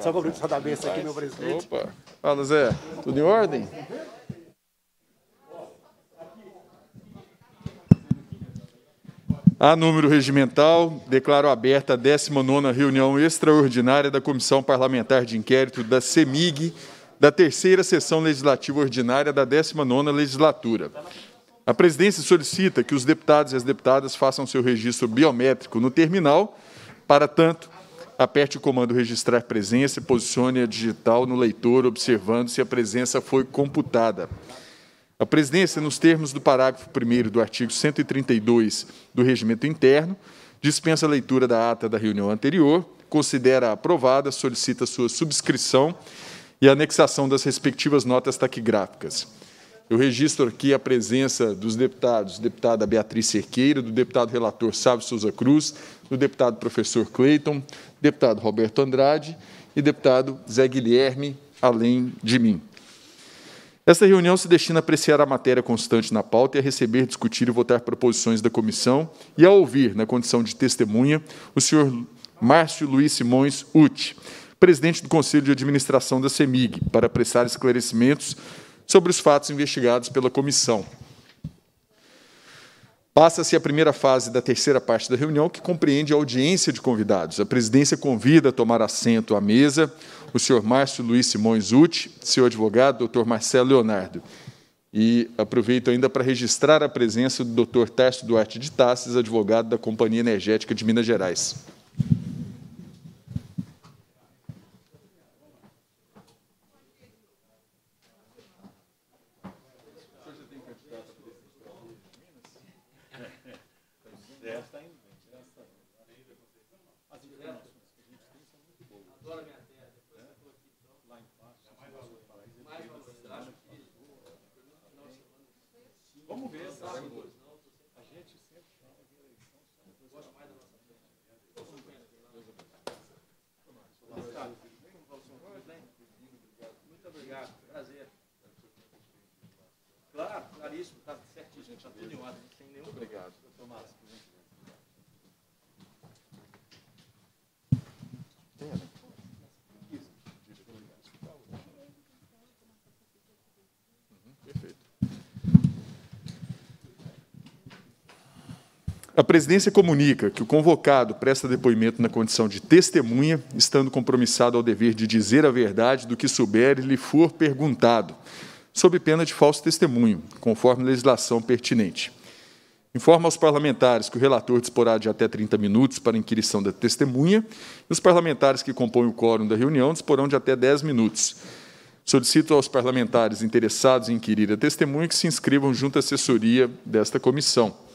Só cobrir só da mesa aqui, meu presidente. Opa. Fala, Zé. Tudo em ordem? A número regimental, declaro aberta a 19 reunião extraordinária da Comissão Parlamentar de Inquérito da CEMIG, da terceira sessão legislativa ordinária da 19 legislatura. A presidência solicita que os deputados e as deputadas façam seu registro biométrico no terminal, para tanto, aperte o comando registrar presença e posicione a digital no leitor, observando se a presença foi computada. A presidência, nos termos do parágrafo 1 do artigo 132 do Regimento Interno, dispensa a leitura da ata da reunião anterior, considera aprovada, solicita sua subscrição e anexação das respectivas notas taquigráficas. Eu registro aqui a presença dos deputados, deputada Beatriz Cerqueira, do deputado relator Sávio Souza Cruz, do deputado professor Cleiton, deputado Roberto Andrade e deputado Zé Guilherme, além de mim. Esta reunião se destina a apreciar a matéria constante na pauta e a receber, discutir e votar proposições da comissão e a ouvir, na condição de testemunha, o senhor Márcio Luiz Simões Uti, presidente do Conselho de Administração da CEMIG, para prestar esclarecimentos sobre os fatos investigados pela comissão. Passa-se a primeira fase da terceira parte da reunião, que compreende a audiência de convidados. A presidência convida a tomar assento à mesa o senhor Márcio Luiz Simões Uti, seu advogado, doutor Marcelo Leonardo. E aproveito ainda para registrar a presença do doutor Tércio Duarte de Tasses, advogado da Companhia Energética de Minas Gerais. A presidência comunica que o convocado presta depoimento na condição de testemunha, estando compromissado ao dever de dizer a verdade do que souber e lhe for perguntado, sob pena de falso testemunho, conforme legislação pertinente. Informa aos parlamentares que o relator disporá de até 30 minutos para inquirição da testemunha e os parlamentares que compõem o quórum da reunião disporão de até 10 minutos. Solicito aos parlamentares interessados em inquirir a testemunha que se inscrevam junto à assessoria desta comissão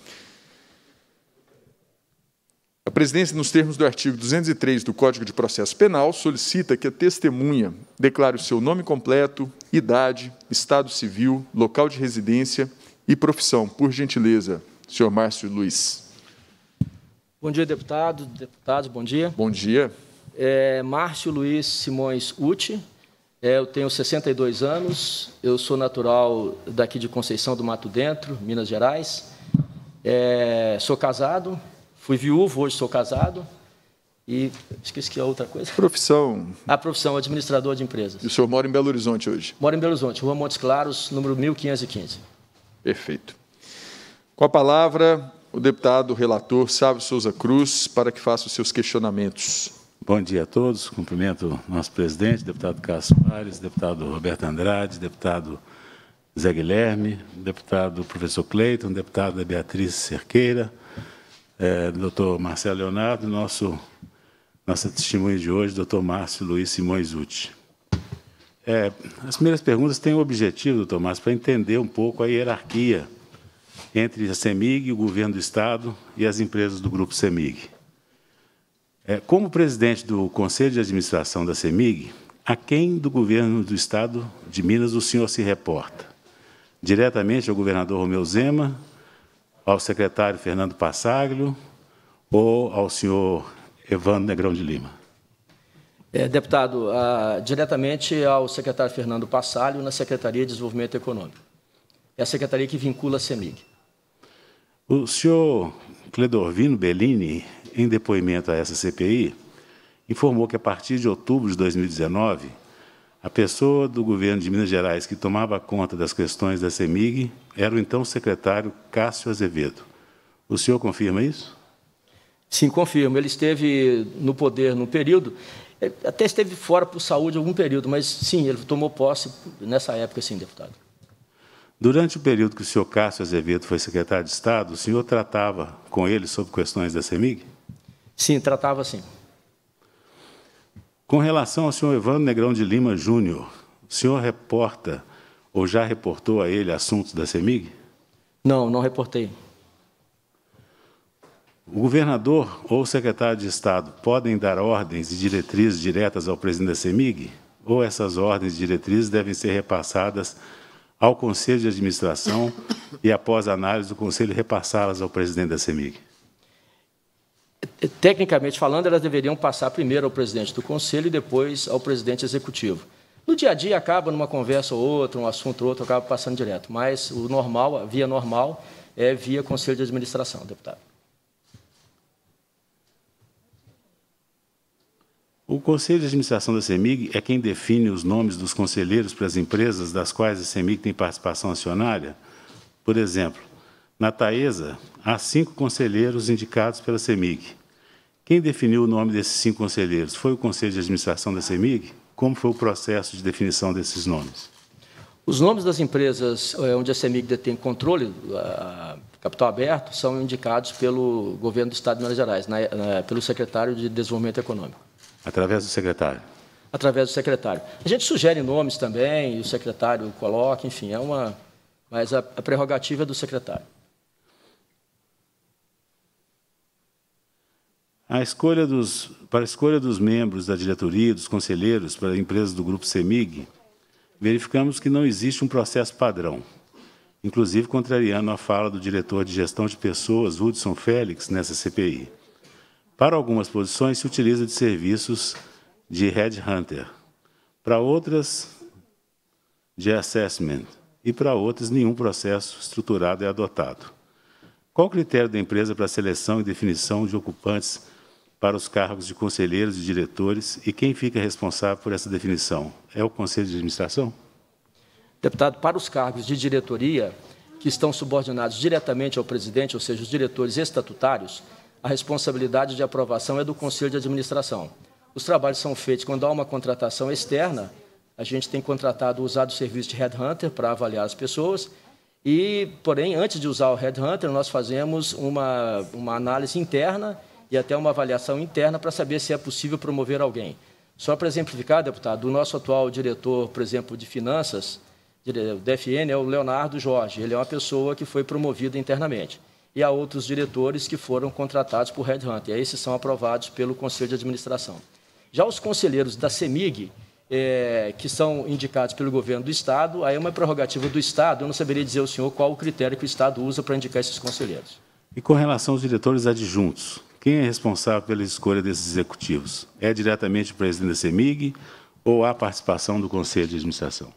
presidência, nos termos do artigo 203 do Código de Processo Penal, solicita que a testemunha declare o seu nome completo, idade, estado civil, local de residência e profissão. Por gentileza, senhor Márcio Luiz. Bom dia, deputado, deputados, bom dia. Bom dia. É, Márcio Luiz Simões Uti, é, eu tenho 62 anos, eu sou natural daqui de Conceição do Mato Dentro, Minas Gerais. É, sou casado, Fui viúvo, hoje sou casado. E esqueci que é outra coisa. Profissão. A profissão, administrador de empresas. E o senhor mora em Belo Horizonte hoje? Moro em Belo Horizonte, Rua Montes Claros, número 1515. Perfeito. Com a palavra, o deputado relator Sávio Souza Cruz, para que faça os seus questionamentos. Bom dia a todos. Cumprimento nosso presidente, deputado Carlos Soares, deputado Roberto Andrade, deputado Zé Guilherme, deputado professor Cleiton, deputada Beatriz Cerqueira, é, doutor Marcelo Leonardo, nosso, nossa testemunha de hoje, doutor Márcio Luiz Simões Uti. É, as primeiras perguntas têm o objetivo, doutor Márcio, para entender um pouco a hierarquia entre a CEMIG, o governo do Estado e as empresas do grupo CEMIG. É, como presidente do Conselho de Administração da CEMIG, a quem do governo do Estado de Minas o senhor se reporta? Diretamente ao governador Romeu Zema, ao secretário Fernando Passaglio ou ao senhor Evandro Negrão de Lima? É, deputado, uh, diretamente ao secretário Fernando Passaglio na Secretaria de Desenvolvimento Econômico. É a secretaria que vincula a CEMIG. O senhor Cledorvino Bellini, em depoimento a essa CPI, informou que a partir de outubro de 2019 a pessoa do governo de Minas Gerais que tomava conta das questões da CEMIG era o então secretário Cássio Azevedo. O senhor confirma isso? Sim, confirmo. Ele esteve no poder num período, é, até esteve fora por saúde algum período, mas sim, ele tomou posse nessa época, sim, deputado. Durante o período que o senhor Cássio Azevedo foi secretário de Estado, o senhor tratava com ele sobre questões da CEMIG? Sim, tratava sim. Com relação ao senhor Evandro Negrão de Lima Júnior, o senhor reporta ou já reportou a ele assuntos da CEMIG? Não, não reportei. O governador ou o secretário de Estado podem dar ordens e diretrizes diretas ao presidente da CEMIG? Ou essas ordens e diretrizes devem ser repassadas ao Conselho de Administração e, após análise, do Conselho repassá-las ao presidente da CEMIG? tecnicamente falando, elas deveriam passar primeiro ao presidente do conselho e depois ao presidente executivo. No dia a dia acaba numa conversa ou outra, um assunto ou outro, acaba passando direto. Mas o normal, a via normal, é via conselho de administração, deputado. O Conselho de Administração da CEMIG é quem define os nomes dos conselheiros para as empresas das quais a CEMIG tem participação acionária? Por exemplo, na Taesa, há cinco conselheiros indicados pela CEMIG. Quem definiu o nome desses cinco conselheiros? Foi o Conselho de Administração da CEMIG? Como foi o processo de definição desses nomes? Os nomes das empresas eh, onde a CEMIG detém controle, capital aberto, são indicados pelo governo do Estado de Minas Gerais, pelo secretário de Desenvolvimento Econômico. Através do secretário? Através do secretário. A gente sugere nomes também, o secretário coloca, enfim, é uma. Mas a prerrogativa é do secretário. A escolha dos, para a escolha dos membros da diretoria, dos conselheiros para empresas do Grupo CEMIG, verificamos que não existe um processo padrão, inclusive contrariando a fala do diretor de gestão de pessoas, Hudson Félix, nessa CPI. Para algumas posições, se utiliza de serviços de headhunter, para outras, de assessment, e para outras, nenhum processo estruturado é adotado. Qual o critério da empresa para a seleção e definição de ocupantes para os cargos de conselheiros e diretores e quem fica responsável por essa definição? É o Conselho de Administração? Deputado, para os cargos de diretoria que estão subordinados diretamente ao presidente, ou seja, os diretores estatutários, a responsabilidade de aprovação é do Conselho de Administração. Os trabalhos são feitos quando há uma contratação externa, a gente tem contratado, usado o serviço de Headhunter para avaliar as pessoas, e, porém, antes de usar o Headhunter, nós fazemos uma, uma análise interna e até uma avaliação interna para saber se é possível promover alguém. Só para exemplificar, deputado, o nosso atual diretor, por exemplo, de finanças, o DFN, é o Leonardo Jorge. Ele é uma pessoa que foi promovida internamente. E há outros diretores que foram contratados por Red Hunter. Esses são aprovados pelo Conselho de Administração. Já os conselheiros da CEMIG, é, que são indicados pelo governo do Estado, aí é uma prerrogativa do Estado. Eu não saberia dizer ao senhor qual o critério que o Estado usa para indicar esses conselheiros. E com relação aos diretores adjuntos, quem é responsável pela escolha desses executivos? É diretamente o presidente da CEMIG ou há participação do Conselho de Administração?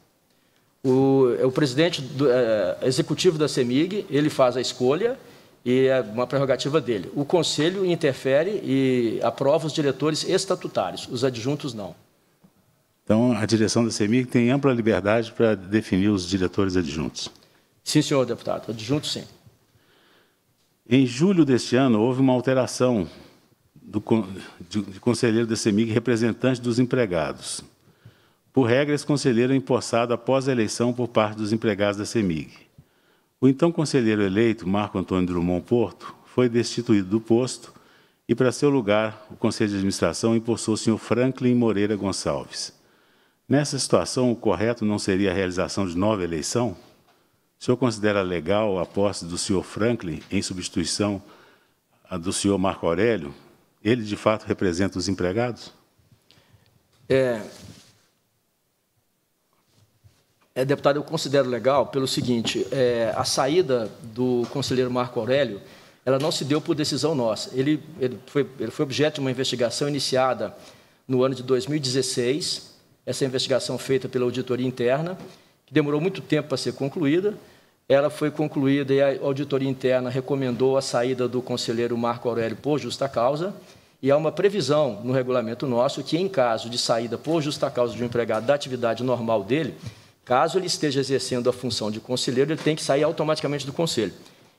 O, o presidente do, é, executivo da CEMIG, ele faz a escolha e é uma prerrogativa dele. O Conselho interfere e aprova os diretores estatutários, os adjuntos não. Então, a direção da CEMIG tem ampla liberdade para definir os diretores adjuntos? Sim, senhor deputado. adjuntos sim. Em julho deste ano, houve uma alteração do, de, de conselheiro da CEMIG representante dos empregados. Por regra, esse conselheiro é empossado após a eleição por parte dos empregados da CEMIG. O então conselheiro eleito, Marco Antônio Drummond Porto, foi destituído do posto e, para seu lugar, o Conselho de Administração empossou o senhor Franklin Moreira Gonçalves. Nessa situação, o correto não seria a realização de nova eleição? O senhor considera legal a posse do senhor Franklin em substituição à do senhor Marco Aurélio? Ele, de fato, representa os empregados? É, é, deputado, eu considero legal pelo seguinte: é, a saída do conselheiro Marco Aurélio, ela não se deu por decisão nossa. Ele, ele, foi, ele foi objeto de uma investigação iniciada no ano de 2016, essa investigação feita pela auditoria interna, que demorou muito tempo para ser concluída. Ela foi concluída e a auditoria interna recomendou a saída do conselheiro Marco Aurélio por justa causa. E há uma previsão no regulamento nosso que, em caso de saída por justa causa de um empregado da atividade normal dele, caso ele esteja exercendo a função de conselheiro, ele tem que sair automaticamente do conselho.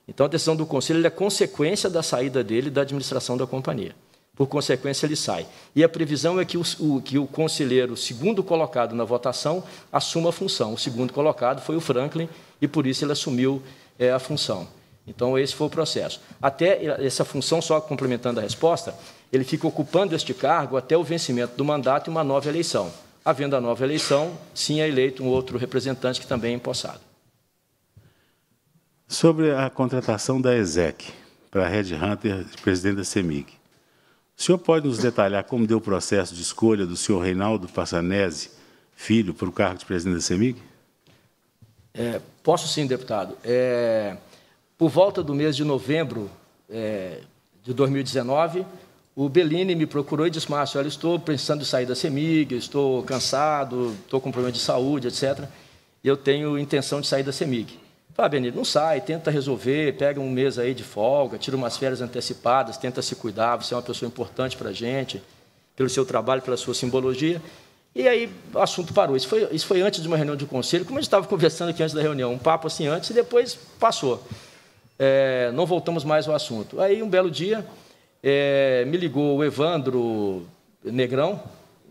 Então, a decisão do conselho é consequência da saída dele da administração da companhia. Por consequência, ele sai. E a previsão é que o, o, que o conselheiro segundo colocado na votação assuma a função. O segundo colocado foi o Franklin e, por isso, ele assumiu é, a função. Então, esse foi o processo. Até eh, essa função, só complementando a resposta, ele fica ocupando este cargo até o vencimento do mandato e uma nova eleição. Havendo a nova eleição, sim, é eleito um outro representante que também é empossado. Sobre a contratação da ESEC para a Red Hunter, presidente da CEMIG, o senhor pode nos detalhar como deu o processo de escolha do senhor Reinaldo Passanese, filho, para o cargo de presidente da CEMIG? É, posso sim, deputado. É, por volta do mês de novembro é, de 2019, o Bellini me procurou e disse, Márcio, olha, estou pensando em sair da CEMIG, estou cansado, estou com problema de saúde, etc. Eu tenho intenção de sair da CEMIG. Fala, Benito, não sai, tenta resolver, pega um mês aí de folga, tira umas férias antecipadas, tenta se cuidar, você é uma pessoa importante para a gente, pelo seu trabalho, pela sua simbologia. E aí o assunto parou. Isso foi, isso foi antes de uma reunião de conselho, como a gente estava conversando aqui antes da reunião, um papo assim antes e depois passou. É, não voltamos mais ao assunto. Aí, um belo dia, é, me ligou o Evandro Negrão,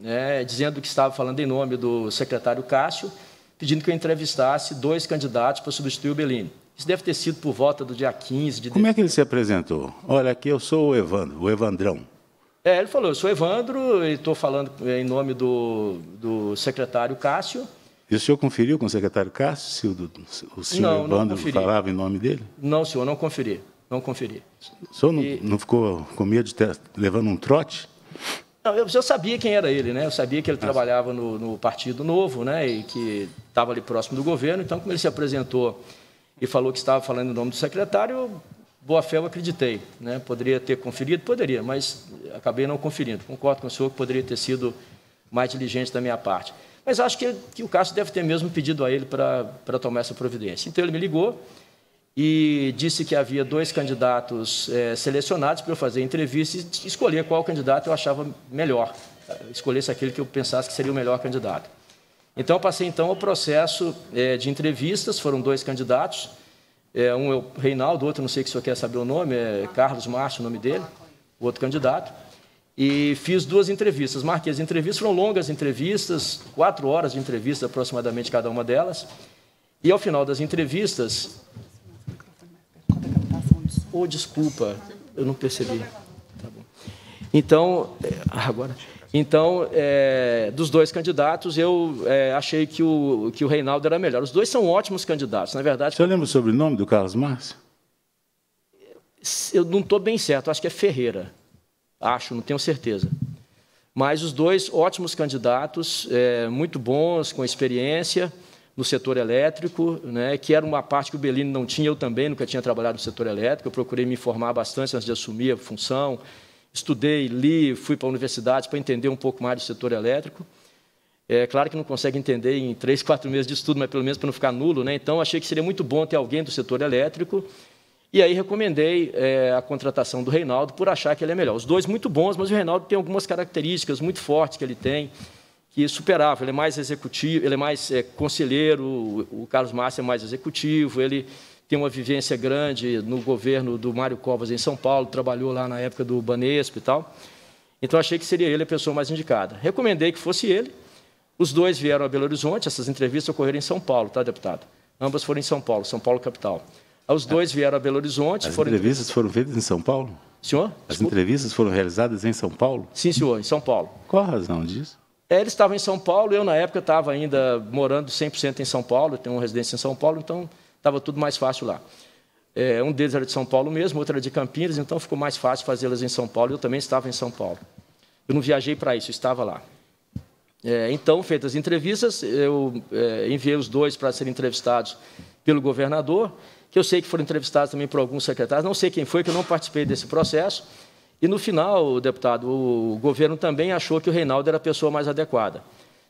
né, dizendo que estava falando em nome do secretário Cássio, pedindo que eu entrevistasse dois candidatos para substituir o Belini. Isso deve ter sido por volta do dia 15 de Como é que ele se apresentou? Olha, aqui eu sou o Evandro, o Evandrão. É, ele falou, eu sou Evandro, estou falando em nome do, do secretário Cássio. E o senhor conferiu com o secretário Cássio se o, o senhor não, Evandro não falava em nome dele? Não, senhor, não conferi. Não conferi. O senhor não, não ficou com medo de estar levando um trote? Não, eu, eu sabia quem era ele, né? Eu sabia que ele Nossa. Ah, trabalhava no, no Partido Novo, né? E que estava ali próximo do governo, então, como ele se apresentou e falou que estava falando o nome do secretário, boa fé eu acreditei. Né? Poderia ter conferido? Poderia, mas acabei não conferindo. Concordo com o senhor que poderia ter sido mais diligente da minha parte. Mas acho que, que o Cássio deve ter mesmo pedido a ele para tomar essa providência. Então, ele me ligou e disse que havia dois candidatos é, selecionados para eu fazer entrevista e escolher qual candidato eu achava melhor. Eh, escolhesse aquele que eu pensasse que seria o melhor candidato. Então, eu passei então ao processo é, de entrevistas, foram dois candidatos, é, um é o Reinaldo, outro não sei se o senhor quer saber o nome, é Carlos Márcio o nome dele, o outro candidato. E fiz duas entrevistas, marquei as entrevistas, foram longas entrevistas, quatro horas de entrevista aproximadamente cada uma delas. E ao final das entrevistas. Oh, desculpa, eu não percebi. Tá bom. Então, eh, agora. Então, é, dos dois candidatos, eu é, achei que o, que o Reinaldo era melhor. Os dois são ótimos candidatos, na verdade. Você lembra o sobrenome do Carlos Márcio? Eu não estou bem certo, acho que é Ferreira. Acho, não tenho certeza. Mas os dois ótimos candidatos, é, muito bons, com experiência no setor elétrico, né, que era uma parte que o Belino não tinha, eu também nunca tinha trabalhado no setor elétrico, eu procurei me informar bastante antes de assumir a função, estudei, li, fui para a universidade para entender um pouco mais do setor elétrico. É claro que não consegue entender em três, quatro meses de estudo, mas pelo menos para não ficar nulo, né? Então achei que seria muito bom ter alguém do setor elétrico. E aí recomendei é, a contratação do Reinaldo por achar que ele é melhor. Os dois muito bons, mas o Reinaldo tem algumas características muito fortes que ele tem que é superava. Ele é mais executivo, ele é mais é, conselheiro, o, o Carlos Márcio é mais executivo, ele tem uma vivência grande no governo do Mário Covas em São Paulo, trabalhou lá na época do Banesp e tal. Então achei que seria ele a pessoa mais indicada. Recomendei que fosse ele. Os dois vieram a Belo Horizonte, essas entrevistas ocorreram em São Paulo, tá, deputado? Ambas foram em São Paulo, São Paulo capital. Os dois vieram a Belo Horizonte. As foram... entrevistas foram feitas em São Paulo? Senhor? As entrevistas foram realizadas em São Paulo? Sim, senhor, em São Paulo. Qual a razão disso? É, estava em São Paulo, eu na época estava ainda morando 100% em São Paulo, tenho uma residência em São Paulo, então estava tudo mais fácil lá. É, um deles era de São Paulo mesmo, outro era de Campinas, então ficou mais fácil fazê-las em São Paulo. Eu também estava em São Paulo. Eu não viajei para isso, estava lá. É, então, feitas as entrevistas, eu é, enviei os dois para serem entrevistados pelo governador, que eu sei que foram entrevistados também por alguns secretários, não sei quem foi, que eu não participei desse processo. E no final, deputado, o governo também achou que o Reinaldo era a pessoa mais adequada.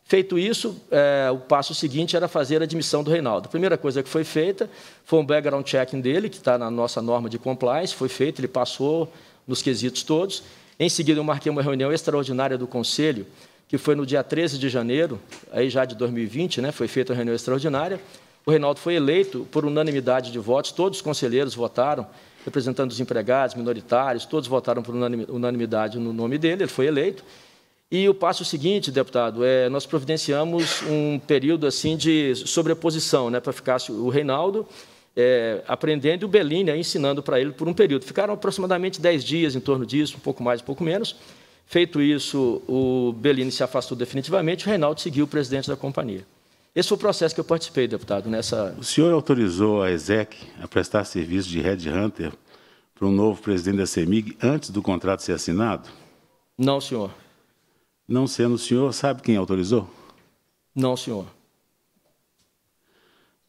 Feito isso, é, o passo seguinte era fazer a admissão do Reinaldo. A primeira coisa que foi feita foi um background checking dele, que está na nossa norma de compliance, foi feito, ele passou nos quesitos todos. Em seguida, eu marquei uma reunião extraordinária do Conselho, que foi no dia 13 de janeiro, aí já de 2020, né, foi feita a reunião extraordinária. O Reinaldo foi eleito por unanimidade de votos, todos os conselheiros votaram, representando os empregados, minoritários, todos votaram por unanimidade no nome dele, ele foi eleito. E o passo seguinte, deputado, é nós providenciamos um período assim de sobreposição, né, para ficar o Reinaldo é, aprendendo e o Belini né, ensinando para ele por um período. Ficaram aproximadamente 10 dias em torno disso, um pouco mais, um pouco menos. Feito isso, o Belini se afastou definitivamente, o Reinaldo seguiu o presidente da companhia. Esse foi o processo que eu participei, deputado, nessa... O senhor autorizou a ESEC a prestar serviço de Red Hunter para um novo presidente da CEMIG antes do contrato ser assinado? Não, senhor. Não sendo o senhor, sabe quem autorizou? Não, senhor.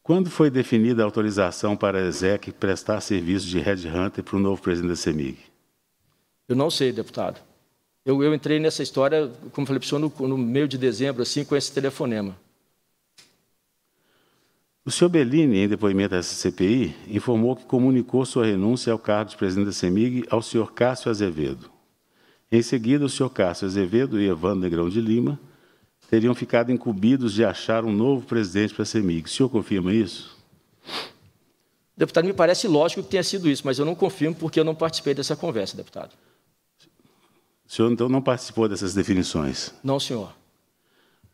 Quando foi definida a autorização para a ESEC prestar serviço de headhunter para o novo presidente da CEMIG? Eu não sei, deputado. Eu, eu entrei nessa história, como falei para o senhor, no, no meio de dezembro, assim, com esse telefonema. O senhor Bellini, em depoimento à CPI, informou que comunicou sua renúncia ao cargo de presidente da CEMIG ao senhor Cássio Azevedo. Em seguida, o senhor Cássio Azevedo e Evandro Negrão de Lima teriam ficado incumbidos de achar um novo presidente para a CEMIG. O senhor confirma isso? Deputado, me parece lógico que tenha sido isso, mas eu não confirmo porque eu não participei dessa conversa, deputado. O senhor, então, não participou dessas definições? Não, senhor.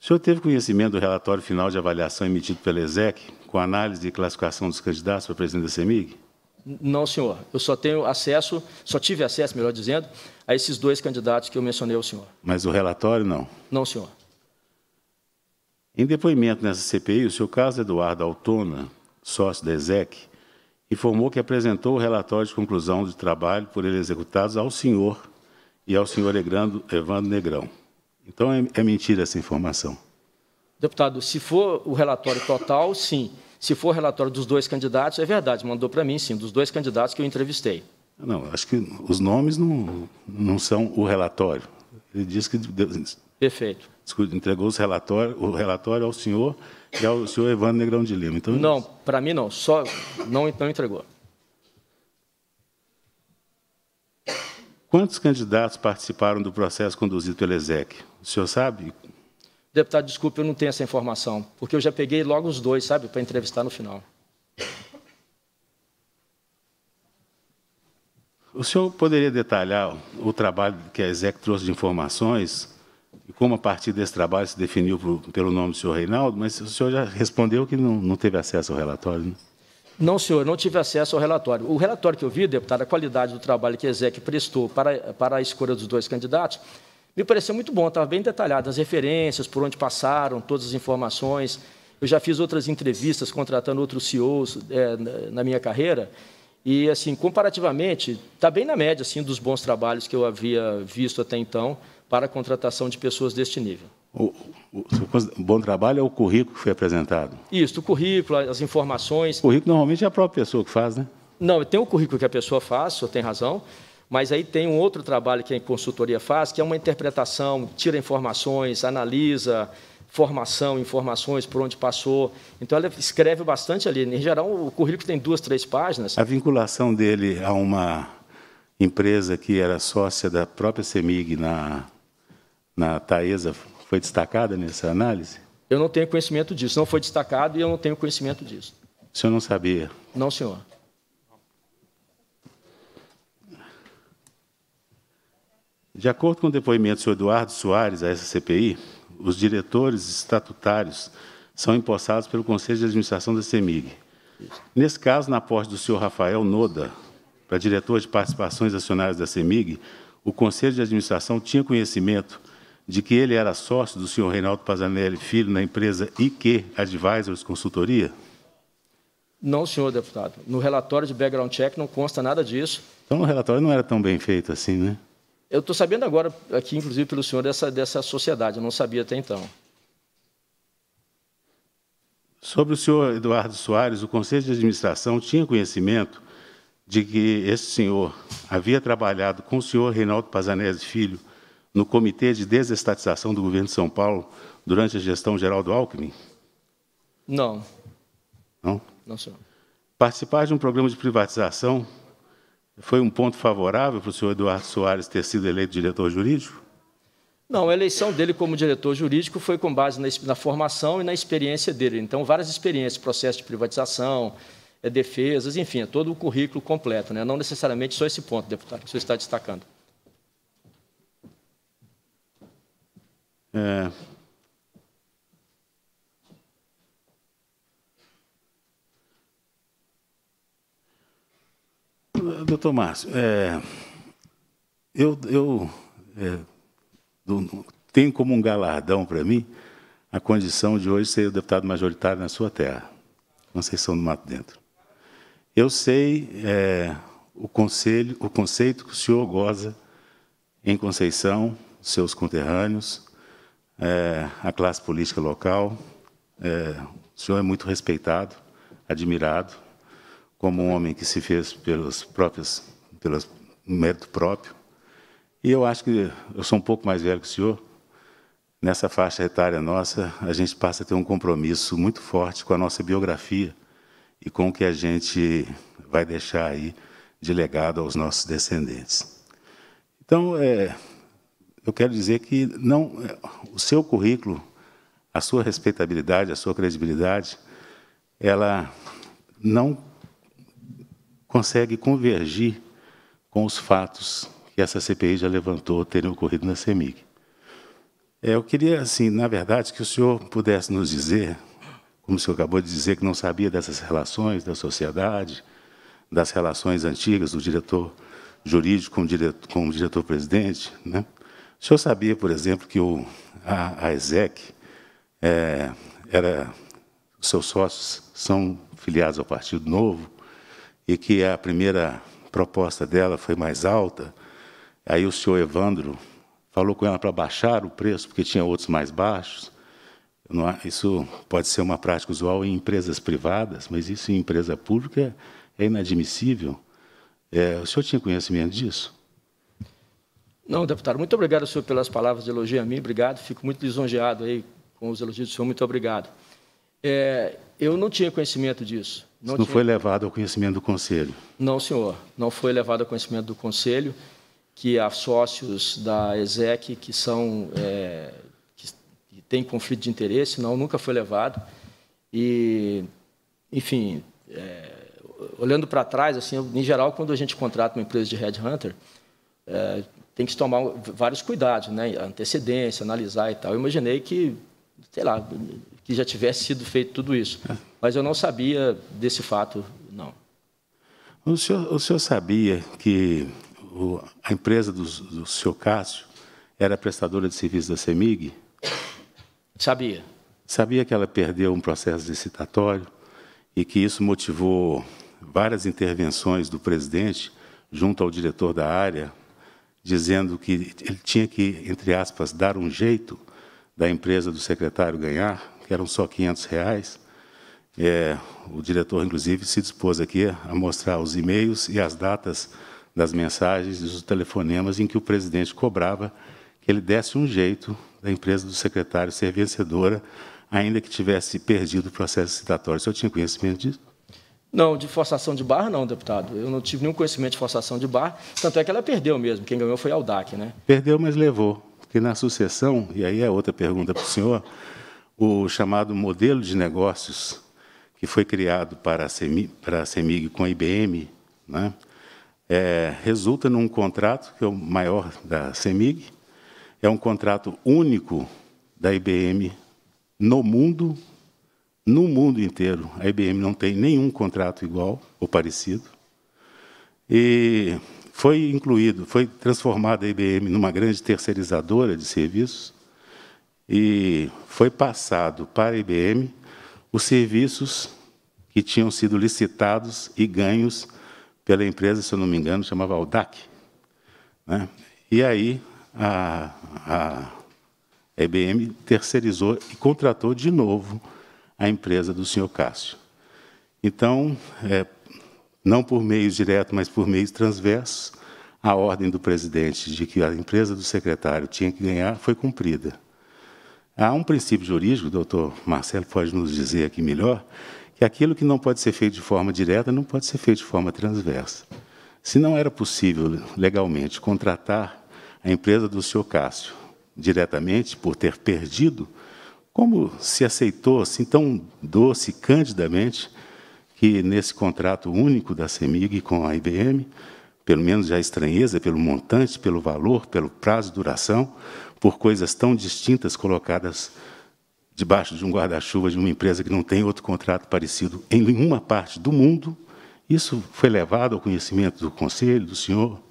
O senhor teve conhecimento do relatório final de avaliação emitido pela ESEC, com análise e classificação dos candidatos para presidente da CEMIG? Não, senhor. Eu só tenho acesso, só tive acesso, melhor dizendo, a esses dois candidatos que eu mencionei ao senhor. Mas o relatório não? Não, senhor. Em depoimento nessa CPI, o senhor caso Eduardo Altona, sócio da ESEC, informou que apresentou o relatório de conclusão de trabalho por ele executados ao senhor e ao senhor Evandro Negrão. Então é, é mentira essa informação. Deputado, se for o relatório total, sim. Se for relatório dos dois candidatos, é verdade, mandou para mim, sim, dos dois candidatos que eu entrevistei. Não, acho que os nomes não, não são o relatório. Ele disse que. Perfeito. Entregou os relatório, o relatório ao senhor e ao senhor Evandro Negrão de Lima. Então, não, para mim não, só não, não entregou. Quantos candidatos participaram do processo conduzido pelo ESEC? O senhor sabe? Deputado, desculpe, eu não tenho essa informação, porque eu já peguei logo os dois, sabe, para entrevistar no final. O senhor poderia detalhar o trabalho que a ESEC trouxe de informações e como a partir desse trabalho se definiu pro, pelo nome do senhor Reinaldo, mas o senhor já respondeu que não, não teve acesso ao relatório, né? Não, senhor, não tive acesso ao relatório. O relatório que eu vi, deputado, a qualidade do trabalho que a ESEC prestou para, para a escolha dos dois candidatos, me pareceu muito bom, estava bem detalhado, as referências, por onde passaram, todas as informações. Eu já fiz outras entrevistas contratando outros CEOs é, eh, na minha carreira, e, assim, comparativamente, está bem na média assim, dos bons trabalhos que eu havia visto até então para a contratação de pessoas deste nível. O, o, o bom trabalho é o currículo que foi apresentado? Isso, o currículo, as informações. O currículo normalmente é a própria pessoa que faz, né? Não, tem o currículo que a pessoa faz, o senhor tem razão. Mas aí tem um outro trabalho que a consultoria faz, que é uma interpretação, tira informações, analisa, formação, informações, por onde passou. Então, ela escreve bastante ali. Em geral, o currículo tem duas, três páginas. A vinculação dele a uma empresa que era sócia da própria CEMIG na, na Taesa foi destacada nessa análise? Eu não tenho conhecimento disso. Não foi destacado e eu não tenho conhecimento disso. O senhor não sabia? Não, senhor. De acordo com o depoimento do Eduardo Soares a essa CPI, os diretores estatutários são empossados pelo Conselho de Administração da CEMIG. Nesse caso, na posse do senhor Rafael Noda, para diretor de participações acionárias da CEMIG, o Conselho de Administração tinha conhecimento de que ele era sócio do senhor Reinaldo Pazanelli Filho na empresa IQ Advisors Consultoria? Não, senhor deputado. No relatório de background check não consta nada disso. Então, o relatório não era tão bem feito assim, né? Eu estou sabendo agora, aqui, inclusive, pelo senhor, dessa, dessa sociedade, eu não sabia até então. Sobre o senhor Eduardo Soares, o Conselho de Administração tinha conhecimento de que esse senhor havia trabalhado com o senhor Reinaldo Pazanese Filho no Comitê de Desestatização do Governo de São Paulo durante a gestão geral do Alckmin? Não. Não? Não, senhor. Participar de um programa de privatização foi um ponto favorável para o senhor Eduardo Soares ter sido eleito diretor jurídico? Não, a eleição dele como diretor jurídico foi com base na, na formação e na experiência dele. Então, várias experiências, processo de privatização, é, defesas, enfim, é todo o currículo completo. Né? Não necessariamente só esse ponto, deputado, que o senhor está destacando. É, Doutor Márcio, é, eu, eu é, do, tenho como um galardão para mim a condição de hoje ser o deputado majoritário na sua terra, Conceição do Mato Dentro. Eu sei é, o, conselho, o conceito que o senhor goza em Conceição, seus conterrâneos, é, a classe política local. É, o senhor é muito respeitado, admirado, como um homem que se fez pelos próprios, pelos mérito próprio. E eu acho que eu sou um pouco mais velho que o senhor. Nessa faixa etária nossa, a gente passa a ter um compromisso muito forte com a nossa biografia e com o que a gente vai deixar aí de legado aos nossos descendentes. Então, é, eu quero dizer que não, o seu currículo, a sua respeitabilidade, a sua credibilidade, ela não consegue convergir com os fatos que essa CPI já levantou terem ocorrido na CEMIG. É, eu queria, assim, na verdade, que o senhor pudesse nos dizer, como o senhor acabou de dizer, que não sabia dessas relações da sociedade, das relações antigas do diretor jurídico com o, diretor, com o diretor-presidente. Né? O senhor sabia, por exemplo, que o, a, a ESEC é, era... Seus sócios são filiados ao Partido Novo, e que a primeira proposta dela foi mais alta, aí o senhor Evandro falou com ela para baixar o preço, porque tinha outros mais baixos. Isso pode ser uma prática usual em empresas privadas, mas isso em empresa pública é, é inadmissível. É, o senhor tinha conhecimento disso? Não, deputado. Muito obrigado, senhor, pelas palavras de elogio a mim. Obrigado. Fico muito lisonjeado aí com os elogios do senhor. Muito obrigado. É, eu não tinha conhecimento disso. Não, não foi levado ao conhecimento do Conselho? Não, senhor. Não foi levado ao conhecimento do Conselho, que há sócios da ESEC que são é, que, que têm conflito de interesse. Não, nunca foi levado. E, enfim, é, olhando para trás, assim, em geral, quando a gente contrata uma empresa de headhunter, é, tem que tomar vários cuidados, né? antecedência, analisar e tal. Eu imaginei que, sei lá, que já tivesse sido feito tudo isso. É. Mas eu não sabia desse fato, não. O senhor, o senhor sabia que o, a empresa do, do senhor Cássio era prestadora de serviço da CEMIG? Sabia. Sabia que ela perdeu um processo licitatório e que isso motivou várias intervenções do presidente junto ao diretor da área, dizendo que ele tinha que, entre aspas, dar um jeito da empresa do secretário ganhar? que eram só 500 reais, é, o diretor, inclusive, se dispôs aqui a mostrar os e-mails e as datas das mensagens e dos telefonemas em que o presidente cobrava que ele desse um jeito da empresa do secretário ser vencedora, ainda que tivesse perdido o processo citatório. O senhor tinha conhecimento disso? Não, de forçação de barra não, deputado. Eu não tive nenhum conhecimento de forçação de barra, tanto é que ela perdeu mesmo. Quem ganhou foi a Aldac, né? Perdeu, mas levou. Porque na sucessão, e aí é outra pergunta para o senhor, o chamado modelo de negócios que foi criado para a CEMIG, para a CEMIG com a IBM, né, é, resulta num contrato que é o maior da CEMIG, é um contrato único da IBM no mundo, no mundo inteiro. A IBM não tem nenhum contrato igual ou parecido. E foi incluído, foi transformada a IBM numa grande terceirizadora de serviços, e foi passado para a IBM os serviços que tinham sido licitados e ganhos pela empresa, se eu não me engano, chamava Aldac. Né? E aí a, a IBM terceirizou e contratou de novo a empresa do senhor Cássio. Então, é, não por meios diretos, mas por meios transversos, a ordem do presidente de que a empresa do secretário tinha que ganhar foi cumprida. Há um princípio jurídico, o doutor Marcelo pode nos dizer aqui melhor, que aquilo que não pode ser feito de forma direta não pode ser feito de forma transversa. Se não era possível legalmente contratar a empresa do senhor Cássio diretamente por ter perdido, como se aceitou assim tão doce, candidamente, que nesse contrato único da CEMIG com a IBM, pelo menos a estranheza pelo montante, pelo valor, pelo prazo de duração, por coisas tão distintas colocadas debaixo de um guarda-chuva de uma empresa que não tem outro contrato parecido em nenhuma parte do mundo. Isso foi levado ao conhecimento do Conselho, do senhor?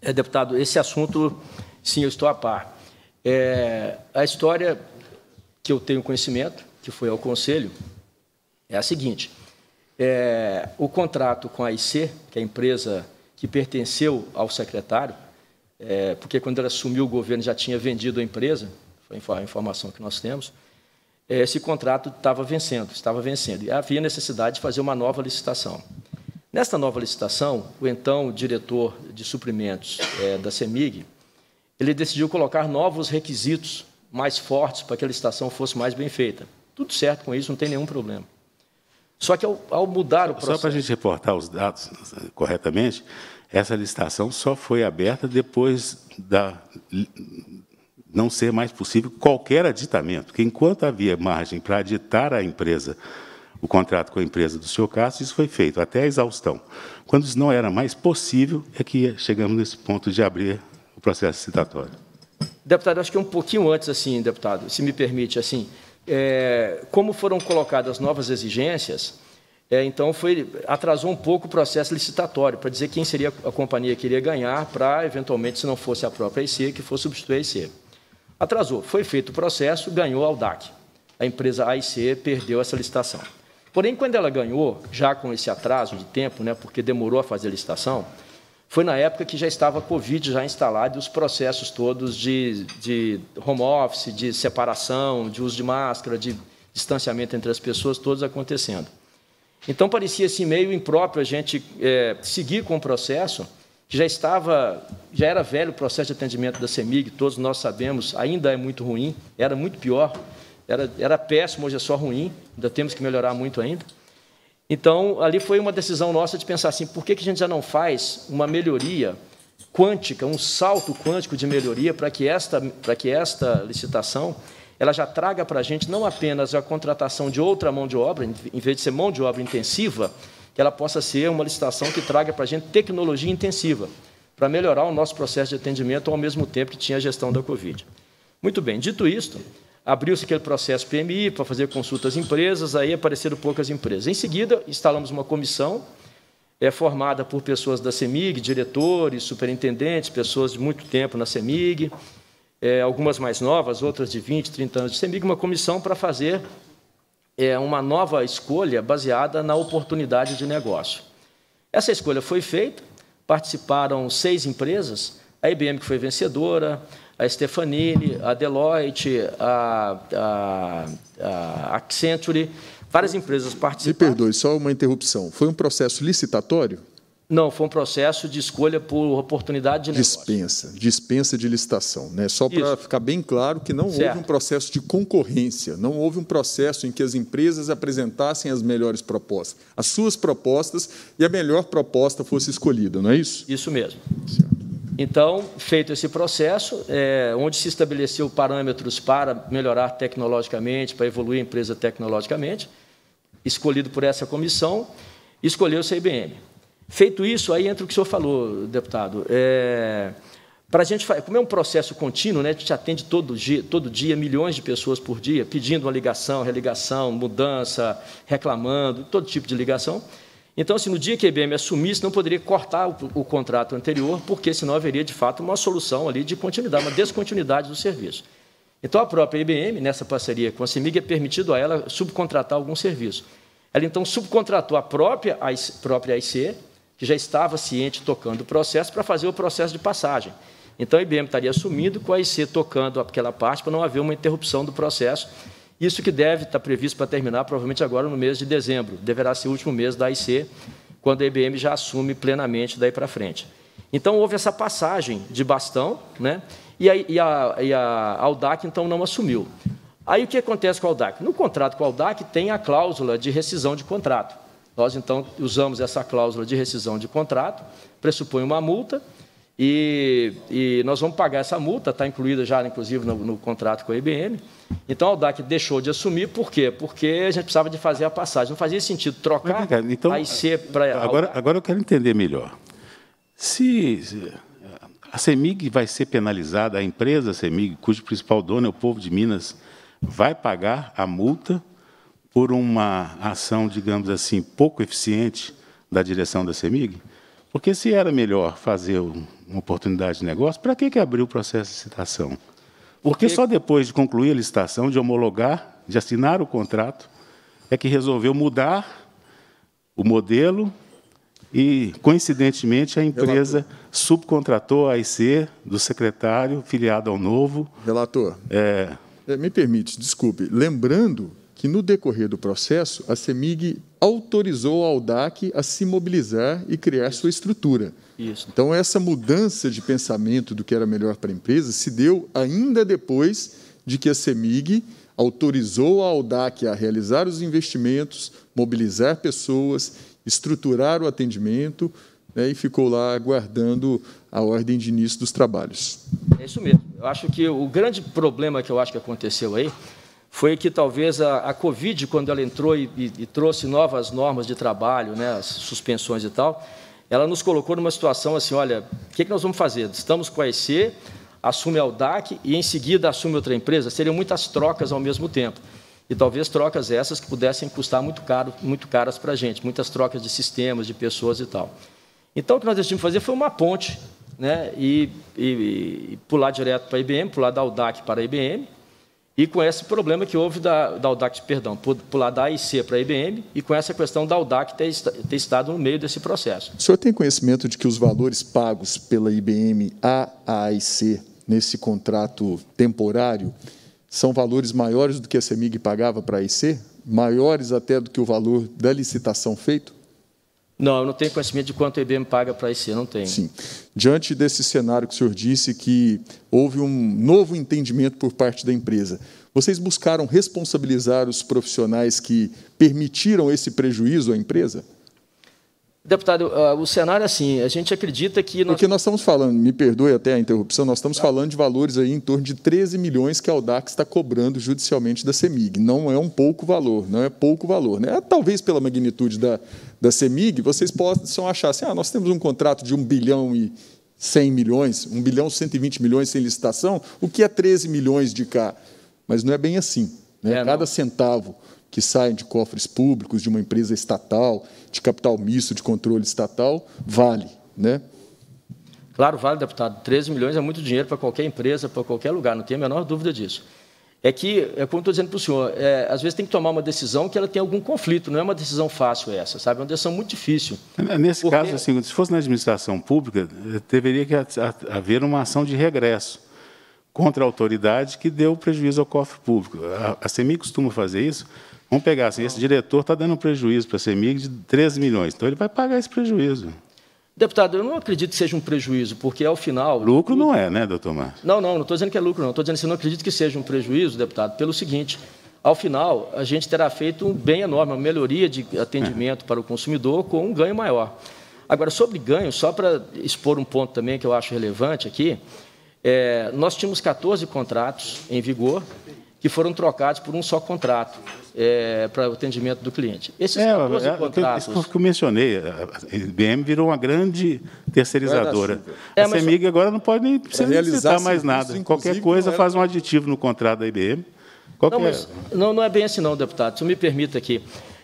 É, deputado, esse assunto, sim, eu estou a par. É, a história que eu tenho conhecimento, que foi ao Conselho, é a seguinte. É, o contrato com a IC, que é a empresa que pertenceu ao secretário, é, porque quando ele assumiu o governo já tinha vendido a empresa, foi a informação que nós temos, é, esse contrato estava vencendo, estava vencendo, e havia necessidade de fazer uma nova licitação. Nesta nova licitação, o então diretor de suprimentos é, da CEMIG, ele decidiu colocar novos requisitos mais fortes para que a licitação fosse mais bem feita. Tudo certo com isso, não tem nenhum problema. Só que ao, ao mudar o processo. Só para a gente reportar os dados corretamente, essa licitação só foi aberta depois da não ser mais possível qualquer aditamento, porque enquanto havia margem para aditar a empresa, o contrato com a empresa do senhor Castro, isso foi feito até a exaustão. Quando isso não era mais possível, é que chegamos nesse ponto de abrir o processo citatório. Deputado, acho que um pouquinho antes, assim, deputado, se me permite, assim, é, como foram colocadas novas exigências, é, então foi atrasou um pouco o processo licitatório para dizer quem seria a companhia que iria ganhar para eventualmente se não fosse a própria IC que fosse substituir a IC. Atrasou, foi feito o processo, ganhou a Aldac. A empresa AIC perdeu essa licitação. Porém, quando ela ganhou, já com esse atraso de tempo, né, porque demorou a fazer a licitação, foi na época que já estava a Covid já instalada e os processos todos de, de home office, de separação, de uso de máscara, de distanciamento entre as pessoas, todos acontecendo. Então, parecia assim, meio impróprio a gente é, seguir com o processo, que já estava, já era velho o processo de atendimento da CEMIG, todos nós sabemos, ainda é muito ruim, era muito pior, era, era péssimo, hoje é só ruim, ainda temos que melhorar muito ainda. Então, ali foi uma decisão nossa de pensar assim: por que, que a gente já não faz uma melhoria quântica, um salto quântico de melhoria para que esta, para que esta licitação ela já traga para a gente não apenas a contratação de outra mão de obra, em vez de ser mão de obra intensiva, que ela possa ser uma licitação que traga para a gente tecnologia intensiva, para melhorar o nosso processo de atendimento ao mesmo tempo que tinha a gestão da Covid. Muito bem, dito isto, Abriu-se aquele processo PMI para fazer consultas às empresas, aí apareceram poucas empresas. Em seguida, instalamos uma comissão é formada por pessoas da CEMIG, diretores, superintendentes, pessoas de muito tempo na CEMIG, é, algumas mais novas, outras de 20, 30 anos de CEMIG, uma comissão para fazer é, uma nova escolha baseada na oportunidade de negócio. Essa escolha foi feita, participaram seis empresas, a IBM que foi vencedora, a Stefanini, a Deloitte, a, a, a Accenture, várias empresas participaram. Me perdoe, só uma interrupção. Foi um processo licitatório? Não, foi um processo de escolha por oportunidade de negócio. Dispensa, dispensa de licitação. Né? Só para ficar bem claro que não certo. houve um processo de concorrência, não houve um processo em que as empresas apresentassem as melhores propostas, as suas propostas, e a melhor proposta fosse escolhida, não é isso? Isso mesmo. Certo. Então, feito esse processo, é, onde se estabeleceu parâmetros para melhorar tecnologicamente, para evoluir a empresa tecnologicamente, escolhido por essa comissão, escolheu-se a IBM. Feito isso, aí entra o que o senhor falou, deputado. É, para a gente, como é um processo contínuo, né, a gente atende todo dia, todo dia milhões de pessoas por dia, pedindo uma ligação, religação, mudança, reclamando, todo tipo de ligação. Então, assim, no dia que a IBM assumisse, não poderia cortar o, o, contrato anterior, porque senão haveria, de fato, uma solução ali de continuidade, uma descontinuidade do serviço. Então, a própria IBM, nessa parceria com a CIMIG, é permitido a ela subcontratar algum serviço. Ela, então, subcontratou a própria, a própria IC, que já estava ciente tocando o processo, para fazer o processo de passagem. Então, a IBM estaria assumindo com a IC tocando aquela parte para não haver uma interrupção do processo isso que deve estar previsto para terminar, provavelmente agora no mês de dezembro. Deverá ser o último mês da AIC, quando a IBM já assume plenamente daí para frente. Então, houve essa passagem de bastão, né? e, a, e, a, e a Aldac, então, não assumiu. Aí, o que acontece com a Aldac? No contrato com a Aldac, tem a cláusula de rescisão de contrato. Nós, então, usamos essa cláusula de rescisão de contrato, pressupõe uma multa, e, e, nós vamos pagar essa multa, está incluída já, inclusive, no, no, contrato com a IBM. Então, a Aldac deixou de assumir, por quê? Porque a gente precisava de fazer a passagem. Não fazia sentido trocar Mas, então, a IC para agora, agora eu quero entender melhor. Se a CEMIG vai ser penalizada, a empresa CEMIG, cujo principal dono é o povo de Minas, vai pagar a multa por uma ação, digamos assim, pouco eficiente da direção da CEMIG? Porque se era melhor fazer o uma oportunidade de negócio, para que, que abriu o processo de citação? Porque só depois de concluir a licitação, de homologar, de assinar o contrato, é que resolveu mudar o modelo e, coincidentemente, a empresa Relator. subcontratou a IC do secretário, filiado ao novo. Relator, é... é me permite, desculpe, lembrando que, no decorrer do processo, a CEMIG autorizou a AUDAC a se mobilizar e criar Isso. sua estrutura. Isso. Então, essa mudança de pensamento do que era melhor para a empresa se deu ainda depois de que a CEMIG autorizou a AUDAC a realizar os investimentos, mobilizar pessoas, estruturar o atendimento né, e ficou lá aguardando a ordem de início dos trabalhos. É isso mesmo. Eu acho que o grande problema que eu acho que aconteceu aí foi que talvez a, a Covid, quando ela entrou e, e, e, trouxe novas normas de trabalho, né, as suspensões e tal, ela nos colocou numa situação assim, olha, o que, é que nós vamos fazer? Estamos com a EC, assume a UDAC e, em seguida, assume outra empresa? Seriam muitas trocas ao mesmo tempo. E talvez trocas essas que pudessem custar muito, caro, muito caras para a gente, muitas trocas de sistemas, de pessoas e tal. Então, o que nós decidimos fazer foi uma ponte, né? e, e, e pular direto para a IBM, pular da UDAC para a IBM, e com esse problema que houve da, da Audax, perdão, pular da AIC para a IBM e com essa questão da Audac ter, ter, estado no meio desse processo. O senhor tem conhecimento de que os valores pagos pela IBM à AIC nesse contrato temporário são valores maiores do que a CEMIG pagava para a AIC? Maiores até do que o valor da licitação feito? Não, eu não tenho conhecimento de quanto a IBM paga para esse, não tenho. Sim. Diante desse cenário que o senhor disse que houve um novo entendimento por parte da empresa, vocês buscaram responsabilizar os profissionais que permitiram esse prejuízo à empresa? Deputado, ah, o cenário é assim, a gente acredita que... Nós... Porque nós estamos falando, me perdoe até a interrupção, nós estamos falando de valores aí em torno de 13 milhões que a Aldax está cobrando judicialmente da CEMIG. Não é um pouco valor, não é pouco valor. Né? É, talvez pela magnitude da, da CEMIG, vocês possam achar assim, ah, nós temos um contrato de 1 bilhão e 100 milhões, 1 bilhão 120 milhões sem licitação, o que é 13 milhões de cá? Mas não é bem assim. Né? É, Cada não. centavo que saem de cofres públicos, de uma empresa estatal, de capital misto, de controle estatal, vale. Né? Claro, vale, deputado. 13 milhões é muito dinheiro para qualquer empresa, para qualquer lugar, não tenho a menor dúvida disso. É que, é como estou dizendo para o senhor, é, às vezes tem que tomar uma decisão que ela tem algum conflito, não é uma decisão fácil essa, sabe? É uma decisão muito difícil. É, nesse porque... caso, assim, se fosse na administração pública, deveria eh, haver uma ação de regresso contra a autoridade que deu prejuízo ao cofre público. A, a CEMI costuma fazer isso Vamos pegar assim, esse diretor está dando um prejuízo para a CEMIG de 13 milhões, então ele vai pagar esse prejuízo. Deputado, eu não acredito que seja um prejuízo, porque ao final. Lucro não é, né, doutor Márcio? Não, não, não estou dizendo que é lucro, não. Estou dizendo que assim, eu não acredito que seja um prejuízo, deputado, pelo seguinte: ao final, a gente terá feito um bem enorme, uma melhoria de atendimento é. para o consumidor com um ganho maior. Agora, sobre ganho, só para expor um ponto também que eu acho relevante aqui, é, nós tínhamos 14 contratos em vigor que foram trocados por um só contrato é, para o atendimento do cliente. Esses é, é, é, contratos... Isso que eu mencionei, a IBM virou uma grande terceirizadora. É, a é, CEMIG agora não pode nem precisar mais nada. Qualquer coisa era... Né? faz um aditivo no contrato da IBM. Qual Não, mas, não, não é bem assim não, deputado. Se me permita aqui.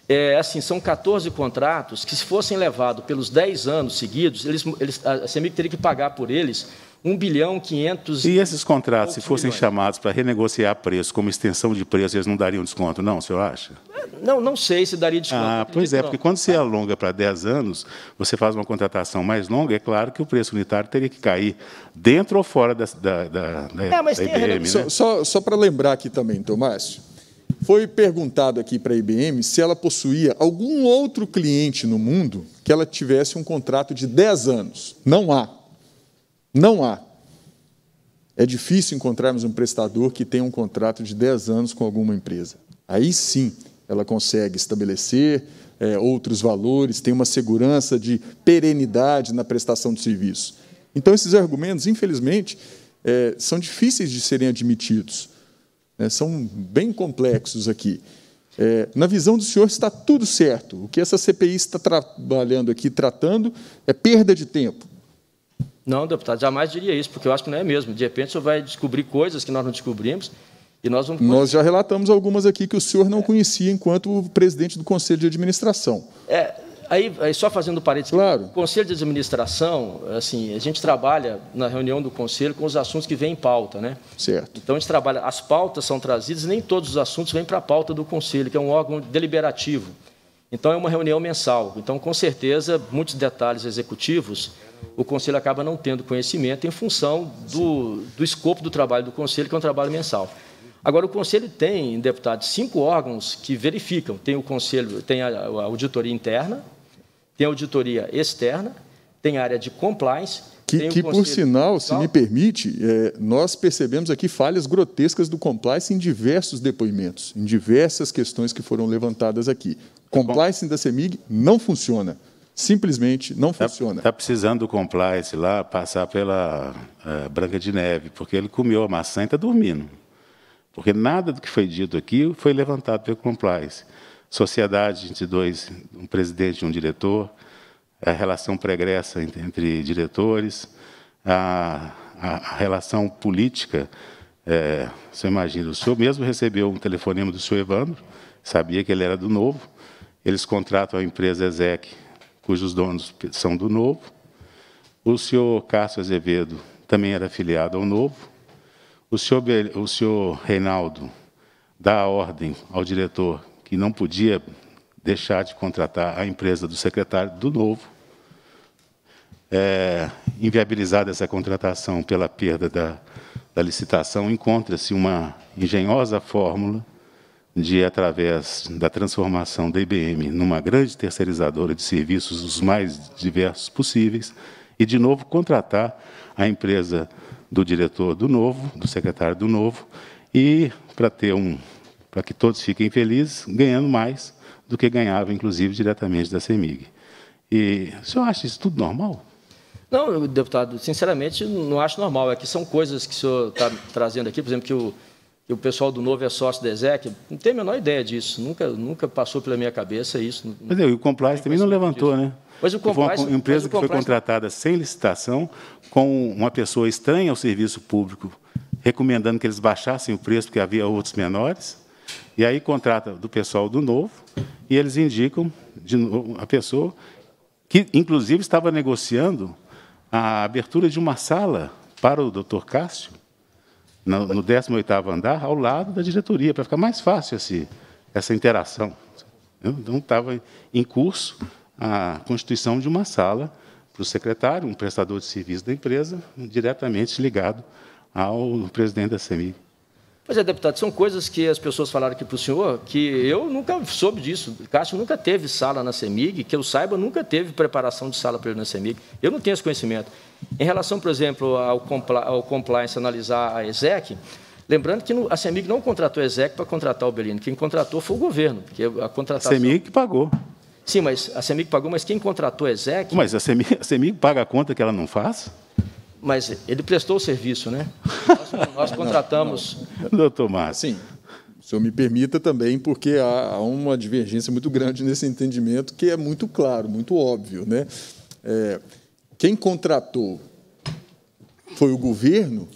É, assim, são 14 contratos que, se fossem levados pelos 10 anos seguidos, eles, eles, a CEMIG teria que pagar por eles 1 bilhão 500 E esses contratos, se fossem milhões. chamados para renegociar preço, como extensão de preço, eles não dariam desconto, não, o senhor acha? Não, não sei se daria desconto. Ah, pois é, porque quando você alonga para 10 anos, você faz uma contratação mais longa, é claro que o preço unitário teria que cair dentro ou fora da, da, da, da é, mas da IBM. Tem a... né? Só, só, só para lembrar aqui também, Tomás, foi perguntado aqui para a IBM se ela possuía algum outro cliente no mundo que ela tivesse um contrato de 10 anos. Não há. Não há. É difícil encontrarmos um prestador que tenha um contrato de 10 anos com alguma empresa. Aí sim ela consegue estabelecer é, outros valores, tem uma segurança de perenidade na prestação do serviço. Então, esses argumentos, infelizmente, é, são difíceis de serem admitidos. É, são bem complexos aqui. É, na visão do senhor, está tudo certo. O que essa CPI está trabalhando aqui, tratando, é perda de tempo. Não, deputado, jamais diria isso, porque eu acho que não é mesmo. De repente, o senhor vai descobrir coisas que nós não descobrimos e nós vamos... Nós já relatamos algumas aqui que o senhor não é. conhecia enquanto presidente do Conselho de Administração. É, aí, aí só fazendo parênteses, claro. o Conselho de Administração, assim, a gente trabalha na reunião do Conselho com os assuntos que vêm em pauta, né? Certo. Então, a gente trabalha, as pautas são trazidas, e nem todos os assuntos vêm para a pauta do Conselho, que é um órgão deliberativo. Então, é uma reunião mensal. Então, com certeza, muitos detalhes executivos o Conselho acaba não tendo conhecimento em função do, do escopo do trabalho do Conselho, que é um trabalho mensal. Agora, o Conselho tem, deputado, cinco órgãos que verificam. Tem o Conselho, tem a, a auditoria interna, tem a auditoria externa, tem a área de compliance que, que por sinal, se me permite, é, nós percebemos aqui falhas grotescas do compliance em diversos depoimentos, em diversas questões que foram levantadas aqui. Tá compliance da CEMIG não funciona simplesmente não tá, funciona. Está precisando do compliance lá passar pela eh, Branca de Neve, porque ele comeu a maçã e está dormindo. Porque nada do que foi dito aqui foi levantado pelo compliance. Sociedade entre dois, um presidente e um diretor, a relação pregressa entre, entre diretores, a, a, a, relação política. É, eh, você imagina, o senhor mesmo recebeu um telefonema do senhor Evandro, sabia que ele era do Novo, eles contratam a empresa ESEC cujos donos são do Novo. O senhor Cássio Azevedo também era afiliado ao Novo. O senhor, o senhor Reinaldo dá a ordem ao diretor que não podia deixar de contratar a empresa do secretário do Novo, é, inviabilizada essa contratação pela perda da, da licitação, encontra-se uma engenhosa fórmula de, através da transformação da IBM numa grande terceirizadora de serviços os mais diversos possíveis, e, de novo, contratar a empresa do diretor do Novo, do secretário do Novo, e para ter um para que todos fiquem felizes, ganhando mais do que ganhava, inclusive, diretamente da CEMIG. E o senhor acha isso tudo normal? Não, deputado, sinceramente, não acho normal. É que são coisas que o senhor está trazendo aqui, por exemplo, que o o pessoal do Novo é sócio da ESEC, não tenho a menor ideia disso, nunca, nunca passou pela minha cabeça isso. Mas e o Compliance também não levantou, disso. né? Mas o Compliance... Foi uma empresa que foi contratada sem licitação, com uma pessoa estranha ao serviço público, recomendando que eles baixassem o preço, porque havia outros menores, e aí contrata do pessoal do Novo, e eles indicam de novo, a pessoa que, inclusive, estava negociando a abertura de uma sala para o doutor Cássio, no, 18 andar, ao lado da diretoria, para ficar mais fácil esse, essa interação. Então, estava em curso a constituição de uma sala para o secretário, um prestador de serviço da empresa, diretamente ligado ao presidente da CEMIG. Pois é, deputado, são coisas que as pessoas falaram aqui para o senhor, que eu nunca soube disso. Cássio nunca teve sala na CEMIG, que eu saiba, nunca teve preparação de sala para ele na CEMIG. Eu não tenho esse conhecimento. Em relação, por exemplo, ao, ao compliance analisar a ESEC, Lembrando que a CEMIG não contratou a ESEC para contratar o Belino, quem contratou foi o governo, porque a contratação... A CEMIG que pagou. Sim, mas a CEMIG pagou, mas quem contratou a ESEC... Mas a CEMIG, a CEMIG paga a conta que ela não faz? Mas ele prestou o serviço, né? Nós, nós contratamos. Doutor Márcio. Sim. O senhor me permita também, porque há, há uma divergência muito grande nesse entendimento que é muito claro, muito óbvio. Né? É, quem contratou foi o governo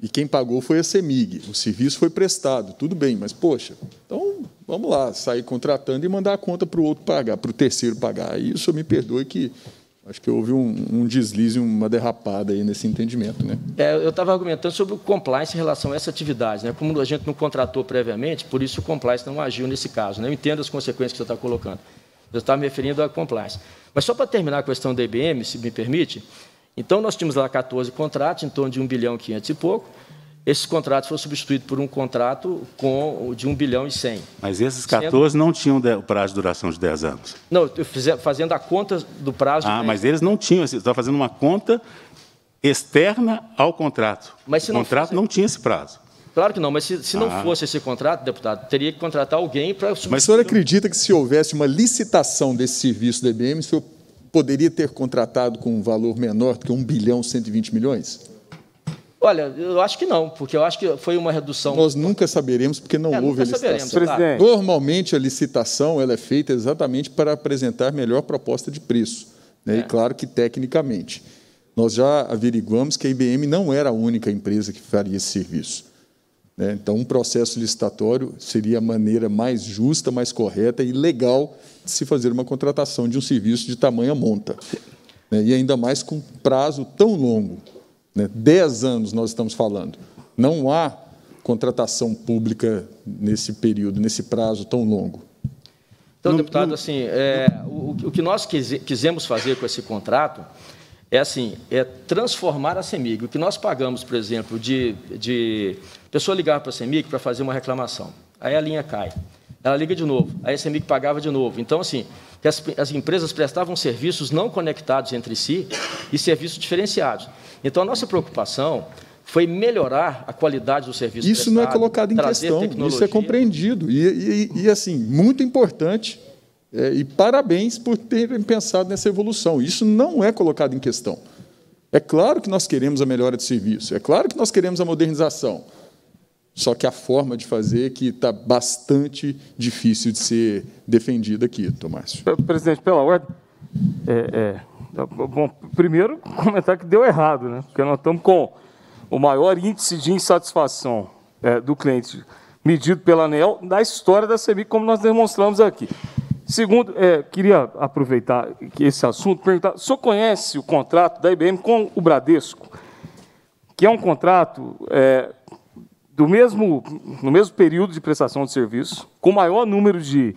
e quem pagou foi a CEMIG. O serviço foi prestado, tudo bem, mas, poxa, então vamos lá, sair contratando e mandar a conta para o outro pagar, para o terceiro pagar. Aí o senhor me perdoe que Acho que houve um, um deslize, uma derrapada aí nesse entendimento. Né? É, eu estava argumentando sobre o compliance em relação a essa atividade. Né? Como a gente não contratou previamente, por isso o compliance não agiu nesse caso. Né? Eu entendo as consequências que você está colocando. Eu estava me referindo a compliance. Mas só para terminar a questão da IBM, se me permite, então nós tínhamos lá 14 contratos, em torno de 1 bilhão e 500 e pouco. Esse contrato foi substituído por um contrato com, de 1 bilhão e 100. Mas esses 14 Sendo... não tinham o prazo de duração de 10 anos? Não, eu fiz, fazendo a conta do prazo... Ah, mas eles não tinham, você está fazendo uma conta externa ao contrato. Mas o não contrato fosse... não tinha esse prazo. Claro que não, mas se, se não ah. fosse esse contrato, deputado, teria que contratar alguém para... Substituir... Mas o senhor acredita que se houvesse uma licitação desse serviço da EBM, o senhor poderia ter contratado com um valor menor do que 1 bilhão e 120 milhões? Olha, eu acho que não, porque eu acho que foi uma redução. Nós nunca saberemos, porque não é, houve a licitação. Tá. Normalmente, a licitação ela é feita exatamente para apresentar melhor proposta de preço. Né? É. E claro que tecnicamente. Nós já averiguamos que a IBM não era a única empresa que faria esse serviço. Né? Então, um processo licitatório seria a maneira mais justa, mais correta e legal de se fazer uma contratação de um serviço de tamanha monta. Né? E ainda mais com prazo tão longo. Né? Dez anos nós estamos falando. Não há contratação pública nesse período, nesse prazo tão longo. Então, deputado, assim, é, o, o, que nós quisemos fazer com esse contrato é assim, é transformar a CEMIG. O que nós pagamos, por exemplo, de, de pessoa ligar para a CEMIG para fazer uma reclamação. Aí a linha cai ela liga de novo, a SMIC pagava de novo. Então, assim, as, as empresas prestavam serviços não conectados entre si e serviços diferenciados. Então, a nossa preocupação foi melhorar a qualidade do serviço. Isso prestado, não é colocado em questão, tecnologia. isso é compreendido. E, e, e assim, muito importante, é, e parabéns por terem pensado nessa evolução. Isso não é colocado em questão. É claro que nós queremos a melhora de serviço, é claro que nós queremos a modernização. Só que a forma de fazer que está bastante difícil de ser defendida aqui, Tomás. Presidente, pela ordem, é, é, é, bom, primeiro comentar que deu errado, né? porque nós estamos com o maior índice de insatisfação é, do cliente medido pela ANEL na história da CEMIC, como nós demonstramos aqui. Segundo, é, queria aproveitar esse assunto, perguntar, o senhor conhece o contrato da IBM com o Bradesco, que é um contrato é, do mesmo, no mesmo período de prestação de serviço, com maior número de,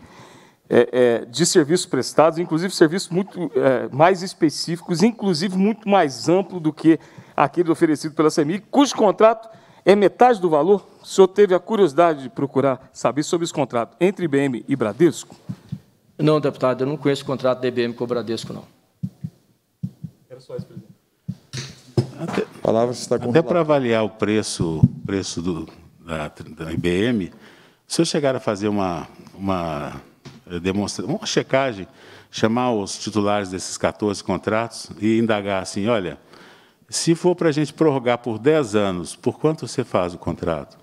é, é, de serviços prestados, inclusive serviços muito é, mais específicos, inclusive muito mais amplo do que aquele oferecido pela CEMIG, cujo contrato é metade do valor. O senhor teve a curiosidade de procurar saber sobre esse contrato entre IBM e Bradesco? Não, deputado, eu não conheço o contrato da IBM com o Bradesco, não. Era só isso, presidente. Até, a palavra está com Até para avaliar o preço, preço do, da, da IBM, se eu chegar a fazer uma, uma eh, demonstração, uma checagem, chamar os titulares desses 14 contratos e indagar assim, olha, se for para a gente prorrogar por 10 anos, por quanto você faz o contrato?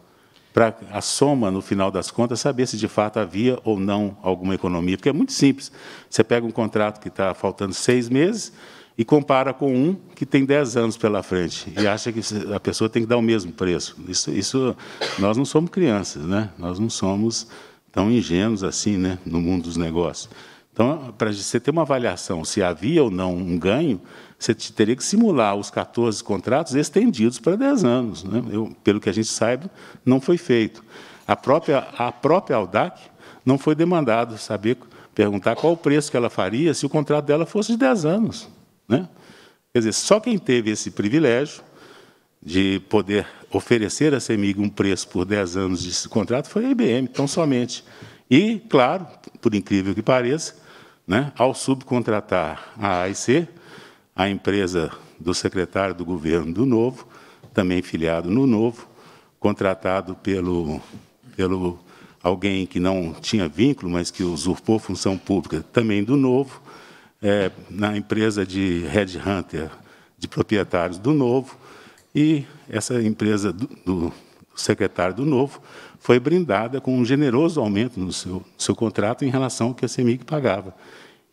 Para a soma, no final das contas, saber se de fato havia ou não alguma economia. Porque é muito simples. Você pega um contrato que está faltando seis meses, e compara com um que tem 10 anos pela frente e acha que a pessoa tem que dar o mesmo preço. Isso, isso nós não somos crianças, né? Nós não somos tão ingênuos assim, né, no mundo dos negócios. Então, para você ter uma avaliação se havia ou não um ganho, você teria que simular os 14 contratos estendidos para 10 anos. Né? Eu, pelo que a gente sabe, não foi feito. A própria, a própria Aldac não foi demandado saber perguntar qual o preço que ela faria se o contrato dela fosse de 10 anos. Né? Quer dizer, só quem teve esse privilégio de poder oferecer a CEMIG um preço por 10 anos de contrato foi a IBM, tão somente. E, claro, por incrível que pareça, né, ao subcontratar a AIC, a empresa do secretário do governo do Novo, também filiado no Novo, contratado pelo, pelo alguém que não tinha vínculo, mas que usurpou função pública, também do Novo, é, na empresa de Red Hunter de proprietários do Novo, e essa empresa do, do secretário do Novo foi brindada com um generoso aumento no seu, seu contrato em relação ao que a CEMIG pagava.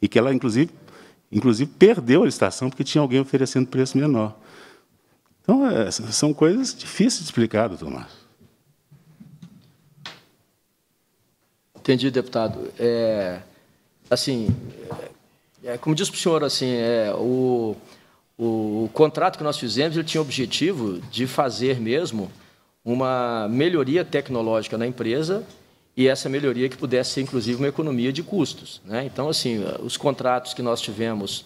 E que ela, inclusive, inclusive, perdeu a licitação porque tinha alguém oferecendo preço menor. Então, é, são coisas difíceis de explicar, doutor Márcio. Entendi, deputado. É, assim, é, como disse para o senhor, assim, é, o, o, o, contrato que nós fizemos ele tinha o objetivo de fazer mesmo uma melhoria tecnológica na empresa e essa melhoria que pudesse ser, inclusive, uma economia de custos. Né? Então, assim, os contratos que nós tivemos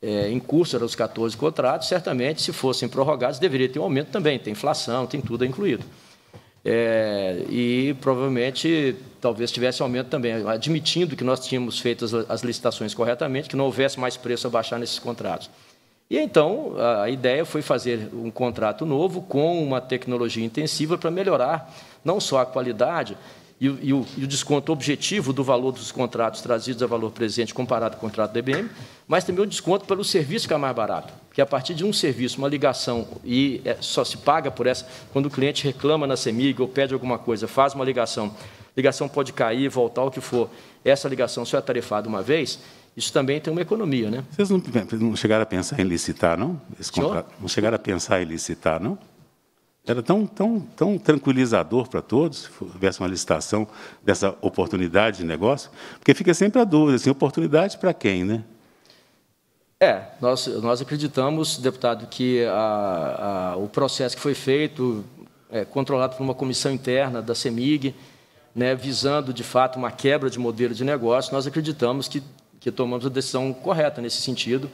é, em curso, eram os 14 contratos, certamente, se fossem prorrogados, deveria ter um aumento também, tem inflação, tem tudo incluído é, e provavelmente talvez tivesse aumento também, admitindo que nós tínhamos feito as, as licitações corretamente, que não houvesse mais preço a baixar nesses contratos. E então a ideia foi fazer um contrato novo com uma tecnologia intensiva para melhorar não só a qualidade e, e, o, e, o, desconto objetivo do valor dos contratos trazidos a valor presente comparado com o contrato da IBM, mas também o desconto pelo serviço que é mais barato que a partir de um serviço, uma ligação, e é, só se paga por essa, quando o cliente reclama na CEMIG ou pede alguma coisa, faz uma ligação, ligação pode cair, voltar, o que for, essa ligação só é tarifada uma vez, isso também tem uma economia, né? Vocês não, não chegaram a pensar em licitar, não? Esse contrato, não chegaram a pensar em licitar, não? Era tão, tão, tão tranquilizador para todos, se houvesse uma licitação dessa oportunidade de negócio, porque fica sempre a dúvida, assim, oportunidade para quem, né? É, nós, nós acreditamos, deputado, que a, a, o processo que foi feito, é, controlado por uma comissão interna da CEMIG, né, visando, de fato, uma quebra de modelo de negócio, nós acreditamos que, que tomamos a decisão correta nesse sentido,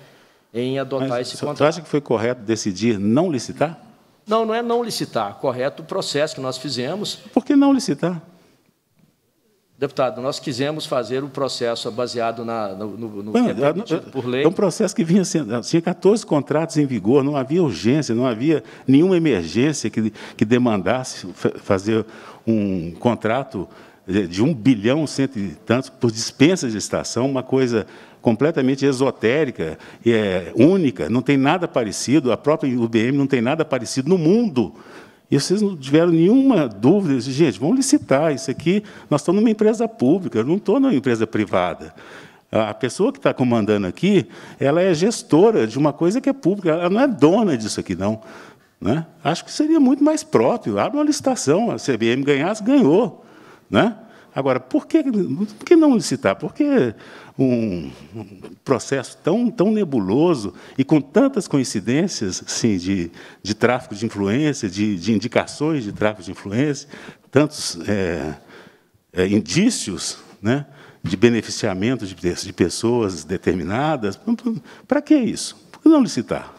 em adotar Mas, esse contrato. Você acha que foi correto decidir não licitar? Não, não é não licitar. Correto o processo que nós fizemos. Por que não licitar? Deputado, nós quisemos fazer o um processo baseado na, no, no, no é por lei. É um processo que vinha sendo. Tinha 14 contratos em vigor, não havia urgência, não havia nenhuma emergência que, que demandasse fazer um contrato de um bilhão, cento e tantos, por dispensa de estação, uma coisa completamente esotérica, é, única, não tem nada parecido, a própria UBM não tem nada parecido no mundo. E vocês não tiveram nenhuma dúvida de, gente, vamos licitar isso aqui. Nós estamos numa empresa pública, eu não estou numa empresa privada. A pessoa que está comandando aqui, ela é gestora de uma coisa que é pública, ela não é dona disso aqui, não. Né? Acho que seria muito mais próprio. Abre uma licitação, a CBM ganhasse, ganhou. Né? Agora, por que, por que não licitar? Por que um, processo tão, tão nebuloso e com tantas coincidências assim, de, de tráfico de influência, de, de indicações de tráfico de influência, tantos é, é, indícios né, de beneficiamento de, de pessoas determinadas? Para que isso? Por que não licitar?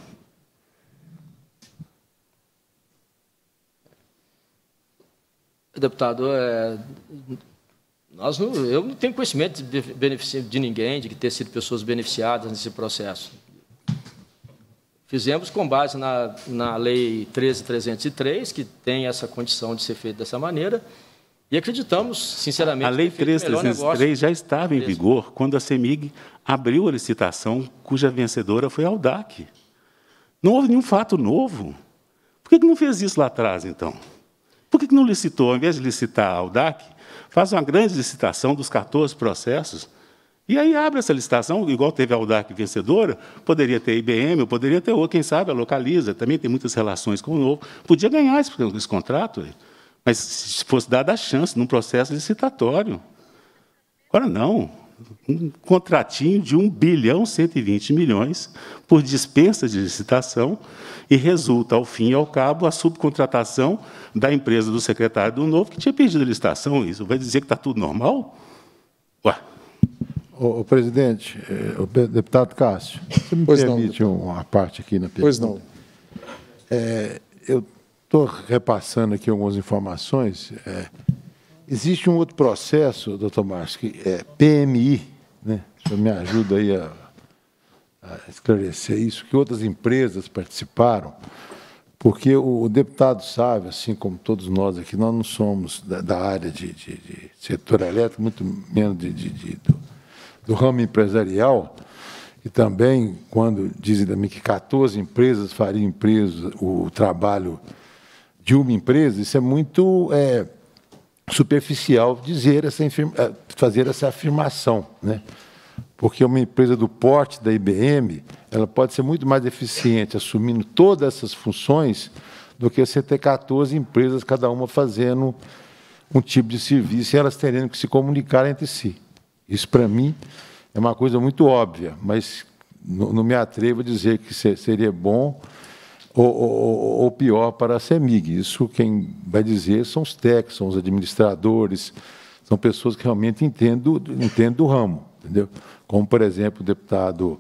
Deputado, é, nós não, eu não tenho conhecimento de, de ninguém, de que ter sido pessoas beneficiadas nesse processo. Fizemos com base na, na Lei 13.303, que tem essa condição de ser feito dessa maneira, e acreditamos, sinceramente... A Lei 13.303 já estava em vigor quando a CEMIG abriu a licitação cuja vencedora foi a Aldac. Não houve nenhum fato novo. Por que não fez isso lá atrás, então? Por que não licitou, ao invés de licitar a Aldac, faz uma grande licitação dos 14 processos, e aí abre essa licitação, igual teve a Aldac vencedora, poderia ter IBM, poderia ter outra, quem sabe a Localiza, também tem muitas relações com o Novo, podia ganhar esse, esse contrato, mas se fosse dada a chance num processo licitatório. Agora não, um contratinho de 1 bilhão 120 milhões por dispensa de licitação e resulta, ao fim e ao cabo, a subcontratação da empresa do secretário do Novo, que tinha pedido licitação. Isso vai dizer que está tudo normal? Ué. O, presidente, o eh, deputado Cássio, você me pois permite não, uma parte aqui na pergunta? Pois não. É, eu estou repassando aqui algumas informações. É, Existe um outro processo, doutor Márcio, que é PMI, né? O me ajuda aí a, a, esclarecer isso, que outras empresas participaram, porque o, o, deputado sabe, assim como todos nós aqui, nós não somos da, da área de, de, de, setor elétrico, muito menos de, de do, do ramo empresarial, e também, quando dizem também que 14 empresas fariam empresa, o trabalho de uma empresa, isso é muito é, superficial dizer essa eh, fazer essa afirmação, né? Porque uma empresa do porte da IBM, ela pode ser muito mais eficiente assumindo todas essas funções do que você ter 14 empresas cada uma fazendo um tipo de serviço e elas terem que se comunicar entre si. Isso para mim é uma coisa muito óbvia, mas não me atrevo a dizer que seria bom ou, ou, ou pior para a CEMIG. Isso quem vai dizer são os técnicos, são os administradores, são pessoas que realmente entendem, entendem do ramo. Entendeu? Como, por exemplo, o deputado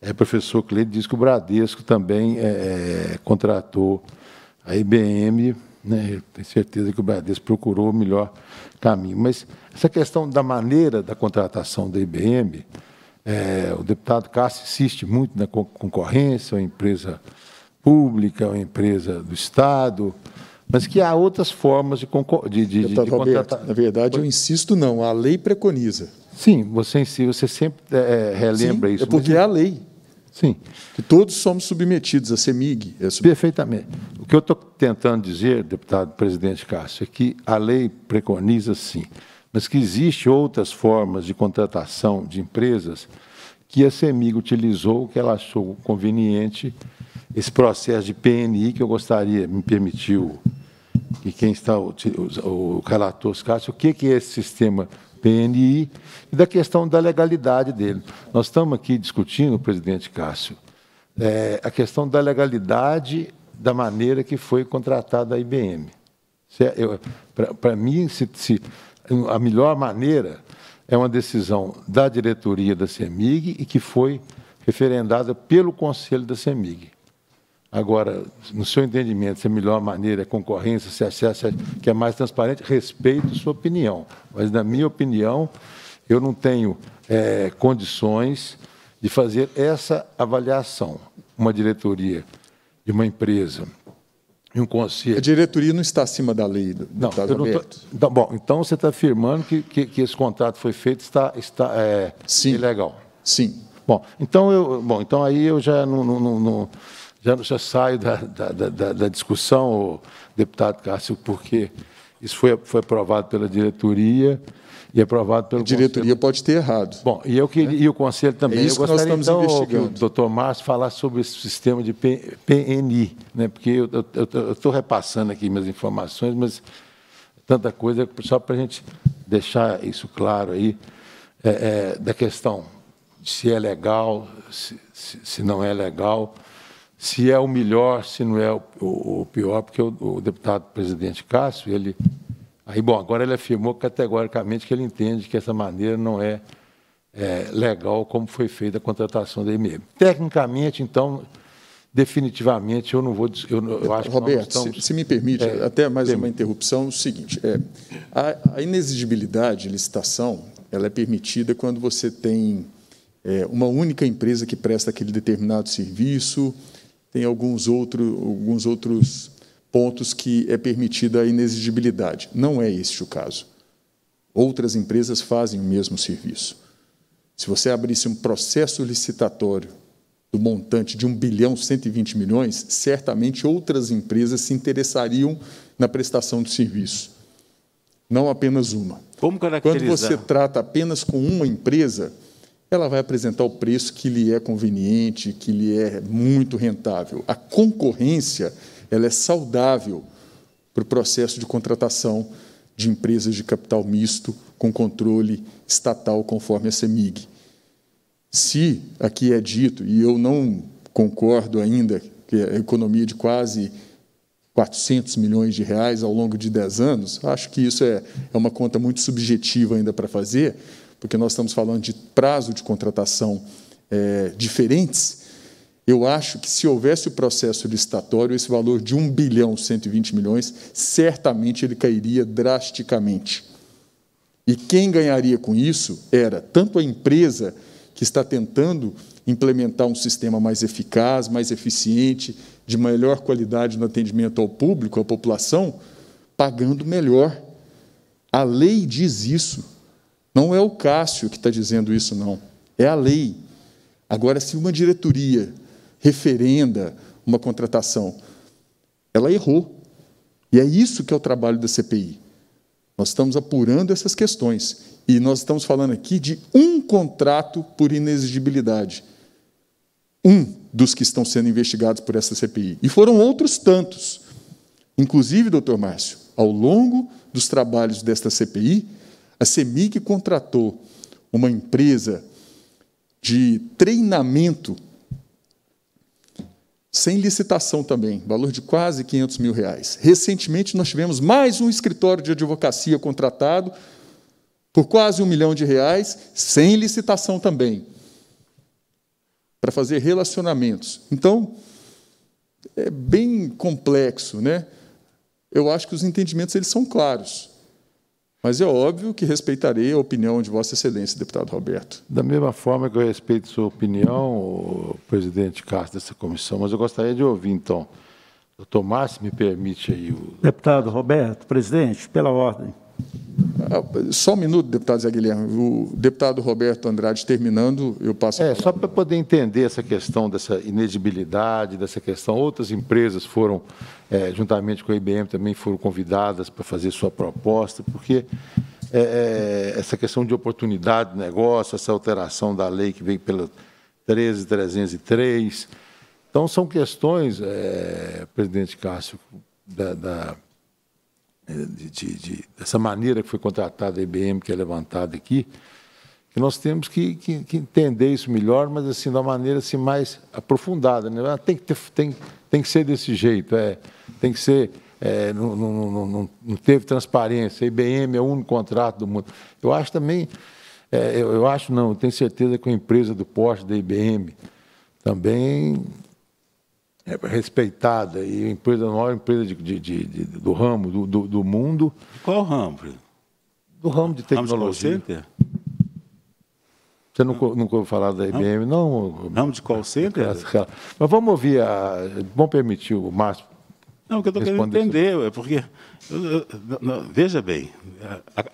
é, professor Cleide diz que o Bradesco também é, é contratou a IBM. Né? Tenho certeza que o Bradesco procurou o melhor caminho. Mas essa questão da maneira da contratação da IBM, é, o deputado Cássio insiste muito na concorrência, é a empresa pública, uma empresa do Estado, mas que há outras formas de, de, de, de Na verdade, eu insisto, não. A lei preconiza. Sim, você, você sempre é, é, relembra Sim, isso. É porque é a lei. Sim. Que todos somos submetidos a CEMIG. É Perfeitamente. O que eu estou tentando dizer, deputado presidente Cássio, é que a lei preconiza sim, mas que existem outras formas de contratação de empresas que a CEMIG utilizou, que ela achou conveniente esse processo de PNI que eu gostaria, me permitiu, e quem está, o, o relator Cássio, o que é esse sistema PNI e da questão da legalidade dele. Nós estamos aqui discutindo, presidente Cássio, é, a questão da legalidade da maneira que foi contratada a IBM. É, Para mim, se, se, a melhor maneira é uma decisão da diretoria da CEMIG e que foi referendada pelo Conselho da CEMIG. Agora, no seu entendimento, se é a melhor maneira é concorrência, se é acesso é que é mais transparente, respeito sua opinião. Mas, na minha opinião, eu não tenho é, condições de fazer essa avaliação. Uma diretoria de uma empresa e um conselho. A diretoria não está acima da lei do não, eu não tô... então, Bom, então você está afirmando que, que, que, esse contrato foi feito está, está é, Sim. ilegal. Sim. Bom, então eu, bom, então aí eu já não, não, não já, já saio da, da, da, da discussão, deputado Cássio, porque isso foi, foi aprovado pela diretoria e aprovado pelo A diretoria conselho. pode ter errado. Bom, e, eu queria, né? e o conselho também. É isso eu gostaria, que nós estamos então, investigando. que o doutor Márcio falar sobre esse sistema de PNI, né? porque eu estou repassando aqui minhas informações, mas tanta coisa, só para a gente deixar isso claro aí, é, é, da questão se é legal, se, se, se não é legal, se é o melhor, se não é o, pior, porque o, deputado presidente Cássio, ele. Aí, bom, agora ele afirmou categoricamente que ele entende que essa maneira não é, é legal como foi feita a contratação da IME. Tecnicamente, então, definitivamente eu não vou eu, eu acho Roberto, que estamos... se, se, me permite é, até mais permite. uma interrupção o seguinte é a, a, inexigibilidade de licitação ela é permitida quando você tem é, uma única empresa que presta aquele determinado serviço tem alguns, outro, alguns outros pontos que é permitida a inexigibilidade. Não é este o caso. Outras empresas fazem o mesmo serviço. Se você abrisse um processo licitatório do montante de 1 bilhão 120 milhões, certamente outras empresas se interessariam na prestação do serviço, não apenas uma. Como caracterizar? Quando você trata apenas com uma empresa, ela vai apresentar o preço que lhe é conveniente, que lhe é muito rentável. A concorrência ela é saudável para o processo de contratação de empresas de capital misto com controle estatal conforme a CEMIG. Se aqui é dito, e eu não concordo ainda, que é a economia de quase 400 milhões de reais ao longo de 10 anos, acho que isso é, é uma conta muito subjetiva ainda para fazer, porque nós estamos falando de prazo de contratação é, diferentes, eu acho que se houvesse o processo licitatório, esse valor de 1 bilhão 120 milhões, certamente ele cairia drasticamente. E quem ganharia com isso era tanto a empresa que está tentando implementar um sistema mais eficaz, mais eficiente, de melhor qualidade no atendimento ao público, à população, pagando melhor. A lei diz isso. Não é o Cássio que está dizendo isso, não. É a lei. Agora, se uma diretoria referenda uma contratação, ela errou. E é isso que é o trabalho da CPI. Nós estamos apurando essas questões. E nós estamos falando aqui de um contrato por inexigibilidade. Um dos que estão sendo investigados por essa CPI. E foram outros tantos. Inclusive, doutor Márcio, ao longo dos trabalhos desta CPI, a CEMIG contratou uma empresa de treinamento sem licitação também, valor de quase 500 mil reais. Recentemente, nós tivemos mais um escritório de advocacia contratado por quase um milhão de reais, sem licitação também, para fazer relacionamentos. Então, é bem complexo. Né? Eu acho que os entendimentos eles são claros. Mas é óbvio que respeitarei a opinião de Vossa Excelência, deputado Roberto. Da mesma forma que eu respeito sua opinião, presidente Castro, dessa comissão, mas eu gostaria de ouvir, então. Doutor Márcio, me permite aí o. Deputado Roberto, presidente, pela ordem. Ah, só um minuto, deputado Zé Guilherme. O deputado Roberto Andrade, terminando, eu passo... É, só para poder entender essa questão dessa inedibilidade, dessa questão, outras empresas foram, é, juntamente com a IBM, também foram convidadas para fazer sua proposta, porque é, é, essa questão de oportunidade de negócio, essa alteração da lei que vem pela 13303... Então, são questões, é, presidente Cássio, da, da é, de, de, de, dessa maneira que foi contratada a IBM, que é levantada aqui, que nós temos que, que, que, entender isso melhor, mas assim, de uma maneira assim, mais aprofundada. Né? Tem, que ter, tem, tem que ser desse jeito, é, tem que ser. É, não, não, não, não, teve transparência, a IBM é o único contrato do mundo. Eu acho também, é, eu, eu acho não, eu tenho certeza que a empresa do poste da IBM, também é, respeitada e empresa, a maior empresa de, de, de, de do ramo do, do, do mundo. Qual é ramo? Do ramo de tecnologia. Ramo de call center? Você nunca, nunca ouviu falar da IBM, não? Ramo de call center? Mas vamos ouvir, a, vamos permitir o Márcio não, o que eu estou querendo entender é porque, eu, eu, não, veja bem,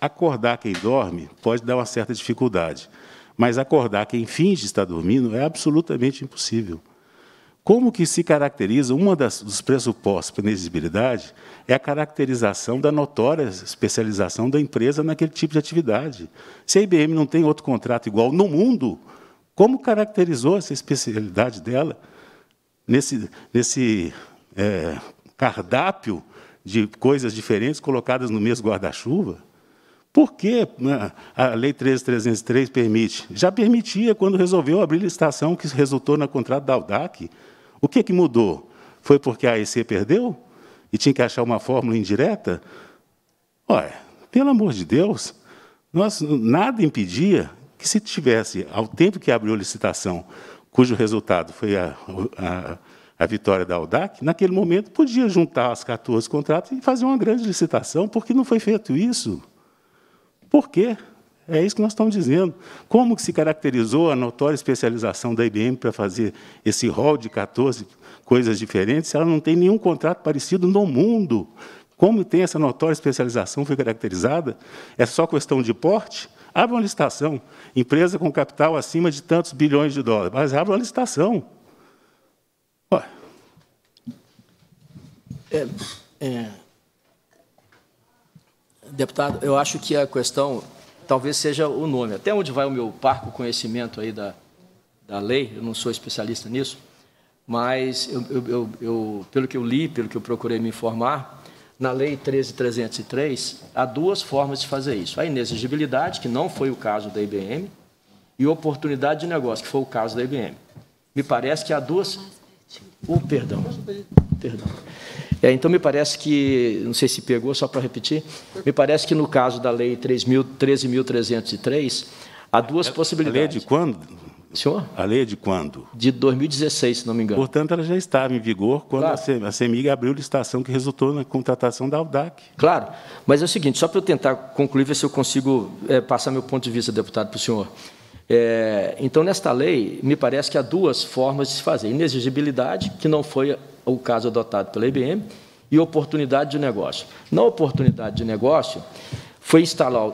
acordar quem dorme pode dar uma certa dificuldade, mas acordar quem finge estar dormindo é absolutamente impossível. Como que se caracteriza, um dos pressupostos para inexigibilidade é a caracterização da notória especialização da empresa naquele tipo de atividade. Se a IBM não tem outro contrato igual no mundo, como caracterizou essa especialidade dela nesse, nesse é, cardápio de coisas diferentes colocadas no mesmo guarda-chuva? Por que né, a Lei 13303 permite? Já permitia quando resolveu abrir licitação que resultou no contrato da Aldac. O que, que mudou? Foi porque a AEC perdeu? E tinha que achar uma fórmula indireta? Olha, pelo amor de Deus, nós, nada impedia que se tivesse, ao tempo que abriu a licitação, cujo resultado foi a, a, a vitória da Audac, naquele momento podia juntar as 14 contratos e fazer uma grande licitação, porque não foi feito isso. Por quê? É isso que nós estamos dizendo. Como que se caracterizou a notória especialização da IBM para fazer esse rol de 14 coisas diferentes se ela não tem nenhum contrato parecido no mundo? Como tem essa notória especialização foi caracterizada? É só questão de porte? Abra uma licitação. Empresa com capital acima de tantos bilhões de dólares. Mas abra uma licitação. Ué. É, é... Deputado, eu acho que a questão talvez seja o nome. Até onde vai o meu parco conhecimento aí da, da lei, eu não sou especialista nisso, mas eu, eu, eu, pelo que eu li, pelo que eu procurei me informar, na Lei 13.303, há duas formas de fazer isso. A inexigibilidade, que não foi o caso da IBM, e oportunidade de negócio, que foi o caso da IBM. Me parece que há duas... Oh, perdão, perdão. É, então, me parece que, não sei se pegou, só para repetir, me parece que no caso da Lei 13.303, há duas possibilidades. A lei é de quando? Senhor? A lei é de quando? De 2016, se não me engano. Portanto, ela já estava em vigor quando claro. a CEMIG abriu a licitação que resultou na contratação da AUDAC. Claro, mas é o seguinte, só para eu tentar concluir, ver se eu consigo é, passar meu ponto de vista, deputado, para o senhor. É, então, nesta lei, me parece que há duas formas de se fazer. Inexigibilidade, que não foi o caso adotado pela IBM, e oportunidade de negócio. Na oportunidade de negócio, foi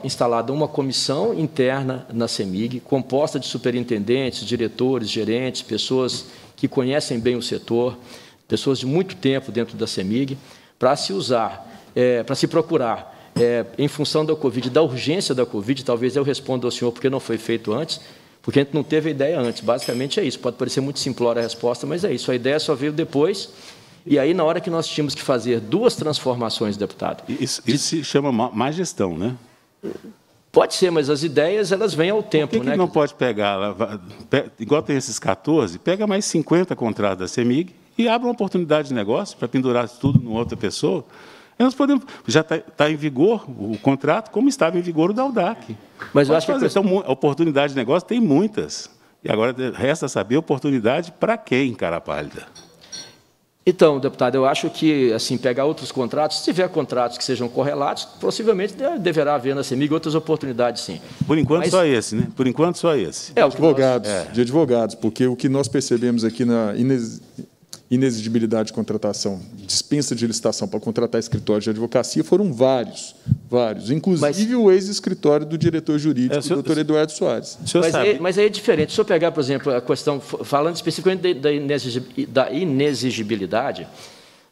instalada uma comissão interna na CEMIG, composta de superintendentes, diretores, gerentes, pessoas que conhecem bem o setor, pessoas de muito tempo dentro da CEMIG, para se usar, é, para se procurar, é, em função da Covid, da urgência da Covid, talvez eu responda ao senhor porque não foi feito antes, porque a gente não teve a ideia antes. Basicamente é isso. Pode parecer muito simplória a resposta, mas é isso. A ideia só veio depois. E aí, na hora que nós tínhamos que fazer duas transformações, deputado. Isso, de... se chama má gestão, né? Pode ser, mas as ideias elas vêm ao tempo. Por que, né? que não pode pegar? Igual tem esses 14, pega mais 50 contratos da CEMIG e abre uma oportunidade de negócio para pendurar tudo em outra pessoa. Nós podemos, já está tá em vigor o contrato, como estava em vigor o da UDAC. Mas eu acho fazer. que. Então, oportunidade de negócio tem muitas. E agora resta saber oportunidade para quem, cara pálida. Então, deputado, eu acho que, assim, pegar outros contratos, se tiver contratos que sejam correlatos, possivelmente deverá haver na CEMIG outras oportunidades, sim. Por enquanto, Mas... só esse, né? Por enquanto só esse. É, o que advogados, nós... é. de advogados, porque o que nós percebemos aqui na inexigibilidade de contratação, dispensa de licitação para contratar escritório de advocacia, foram vários, vários, inclusive mas, o ex-escritório do diretor jurídico, é, senhor, doutor Eduardo Soares. Mas, é, mas aí é diferente. Se eu pegar, por exemplo, a questão, falando especificamente da inexigibilidade,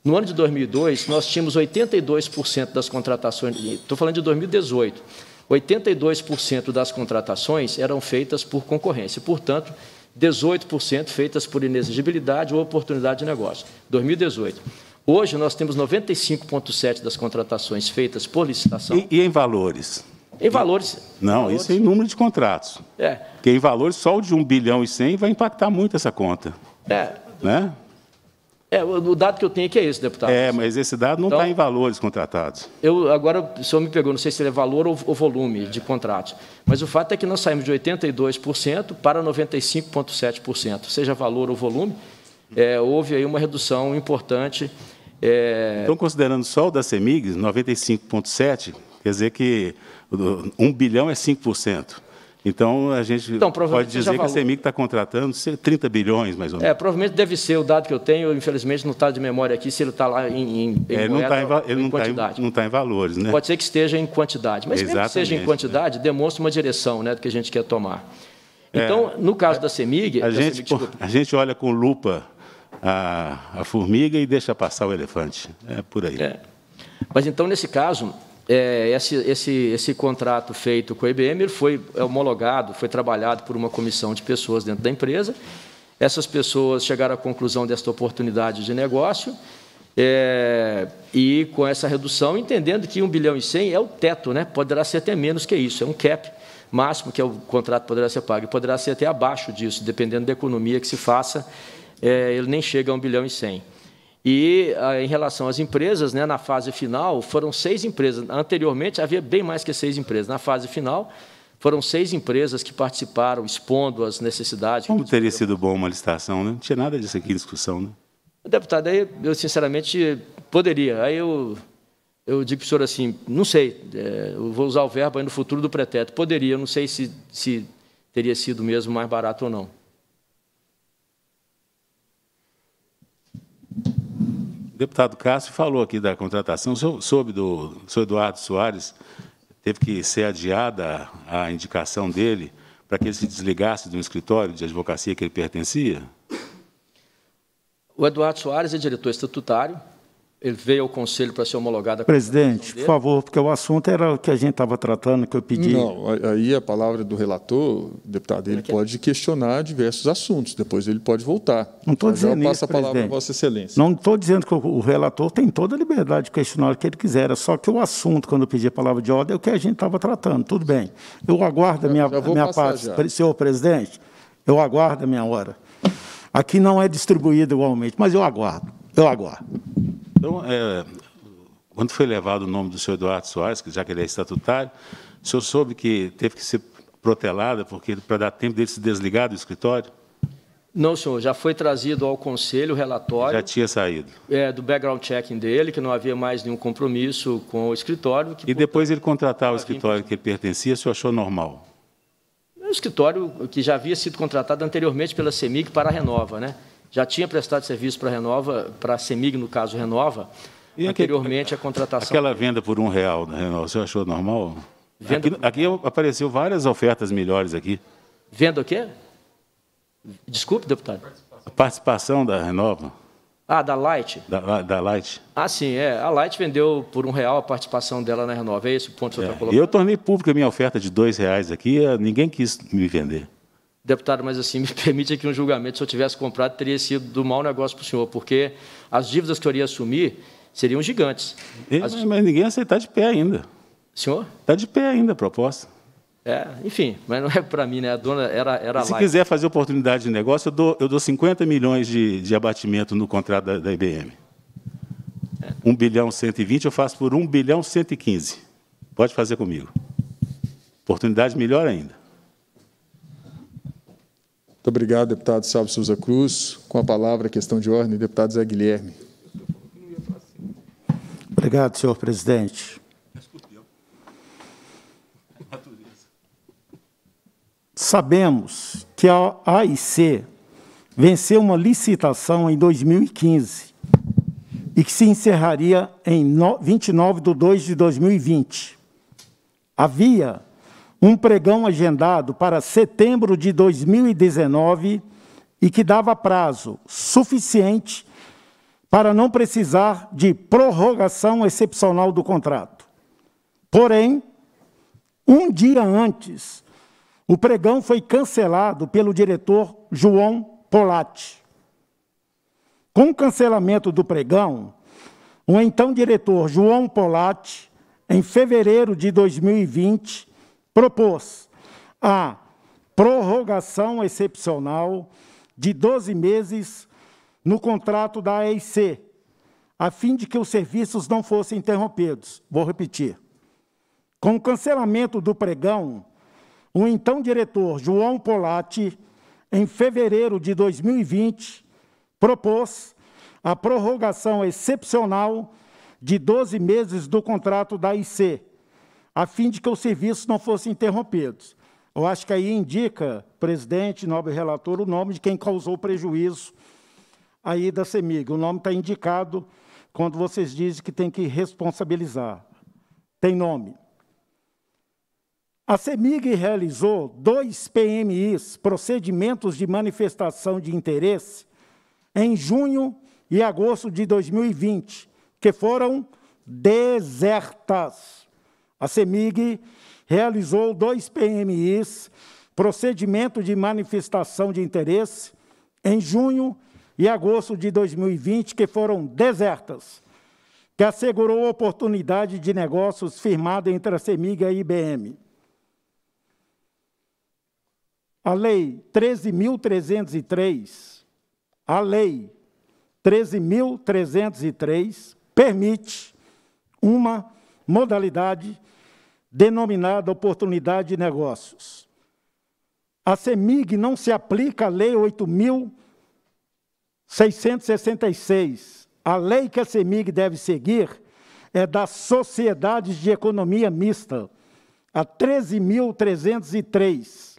no ano de 2002, nós tínhamos 82% das contratações, estou falando de 2018, 82% das contratações eram feitas por concorrência. Portanto, 18% feitas por inexigibilidade ou oportunidade de negócio, 2018. Hoje, nós temos 95,7% das contratações feitas por licitação. E, e em valores? Em valores. Não, valores. isso é em número de contratos. É. Porque em valores, só o de 1 bilhão e 100 vai impactar muito essa conta. É. Né? É, o dado que eu tenho aqui é, é esse, deputado. É, mas esse dado não está então, em valores contratados. Eu, agora, o senhor me pegou, não sei se é valor ou, ou volume é. de contratos, mas o fato é que nós saímos de 82% para 95,7%, seja valor ou volume, é, houve aí uma redução importante. É... Então, considerando só o da CEMIG, 95,7%, quer dizer que 1 bilhão é 5%. Então, a gente então, pode dizer que a CEMIG está contratando 30 bilhões, mais ou menos. É, provavelmente deve ser o dado que eu tenho, infelizmente não está de memória aqui, se ele está lá em, em, é, tá ele moeda, não tá em, ele em quantidade. Tá em, não está em valores, né? Pode ser que esteja em quantidade, mas Exatamente, mesmo que seja em né? quantidade, né? demonstra uma direção né, do que a gente quer tomar. Então, é, no caso é, da CEMIG... A, gente, CEMIG, a gente olha com lupa a, a, formiga e deixa passar o elefante. É por aí. É. Mas então, nesse caso, é, esse, esse, esse contrato feito com a IBM foi homologado, foi trabalhado por uma comissão de pessoas dentro da empresa. Essas pessoas chegaram à conclusão desta oportunidade de negócio é, e, com essa redução, entendendo que 1 bilhão e 100 é o teto, né? poderá ser até menos que isso, é um cap máximo que é o contrato poderá ser pago, poderá ser até abaixo disso, dependendo da economia que se faça, é, ele nem chega a 1 bilhão e 100. E ah, em relação às empresas, né, na fase final, foram seis empresas. Anteriormente havia bem mais que seis empresas. Na fase final, foram seis empresas que participaram, expondo as necessidades. Como teria sido bom uma licitação, né? Não tinha nada disso aqui em discussão, né? Deputado, aí eu sinceramente poderia. Aí eu, eu digo para o senhor assim: não sei, é, eu vou usar o verbo aí no futuro do pretérito. Poderia, não sei se, se teria sido mesmo mais barato ou não. deputado Cássio falou aqui da contratação, soube do senhor Eduardo Soares, teve que ser adiada a indicação dele para que ele se desligasse do escritório de advocacia que ele pertencia? O Eduardo Soares é diretor estatutário, ele veio ao Conselho para ser homologado. Presidente, por favor, porque o assunto era o que a gente estava tratando, que eu pedi. Não, aí a palavra do relator, deputado, ele é que é? pode questionar diversos assuntos, depois ele pode voltar. Não estou dizendo eu passo isso, a palavra presidente. a Vossa Excelência. Não estou dizendo que o relator tem toda a liberdade de questionar o que ele quiser, é só que o assunto, quando eu pedi a palavra de ordem, é o que a gente estava tratando. Tudo bem. Eu aguardo a minha, a minha parte. Já. Senhor presidente, eu aguardo a minha hora. Aqui não é distribuído igualmente, mas eu aguardo. Eu aguardo. Então, é, quando foi levado o nome do senhor Eduardo Soares, que já que ele é estatutário, o senhor soube que teve que ser protelada porque para dar tempo dele se desligar do escritório? Não, senhor, já foi trazido ao conselho o relatório. Já tinha saído. É, do background checking dele, que não havia mais nenhum compromisso com o escritório. Que, e depois ele contratar o escritório que ele pertencia, o senhor achou normal? É o um escritório que já havia sido contratado anteriormente pela CEMIG para a Renova, né? já tinha prestado serviço para a Renova, para a Semig, no caso Renova, e anteriormente a contratação. Aquela venda por um real da Renova, você achou normal? Venda... Aqui, aqui apareceu várias ofertas melhores aqui. Venda o quê? Desculpe, deputado. A participação da Renova. Ah, da Light? Da, da, Light. Ah, sim, é. A Light vendeu por um real a participação dela na Renova. É esse o ponto que você é, está é. colocando? Eu tornei pública a minha oferta de dois reais aqui, ninguém quis me vender. Deputado, mas assim, me permite aqui um julgamento. Se eu tivesse comprado, teria sido do mau negócio para o senhor, porque as dívidas que eu iria assumir seriam gigantes. As... Mas, mas ninguém aceitar de pé ainda. Senhor? Está de pé ainda a proposta. É, enfim, mas não é para mim, né? A dona era, era Se quiser fazer oportunidade de negócio, eu dou, eu dou 50 milhões de, de abatimento no contrato da, da IBM. É. 1 bilhão 120, eu faço por 1 bilhão 115. Pode fazer comigo. Oportunidade melhor ainda. Muito obrigado, deputado Salvo Souza Cruz. Com a palavra, questão de ordem, deputado Zé Guilherme. Obrigado, senhor presidente. Sabemos que a AIC venceu uma licitação em 2015 e que se encerraria em 29 de 2 de 2020. Havia um pregão agendado para setembro de 2019 e que dava prazo suficiente para não precisar de prorrogação excepcional do contrato. Porém, um dia antes, o pregão foi cancelado pelo diretor João Polatti. Com o cancelamento do pregão, o então diretor João Polatti, em fevereiro de 2020, propôs a prorrogação excepcional de 12 meses no contrato da AIC, a fim de que os serviços não fossem interrompidos. Vou repetir. Com o cancelamento do pregão, o então diretor João Polatti, em fevereiro de 2020, propôs a prorrogação excepcional de 12 meses do contrato da IC, a fim de que os serviços não fossem interrompidos. Eu acho que aí indica, presidente, nobre relator, o nome de quem causou prejuízo aí da CEMIG. O nome está indicado quando vocês dizem que tem que responsabilizar. Tem nome. A CEMIG realizou dois PMIs, procedimentos de manifestação de interesse, em junho e agosto de 2020, que foram desertas. A CEMIG realizou dois PMIs, procedimento de manifestação de interesse, em junho e agosto de 2020, que foram desertas, que assegurou oportunidade de negócios firmada entre a CEMIG e a IBM. A Lei 13.303, a Lei 13.303 permite uma modalidade denominada oportunidade de negócios. A CEMIG não se aplica à Lei 8.666. A lei que a CEMIG deve seguir é da sociedades de economia mista, a 13.303.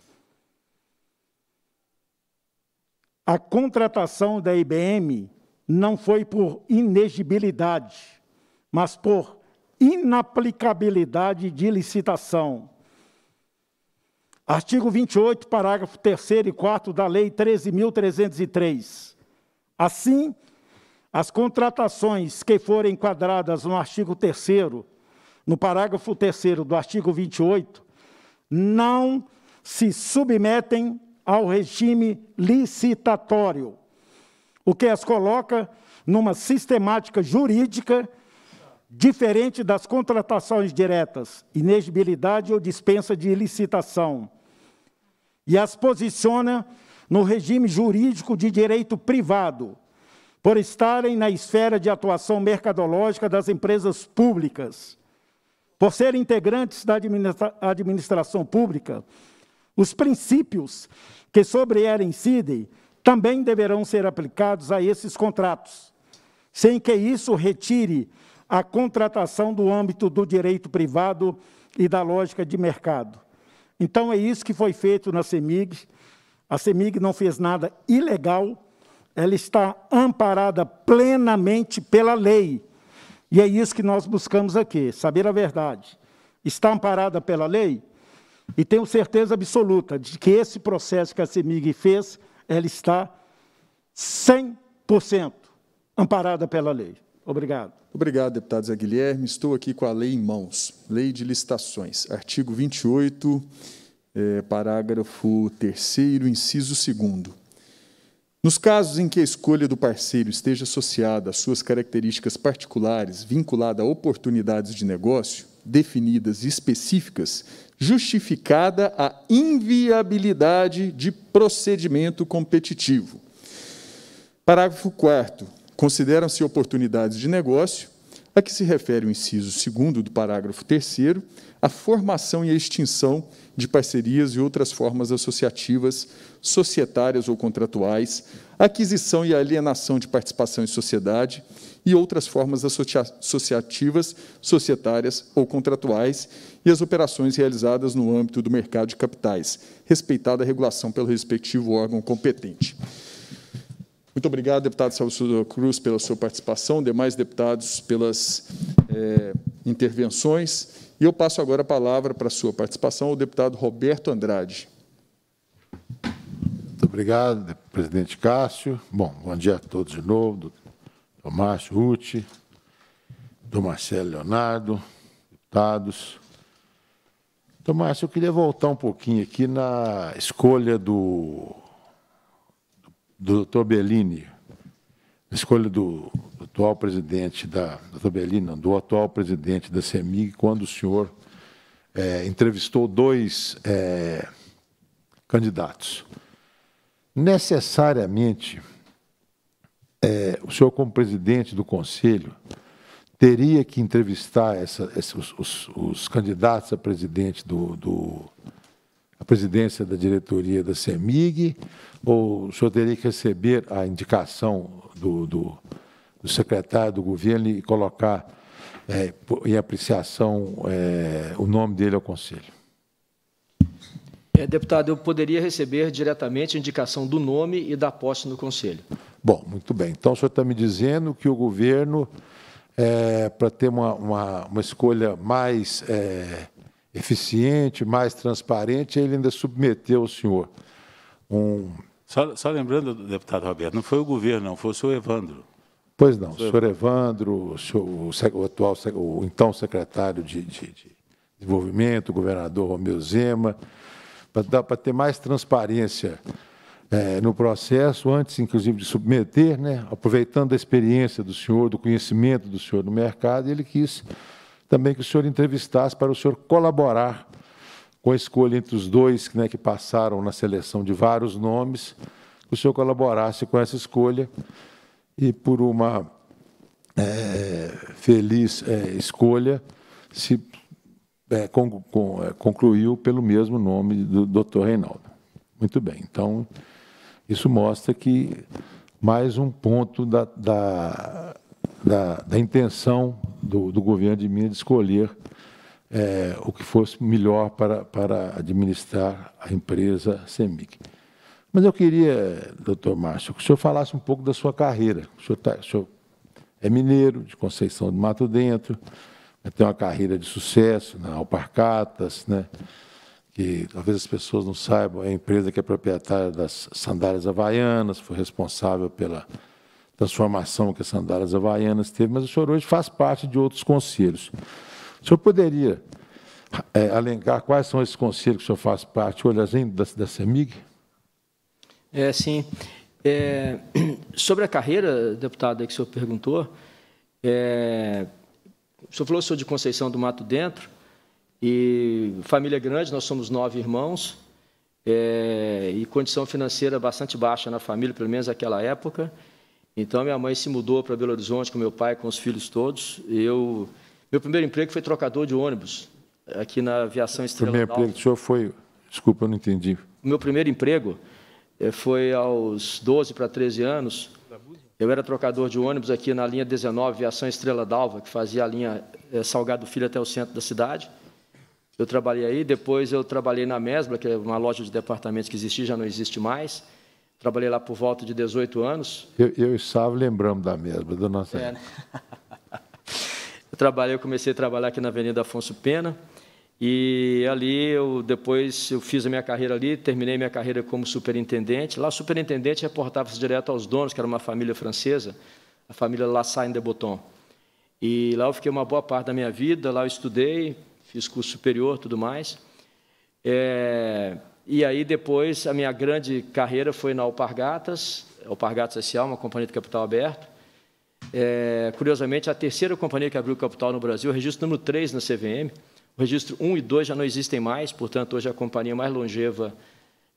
A contratação da IBM não foi por inegibilidade, mas por inaplicabilidade de licitação. Artigo 28, parágrafo 3 e 4 da Lei 13.303. Assim, as contratações que forem enquadradas no artigo 3, no parágrafo 3 do artigo 28, não se submetem ao regime licitatório, o que as coloca numa sistemática jurídica Diferente das contratações diretas, inegibilidade ou dispensa de licitação, e as posiciona no regime jurídico de direito privado, por estarem na esfera de atuação mercadológica das empresas públicas. Por serem integrantes da administra administração pública, os princípios que sobre ela incidem também deverão ser aplicados a esses contratos, sem que isso retire a contratação do âmbito do direito privado e da lógica de mercado. Então, é isso que foi feito na CEMIG. A CEMIG não fez nada ilegal, ela está amparada plenamente pela lei. E é isso que nós buscamos aqui, saber a verdade. Está amparada pela lei? E tenho certeza absoluta de que esse processo que a CEMIG fez, ela está 100% amparada pela lei. Obrigado. Obrigado, deputado Zé Guilherme. Estou aqui com a lei em mãos. Lei de licitações, artigo 28, é, parágrafo 3 inciso 2 nos casos em que a escolha do parceiro esteja associada às suas características particulares, vinculada a oportunidades de negócio definidas e específicas, justificada a inviabilidade de procedimento competitivo. Parágrafo 4 Consideram-se oportunidades de negócio a que se refere o inciso segundo do parágrafo terceiro a formação e a extinção de parcerias e outras formas associativas, societárias ou contratuais, aquisição e alienação de participação em sociedade e outras formas associativas, societárias ou contratuais e as operações realizadas no âmbito do mercado de capitais, respeitada a regulação pelo respectivo órgão competente. Muito obrigado, deputado Salvador Cruz, pela sua participação, demais deputados pelas é, intervenções. E eu passo agora a palavra para a sua participação ao deputado Roberto Andrade. Muito obrigado, presidente Cássio. Bom, bom dia a todos de novo, Tomás Ruth, do Marcelo Leonardo, deputados. Tomás, eu queria voltar um pouquinho aqui na escolha do do Dr. Bellini, a escolha do, atual presidente da Dr. Bellini, não, do atual presidente da CEMIG, quando o senhor é, entrevistou dois é, candidatos. Necessariamente, é, o senhor, como presidente do conselho, teria que entrevistar essa, essa, os, os, os, candidatos a presidente do, do a presidência da diretoria da CEMIG, ou o senhor teria que receber a indicação do, do, do secretário do governo e colocar é, em apreciação é, o nome dele ao Conselho? É, deputado, eu poderia receber diretamente a indicação do nome e da posse no Conselho. Bom, muito bem. Então, o senhor está me dizendo que o governo, é, para ter uma, uma, uma escolha mais é, eficiente, mais transparente, ele ainda submeteu o senhor. Um... Só, só lembrando, deputado Roberto, não foi o governo, não, foi o senhor Evandro. Pois não, o senhor, o senhor Evandro, o, senhor, o, atual, o então secretário de, de, de Desenvolvimento, o governador Romeu Zema, para ter mais transparência é, no processo, antes, inclusive, de submeter, né, aproveitando a experiência do senhor, do conhecimento do senhor no mercado, ele quis também que o senhor entrevistasse para o senhor colaborar com a escolha entre os dois né, que passaram na seleção de vários nomes, que o senhor colaborasse com essa escolha e por uma é, feliz é, escolha se é, con, con, é, concluiu pelo mesmo nome do Dr. Reinaldo. Muito bem, então isso mostra que mais um ponto da, da da, da intenção do, do, governo de Minas de escolher é, o que fosse melhor para, para administrar a empresa CEMIC. Mas eu queria, doutor Márcio, que o senhor falasse um pouco da sua carreira. O senhor, tá, o senhor é mineiro, de Conceição do Mato Dentro, né, tem uma carreira de sucesso na Alparcatas, né? que talvez as pessoas não saibam, é a empresa que é proprietária das sandálias havaianas, foi responsável pela transformação que as sandálias havaianas teve, mas o senhor hoje faz parte de outros conselhos. O senhor poderia é, alencar quais são esses conselhos que o senhor faz parte hoje, ainda da, da CEMIG? É, sim. É, sobre a carreira, deputado, que o senhor perguntou, é, o senhor falou, sou de Conceição do Mato Dentro, e família grande, nós somos nove irmãos, é, e condição financeira bastante baixa na família, pelo menos naquela época, então, minha mãe se mudou para Belo Horizonte com meu pai, com os filhos todos. Eu, meu primeiro emprego foi trocador de ônibus, aqui na aviação Estrela Primeiro emprego do senhor foi... Desculpa, eu não entendi. Meu primeiro emprego eh, foi aos 12 para 13 anos. Eu era trocador de ônibus aqui na linha 19, Viação Estrela d'Alva, que fazia a linha eh, Salgado Filho até o centro da cidade. Eu trabalhei aí, depois eu trabalhei na Mesbla, que é uma loja de departamentos que existia, já não existe mais. Trabalhei lá por volta de 18 anos. Eu, eu estava lembrando da mesma, do nosso. É, né? eu trabalhei, eu comecei a trabalhar aqui na Avenida Afonso Pena. E ali eu depois eu fiz a minha carreira ali, terminei minha carreira como superintendente. Lá o superintendente reportava-se direto aos donos, que era uma família francesa, a família Lassagne de Botton. E lá eu fiquei uma boa parte da minha vida, lá eu estudei, fiz curso superior, tudo mais. É, e aí depois a minha grande carreira foi na Alpargatas, Alpargatas S.A., uma companhia de capital aberto. É, curiosamente, a terceira companhia que abriu capital no Brasil, o registro número 3 na CVM. O registro 1 e 2 já não existem mais, portanto, hoje é a companhia mais longeva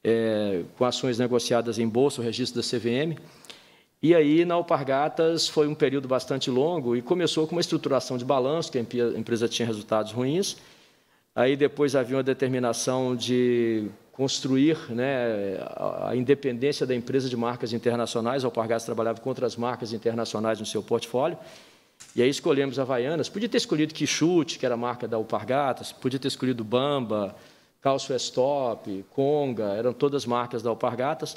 é, com ações negociadas em bolsa, o registro da CVM. E aí, na Alpargatas, foi um período bastante longo e começou com uma estruturação de balanço, que a empresa tinha resultados ruins, Aí depois havia uma determinação de construir né, a independência da empresa de marcas internacionais. A Alpargatas trabalhava contra as marcas internacionais no seu portfólio. E aí escolhemos Havaianas. Podia ter escolhido Quichute, que era a marca da Alpargatas. Podia ter escolhido Bamba, Calço Stop, Conga. Eram todas marcas da Alpargatas.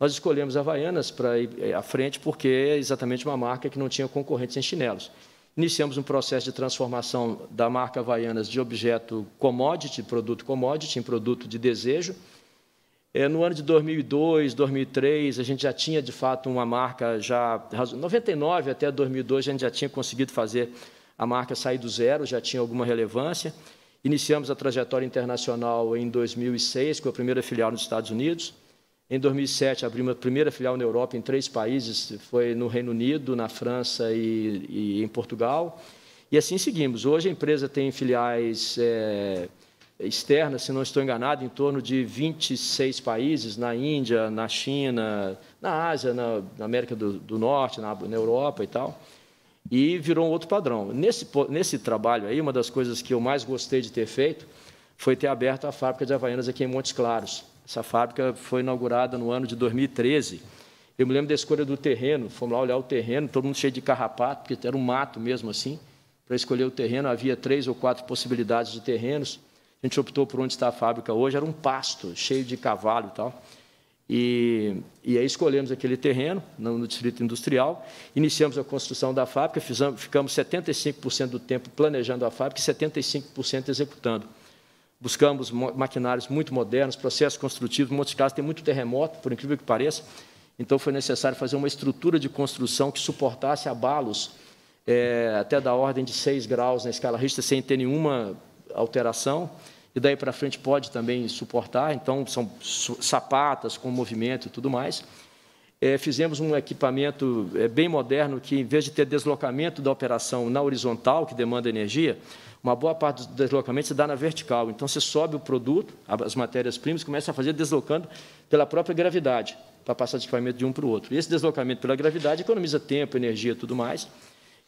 Nós escolhemos Havaianas para ir eh, à frente porque é exatamente uma marca que não tinha concorrentes em chinelos. Iniciamos um processo de transformação da marca Havaianas de objeto commodity, produto commodity, em produto de desejo. É, no ano de 2002, 2003, a gente já tinha, de fato, uma marca já... 99 até 2002, a gente já tinha conseguido fazer a marca sair do zero, já tinha alguma relevância. Iniciamos a trajetória internacional em 2006, com a primeira filial nos Estados Unidos. Em 2007, abri a primeira filial na Europa, em três países, foi no Reino Unido, na França e, e em Portugal. E assim seguimos. Hoje a empresa tem filiais é, externas, se não estou enganado, em torno de 26 países, na Índia, na China, na Ásia, na, na América do, do Norte, na, na Europa e tal e virou um outro padrão. Nesse, nesse trabalho aí, uma das coisas que eu mais gostei de ter feito foi ter aberto a fábrica de Havaianas aqui em Montes Claros. Essa fábrica foi inaugurada no ano de 2013. Eu me lembro da escolha do terreno, fomos lá olhar o terreno, todo mundo cheio de carrapato, porque era um mato mesmo assim. Para escolher o terreno, havia três ou quatro possibilidades de terrenos. A gente optou por onde está a fábrica hoje, era um pasto cheio de cavalo e tal. E, e, aí escolhemos aquele terreno no, no, Distrito Industrial, iniciamos a construção da fábrica, fizemos, ficamos 75% do tempo planejando a fábrica e 75% executando buscamos maquinários muito modernos, processos construtivos, em muitos casos tem muito terremoto, por incrível que pareça, então foi necessário fazer uma estrutura de construção que suportasse abalos é, até da ordem de 6 graus na escala Richter, sem ter nenhuma alteração, e daí para frente pode também suportar, então são sapatas com movimento e tudo mais. É, fizemos um equipamento é, bem moderno que, em vez de ter deslocamento da operação na horizontal, que demanda energia, uma boa parte do deslocamento se dá na vertical. Então, você sobe o produto, as matérias-primas, começa a fazer deslocando pela própria gravidade, para passar de equipamento de um para o outro. E esse deslocamento pela gravidade economiza tempo, energia e tudo mais.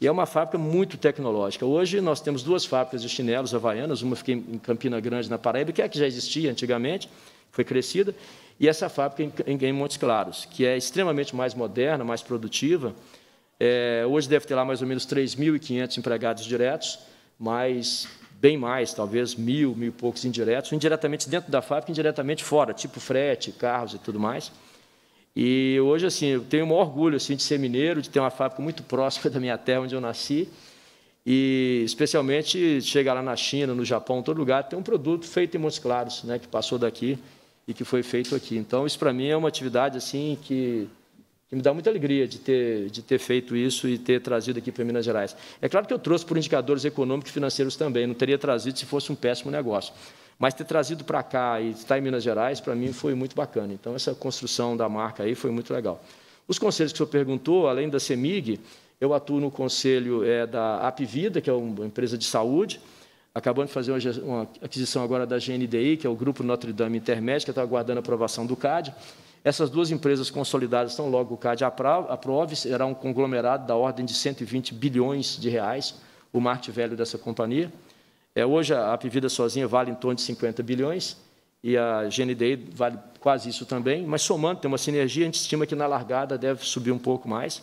E é uma fábrica muito tecnológica. Hoje nós temos duas fábricas de chinelos havaianas, uma fica em Campina Grande, na Paraíba, que é a que já existia antigamente, foi crescida, e essa fábrica em, em Montes Claros, que é extremamente mais moderna, mais produtiva. É, hoje deve ter lá mais ou menos 3.500 empregados diretos, mas bem mais, talvez mil, mil e poucos indiretos, indiretamente dentro da fábrica, indiretamente fora, tipo frete, carros e tudo mais. E hoje, assim, eu tenho um orgulho assim, de ser mineiro, de ter uma fábrica muito próxima da minha terra, onde eu nasci, e especialmente chegar lá na China, no Japão, em todo lugar, tem um produto feito em Montes Claros, né, que passou daqui e que foi feito aqui. Então, isso para mim é uma atividade assim que que me dá muita alegria de ter, de ter feito isso e ter trazido aqui para Minas Gerais. É claro que eu trouxe por indicadores econômicos e financeiros também, não teria trazido se fosse um péssimo negócio. Mas ter trazido para cá e estar em Minas Gerais, para mim, foi muito bacana. Então, essa construção da marca aí foi muito legal. Os conselhos que o senhor perguntou, além da CEMIG, eu atuo no conselho é, da Apvida, que é uma empresa de saúde, Acabamos de fazer uma, aquisição agora da GNDI, que é o Grupo Notre Dame Intermédio, que está aguardando a aprovação do CAD. Essas duas empresas consolidadas estão logo o CAD aprove, será um conglomerado da ordem de 120 bilhões de reais, o marte velho dessa companhia. É, hoje, a Apivida sozinha vale em torno de 50 bilhões e a GNDI vale quase isso também, mas somando, tem uma sinergia, a gente estima que na largada deve subir um pouco mais.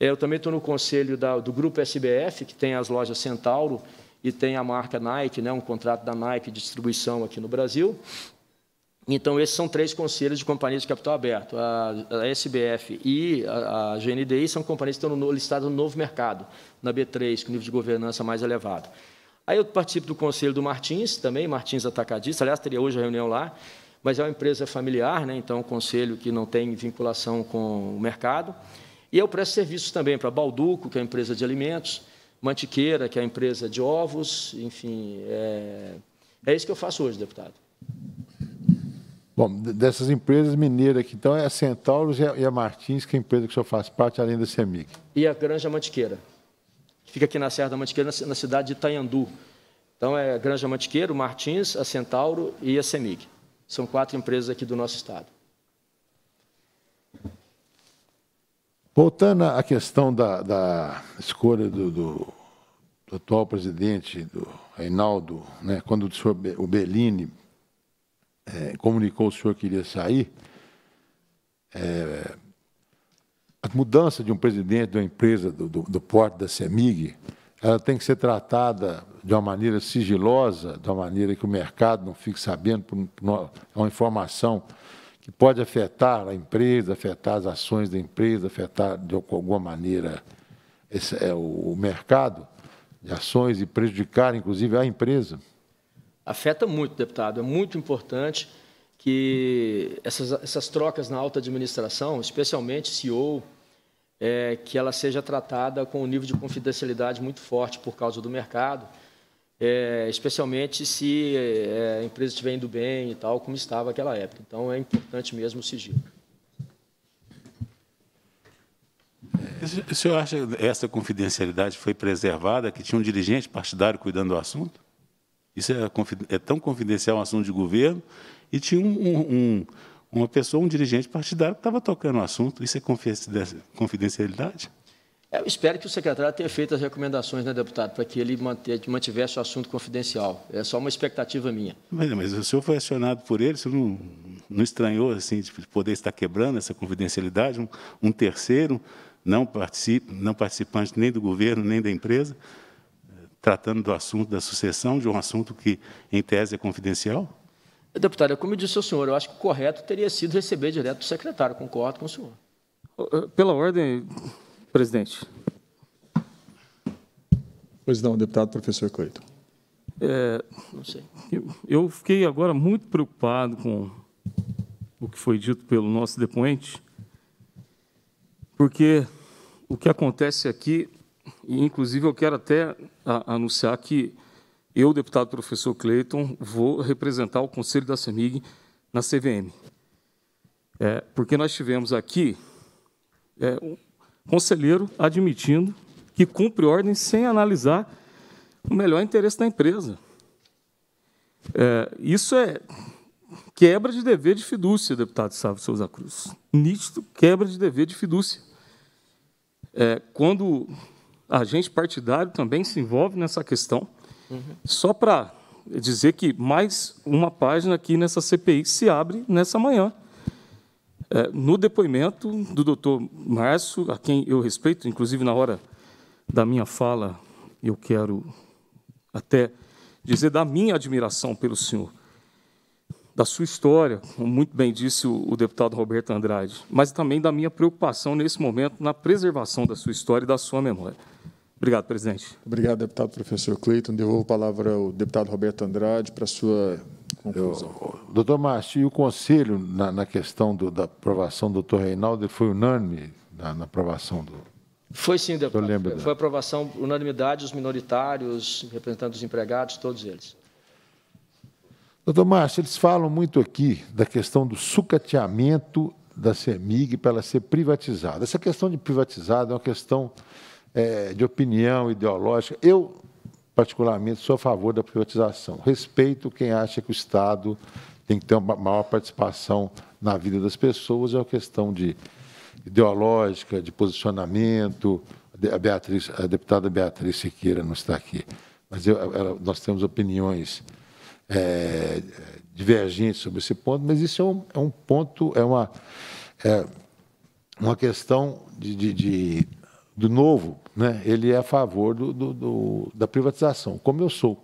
É, eu também estou no conselho da, do Grupo SBF, que tem as lojas Centauro e tem a marca Nike, né, um contrato da Nike distribuição aqui no Brasil. Então, esses são três conselhos de companhias de capital aberto. A, a SBF e a, a, GNDI são companhias que estão no, listadas no novo mercado, na B3, com nível de governança mais elevado. Aí eu participo do conselho do Martins, também, Martins Atacadista, aliás, teria hoje a reunião lá, mas é uma empresa familiar, né? então, é um conselho que não tem vinculação com o mercado. E eu presto serviços também para Balduco, que é uma empresa de alimentos, Mantiqueira, que é a empresa de ovos, enfim, é, é isso que eu faço hoje, deputado. Bom, dessas empresas mineiras aqui, então, é a Centauros e a, Martins, que é a empresa que o senhor faz parte, além da CEMIG. E a Granja Mantiqueira, que fica aqui na Serra da Mantiqueira, na, na cidade de Itaiandu. Então, é a Granja Mantiqueira, o Martins, a Centauro e a CEMIG. São quatro empresas aqui do nosso estado. Voltando à questão da, da escolha do, do, do, atual presidente, do Reinaldo, né, quando o senhor o Bellini é, comunicou o senhor que iria sair, é, a mudança de um presidente de uma empresa do, do, do porte da CEMIG, ela tem que ser tratada de uma maneira sigilosa, de uma maneira que o mercado não fique sabendo, é uma informação que pode afetar a empresa, afetar as ações da empresa, afetar de alguma maneira esse, é, o mercado de ações e prejudicar, inclusive, a empresa? Afeta muito, deputado. É muito importante que essas, essas trocas na alta administração, especialmente CEO, é, que ela seja tratada com um nível de confidencialidade muito forte por causa do mercado é, especialmente se é, a empresa estiver indo bem e tal, como estava naquela época. Então, é importante mesmo o sigilo. É. O senhor acha que essa confidencialidade foi preservada, que tinha um dirigente partidário cuidando do assunto? Isso é, é tão confidencial um assunto de governo, e tinha um, um, uma pessoa, um dirigente partidário, que estava tocando o assunto. Isso é confidencialidade? É, eu espero que o secretário tenha feito as recomendações, né, deputado, para que ele mantivesse o assunto confidencial. É só uma expectativa minha. Mas, mas o senhor foi acionado por ele, o senhor não, não estranhou assim, de poder estar quebrando essa confidencialidade? Um, um terceiro, não, participa, não participante nem do governo, nem da empresa, tratando do assunto da sucessão, de um assunto que, em tese, é confidencial? Deputado, é como disse o senhor, eu acho que o correto teria sido receber direto do secretário, concordo com o senhor. Pela ordem, Presidente. Pois não, deputado professor Cleiton. É, não sei. Eu, fiquei agora muito preocupado com o que foi dito pelo nosso depoente, porque o que acontece aqui, e inclusive eu quero até anunciar que eu, deputado professor Cleiton, vou representar o Conselho da CEMIG na CVM. É, porque nós tivemos aqui é, Conselheiro admitindo que cumpre ordem sem analisar o melhor interesse da empresa. É, isso é quebra de dever de fidúcia, deputado Sávio Souza Cruz. Nítido quebra de dever de fidúcia. É, quando agente partidário também se envolve nessa questão, uhum. só para dizer que mais uma página aqui nessa CPI se abre nessa manhã. É, no depoimento do doutor Márcio, a quem eu respeito, inclusive na hora da minha fala, eu quero até dizer da minha admiração pelo senhor, da sua história, como muito bem disse o, deputado Roberto Andrade, mas também da minha preocupação nesse momento na preservação da sua história e da sua memória. Obrigado, presidente. Obrigado, deputado professor Cleiton. Devolvo a palavra ao deputado Roberto Andrade para a sua confusão. Eu, doutor Márcio, e o conselho na, na questão do, da aprovação do doutor Reinaldo foi unânime na, na aprovação do. Foi sim, deputado. Né? foi aprovação unanimidade, os minoritários, representantes dos empregados, todos eles. Doutor Márcio, eles falam muito aqui da questão do sucateamento da CEMIG para ela ser privatizada. Essa questão de privatizada é uma questão é, de opinião ideológica. Eu particularmente sou a favor da privatização. Respeito quem acha que o Estado tem que ter uma maior participação na vida das pessoas, é uma questão de ideológica, de posicionamento. A, Beatriz, a deputada Beatriz Siqueira não está aqui, mas eu, ela, nós temos opiniões é, divergentes sobre esse ponto, mas isso é um, é um ponto, é uma, é uma questão de, de, de de novo, né, ele é a favor do, do, do, da privatização, como eu sou.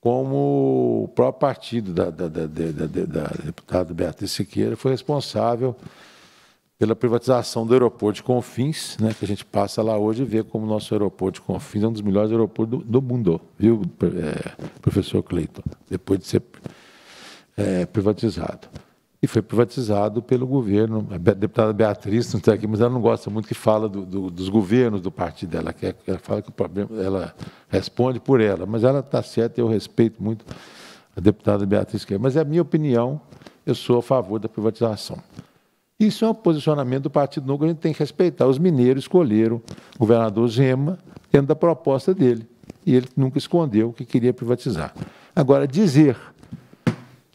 Como o próprio partido da, da, da, da deputada Beatriz Siqueira foi responsável pela privatização do aeroporto de Confins, né, que a gente passa lá hoje e vê como o nosso aeroporto de Confins é um dos melhores aeroportos do, do mundo, viu, é, professor Cleiton? Depois de ser é, privatizado e foi privatizado pelo governo. A deputada Beatriz não está aqui, mas ela não gosta muito que fala do, do, dos governos do partido dela, que é, ela fala que o problema, ela responde por ela, mas ela está certa, eu respeito muito a deputada Beatriz Mas é a minha opinião, eu sou a favor da privatização. Isso é um posicionamento do Partido Novo, a gente tem que respeitar. Os mineiros escolheram o governador Zema dentro da proposta dele, e ele nunca escondeu que queria privatizar. Agora, dizer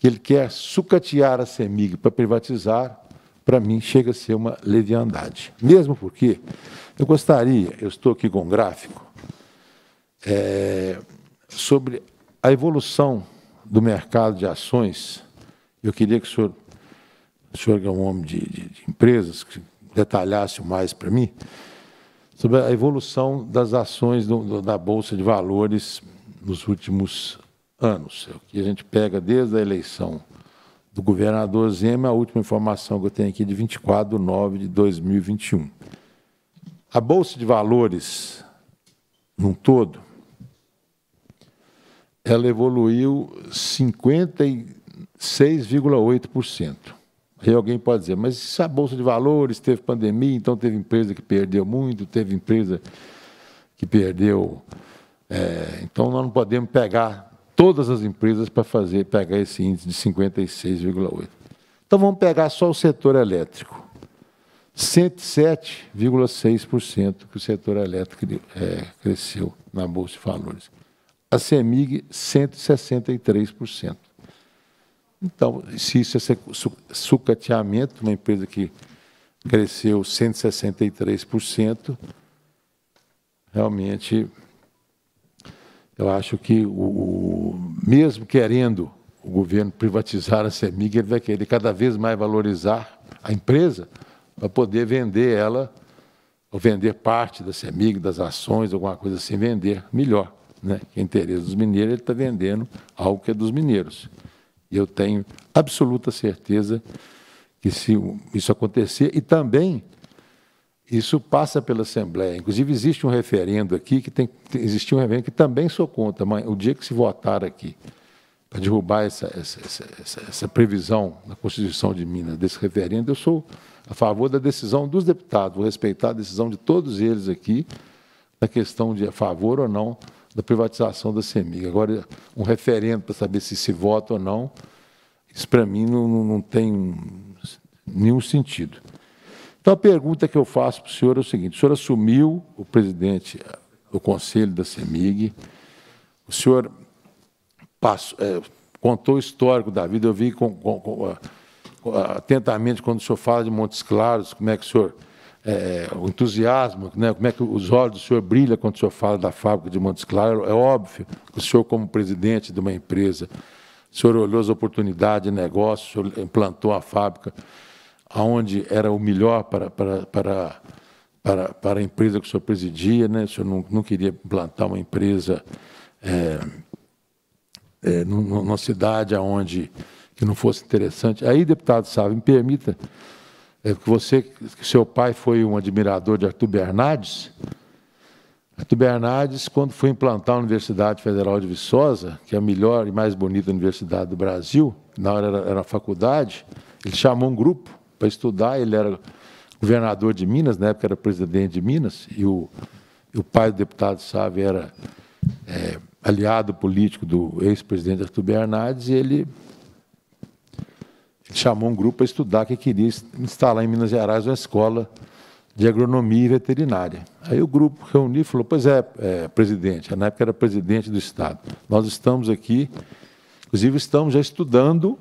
que ele quer sucatear a CEMIG para privatizar, para mim chega a ser uma leviandade. Mesmo porque eu gostaria, eu estou aqui com um gráfico, é, sobre a evolução do mercado de ações. Eu queria que o senhor, o senhor é um homem de, de, de empresas, que detalhasse mais para mim, sobre a evolução das ações do, do, da Bolsa de Valores nos últimos anos. O que a gente pega desde a eleição do governador Zema, a última informação que eu tenho aqui é de 24 de 9 de 2021. A Bolsa de Valores, num todo, ela evoluiu 56,8%. Aí alguém pode dizer, mas se a Bolsa de Valores teve pandemia, então teve empresa que perdeu muito, teve empresa que perdeu. É, então nós não podemos pegar todas as empresas para fazer pegar esse índice de 56,8. Então vamos pegar só o setor elétrico. 107,6% que o setor elétrico é, cresceu na Bolsa de Valores. A CEMIG, 163%. Então, se isso é sucateamento, uma empresa que cresceu 163%, realmente eu acho que, o, mesmo querendo o governo privatizar a CEMIG, ele vai querer cada vez mais valorizar a empresa para poder vender ela, ou vender parte da CEMIG, das ações, alguma coisa assim, vender melhor. Né? Que interesse dos mineiros, ele está vendendo algo que é dos mineiros. E eu tenho absoluta certeza que se isso acontecer, e também isso passa pela Assembleia. Inclusive, existe um referendo aqui que tem. um referendo que também sou contra, mas o dia que se votar aqui para derrubar essa, essa, essa, essa previsão na Constituição de Minas desse referendo, eu sou a favor da decisão dos deputados, vou respeitar a decisão de todos eles aqui, na questão de a favor ou não da privatização da CEMIG. Agora, um referendo para saber se se vota ou não, isso para mim não, não tem nenhum sentido. Então, a pergunta que eu faço para o senhor é o seguinte: o senhor assumiu o presidente do conselho da CEMIG, o senhor passou, é, contou o histórico da vida, eu vi com, com, com, ah, ah, atentamente quando o senhor fala de Montes Claros, como é que o senhor. É, é, o entusiasmo, né? como é que os olhos do senhor brilham quando o senhor fala da fábrica de Montes Claros. É óbvio que o senhor, como presidente de uma empresa, o senhor olhou as oportunidades de negócio, o senhor implantou a fábrica aonde era o melhor para, para, para, para, para a empresa que o senhor presidia, né? o senhor não, não queria implantar uma empresa é, é, numa cidade aonde que não fosse interessante. Aí, deputado Sávio, me permita, é, que você, que seu pai foi um admirador de Arthur Bernardes, Arthur Bernardes, quando foi implantar a Universidade Federal de Viçosa, que é a melhor e mais bonita universidade do Brasil, na hora era, era a faculdade, ele chamou um grupo para estudar. Ele era governador de Minas, na época era presidente de Minas, e o, e o pai do deputado Sávio era é, aliado político do ex-presidente Arthur Bernardes, e ele, ele chamou um grupo para estudar que queria instalar em Minas Gerais uma escola de agronomia e veterinária. Aí o grupo reuniu e falou: Pois é, é, presidente, na época era presidente do Estado, nós estamos aqui, inclusive estamos já estudando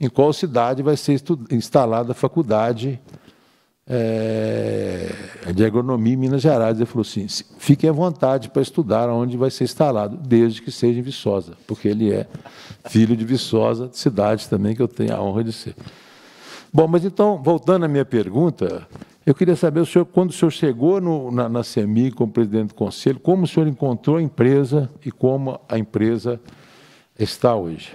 em qual cidade vai ser instalada a faculdade é, de agronomia em Minas Gerais. Ele falou assim: fiquem à vontade para estudar onde vai ser instalado, desde que seja em Viçosa, porque ele é filho de Viçosa, cidade também que eu tenho a honra de ser. Bom, mas então, voltando à minha pergunta, eu queria saber, o senhor, quando o senhor chegou no, na, na como presidente do conselho, como o senhor encontrou a empresa e como a empresa está hoje?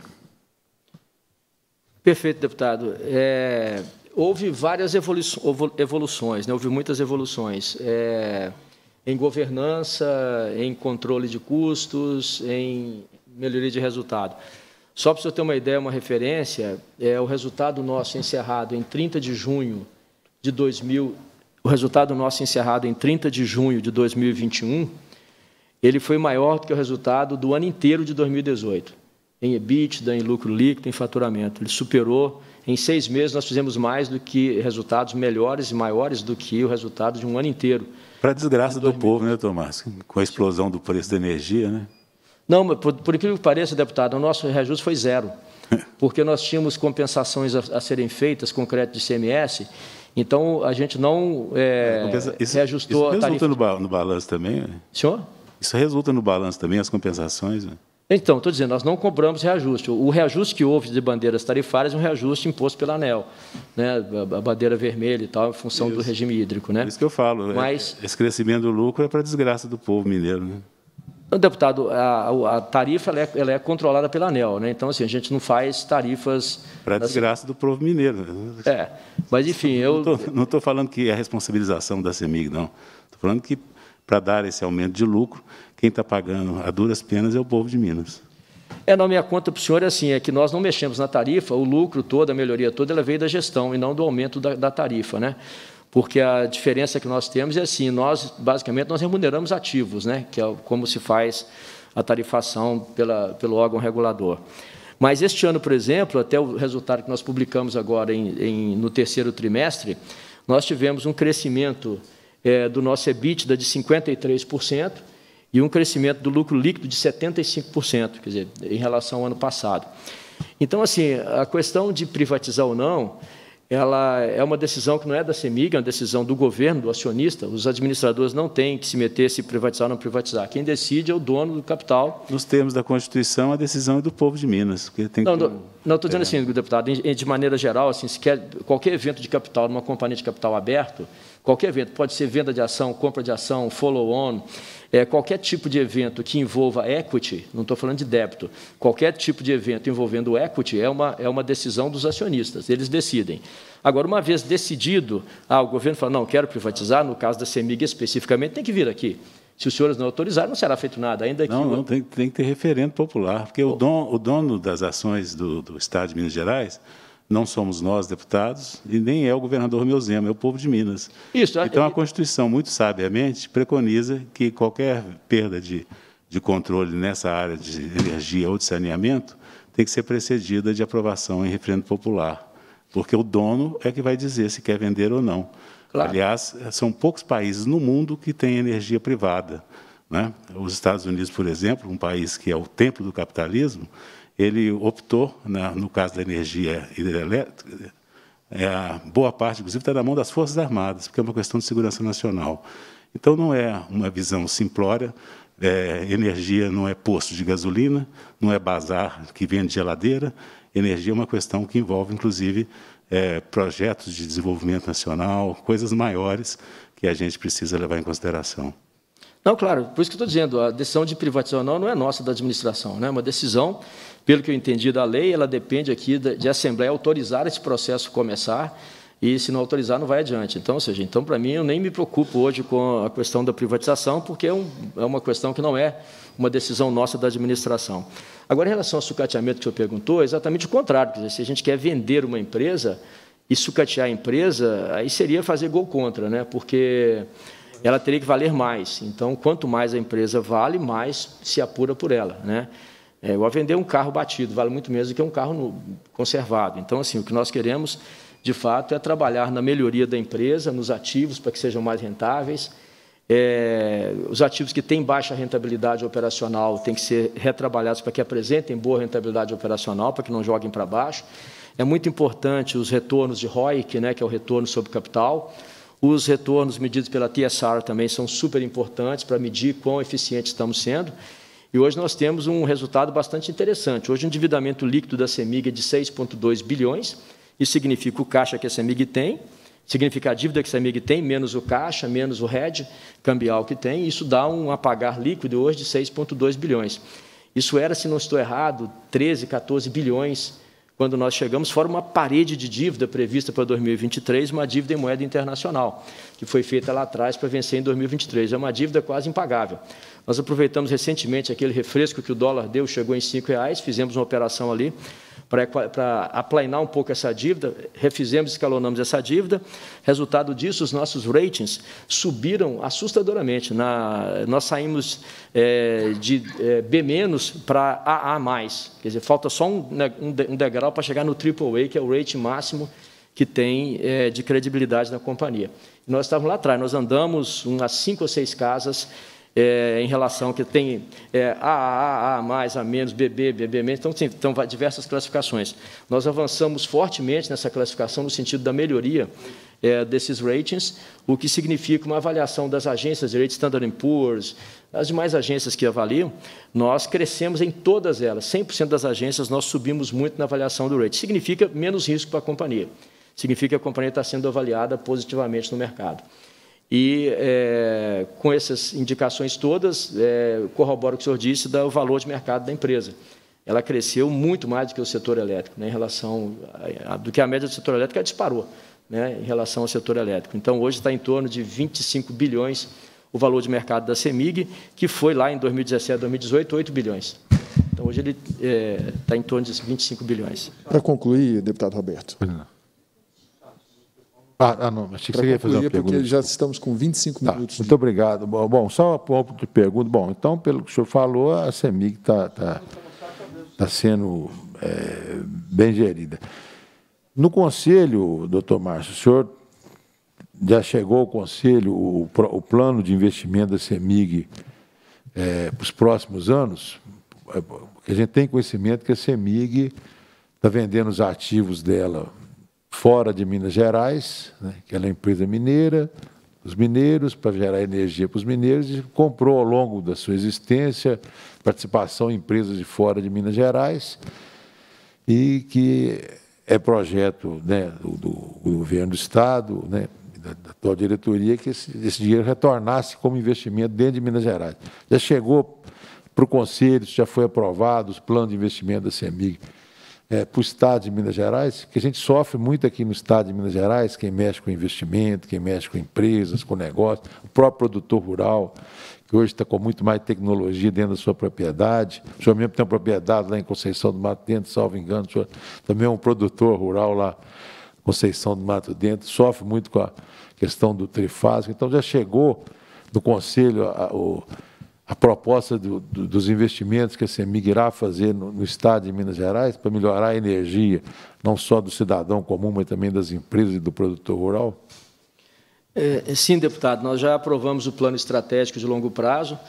Perfeito, deputado. É, houve várias evoluções, né? houve muitas evoluções é, em governança, em controle de custos, em melhoria de resultado. Só para o senhor ter uma ideia, uma referência, é, o resultado nosso encerrado em 30 de junho de 2000, o resultado nosso encerrado em 30 de junho de 2021, ele foi maior do que o resultado do ano inteiro de 2018 em EBITDA, em lucro líquido, em faturamento. Ele superou. Em seis meses, nós fizemos mais do que resultados melhores e maiores do que o resultado de um ano inteiro. Para desgraça do povo, né, Tomás? Com a explosão do preço da energia, né? Não, por, por incrível que pareça, deputado, o nosso reajuste foi zero, porque nós tínhamos compensações a, a serem feitas com crédito de CMS, então a gente não é, é isso, reajustou isso resulta a tarifa. Resulta no, ba no balanço também? Né? Senhor? Isso resulta no balanço também, as compensações? Né? Então, estou dizendo, nós não cobramos reajuste. O reajuste que houve de bandeiras tarifárias é um reajuste imposto pela ANEL, né? a bandeira vermelha e tal, em função isso. do regime hídrico. Né? É isso que eu falo. Né? Mas, esse crescimento do lucro é para a desgraça do povo mineiro. Né? Deputado, a, a tarifa ela é, ela é, controlada pela ANEL, né? então assim, a gente não faz tarifas... Para a assim desgraça do povo mineiro. Né? É, mas enfim, eu... Não estou falando que é a responsabilização da CEMIG, não. Estou falando que, para dar esse aumento de lucro, quem está pagando a duras penas é o povo de Minas. É, na minha conta para o senhor é assim, é que nós não mexemos na tarifa, o lucro todo, a melhoria toda, ela veio da gestão e não do aumento da, da tarifa, né? Porque a diferença que nós temos é assim, nós, basicamente, nós remuneramos ativos, né? Que é como se faz a tarifação pela, pelo órgão regulador. Mas este ano, por exemplo, até o resultado que nós publicamos agora em, em, no terceiro trimestre, nós tivemos um crescimento é, do nosso EBITDA de 53%, e um crescimento do lucro líquido de 75%, quer dizer, em relação ao ano passado. Então, assim, a questão de privatizar ou não, ela é uma decisão que não é da CEMIG, é uma decisão do governo, do acionista. Os administradores não têm que se meter se privatizar ou não privatizar. Quem decide é o dono do capital. Nos termos da Constituição, a decisão é do povo de Minas. Porque tem não, que... não estou dizendo é. assim, deputado, de maneira geral, assim, se quer, qualquer evento de capital, numa companhia de capital aberto, qualquer evento, pode ser venda de ação, compra de ação, follow-on, é, qualquer tipo de evento que envolva equity, não estou falando de débito, qualquer tipo de evento envolvendo equity é uma, é uma decisão dos acionistas, eles decidem. Agora, uma vez decidido, ah, o governo fala, não, quero privatizar, no caso da CEMIG especificamente, tem que vir aqui. Se os senhores não autorizarem, não será feito nada, ainda que... Não, não, tem, tem que ter referendo popular, porque oh. o, don, o dono das ações do, do Estado de Minas Gerais não somos nós, deputados, e nem é o governador Romeu Zema, é o povo de Minas. Isso, é- então, a Constituição, muito sabiamente, preconiza que qualquer perda de, de controle nessa área de energia ou de saneamento tem que ser precedida de aprovação em referendo popular, porque o dono é que vai dizer se quer vender ou não. Claro. Aliás, são poucos países no mundo que têm energia privada. Né? Os Estados Unidos, por exemplo, um país que é o templo do capitalismo, ele optou, né, no caso da energia hidrelétrica, é, a boa parte, inclusive, está na mão das Forças Armadas, porque é uma questão de segurança nacional. Então, não é uma visão simplória, é, energia não é posto de gasolina, não é bazar que vende geladeira, energia é uma questão que envolve, inclusive, é, projetos de desenvolvimento nacional, coisas maiores que a gente precisa levar em consideração. Não, claro, por isso que estou dizendo, a decisão de privatizar ou não não é nossa da administração, né? é uma decisão pelo que eu entendi da lei, ela depende aqui de, a Assembleia autorizar esse processo começar, e se não autorizar, não vai adiante. Então, seja, então para mim, eu nem me preocupo hoje com a questão da privatização, porque é, um, é uma questão que não é uma decisão nossa da administração. Agora, em relação ao sucateamento que o senhor perguntou, é exatamente o contrário. Dizer, se a gente quer vender uma empresa e sucatear a empresa, aí seria fazer gol contra, né? porque ela teria que valer mais. Então, quanto mais a empresa vale, mais se apura por ela. Né? É, a vender um carro batido vale muito menos do que um carro conservado. Então, assim, o que nós queremos, de fato, é trabalhar na melhoria da empresa, nos ativos, para que sejam mais rentáveis. É, os ativos que têm baixa rentabilidade operacional têm que ser retrabalhados para que apresentem boa rentabilidade operacional, para que não joguem para baixo. É muito importante os retornos de ROIC, né, que é o retorno sobre capital. Os retornos medidos pela TSR também são super importantes para medir quão eficiente estamos sendo. E hoje nós temos um resultado bastante interessante. Hoje o endividamento líquido da CEMIG é de 6,2 bilhões, isso significa o caixa que a CEMIG tem, significa a dívida que a CEMIG tem, menos o caixa, menos o RED cambial que tem, isso dá um apagar líquido hoje de 6,2 bilhões. Isso era, se não estou errado, 13, 14 bilhões quando nós chegamos, fora uma parede de dívida prevista para 2023, uma dívida em moeda internacional, que foi feita lá atrás para vencer em 2023. É uma dívida quase impagável. Nós aproveitamos recentemente aquele refresco que o dólar deu, chegou em R$ reais, fizemos uma operação ali para aplainar um pouco essa dívida, refizemos, escalonamos essa dívida. Resultado disso, os nossos ratings subiram assustadoramente. Na, nós saímos é, de é, B- para AA+. Quer dizer, falta só um, né, um degrau para chegar no AAA, que é o rating máximo que tem é, de credibilidade na companhia. Nós estávamos lá atrás, nós andamos umas cinco ou seis casas é, em relação que tem é, A, A, A, mais, A menos, BB, BB menos, então tem então, diversas classificações. Nós avançamos fortemente nessa classificação no sentido da melhoria é, desses ratings, o que significa uma avaliação das agências de rating Standard Poor's, as demais agências que avaliam, nós crescemos em todas elas, 100% das agências nós subimos muito na avaliação do rating. Significa menos risco para a companhia, significa que a companhia está sendo avaliada positivamente no mercado. E, é, com essas indicações todas, é, corroboro o que o senhor disse do valor de mercado da empresa. Ela cresceu muito mais do que o setor elétrico, né, em relação a, a, do que a média do setor elétrico, ela disparou né, em relação ao setor elétrico. Então, hoje está em torno de 25 bilhões o valor de mercado da CEMIG, que foi lá em 2017, 2018, 8 bilhões. Então, hoje ele é, está em torno de 25 bilhões. Para concluir, deputado Roberto. Não. Ah, ah, não, achei que você ia fazer uma é pergunta. Porque já estamos com 25 tá, minutos. Muito de... obrigado. Bom, bom, só um ponto de pergunta. Bom, então, pelo que o senhor falou, a CEMIG está tá, tá sendo é, bem gerida. No conselho, doutor Márcio, o senhor já chegou ao conselho o, o plano de investimento da CEMIG é, para os próximos anos? É, a gente tem conhecimento que a CEMIG está vendendo os ativos dela fora de Minas Gerais, né, que era é uma empresa mineira, os mineiros, para gerar energia para os mineiros, e comprou ao longo da sua existência participação em empresas de fora de Minas Gerais, e que é projeto né, do, do, governo do Estado, né, da, da atual diretoria, que esse, esse, dinheiro retornasse como investimento dentro de Minas Gerais. Já chegou para o Conselho, já foi aprovado os planos de investimento da CEMIG é, para o Estado de Minas Gerais, que a gente sofre muito aqui no Estado de Minas Gerais, quem mexe com investimento, quem mexe com empresas, com negócios, o próprio produtor rural, que hoje está com muito mais tecnologia dentro da sua propriedade. O senhor mesmo tem uma propriedade lá em Conceição do Mato Dentro, salvo engano, o senhor também é um produtor rural lá Conceição do Mato Dentro, sofre muito com a questão do trifásico. Então, já chegou do Conselho a, a, a proposta do, do, dos investimentos que a CEMIG irá fazer no, no Estado de Minas Gerais para melhorar a energia, não só do cidadão comum, mas também das empresas e do produtor rural? É, é sim, deputado, nós já aprovamos o plano estratégico de longo prazo,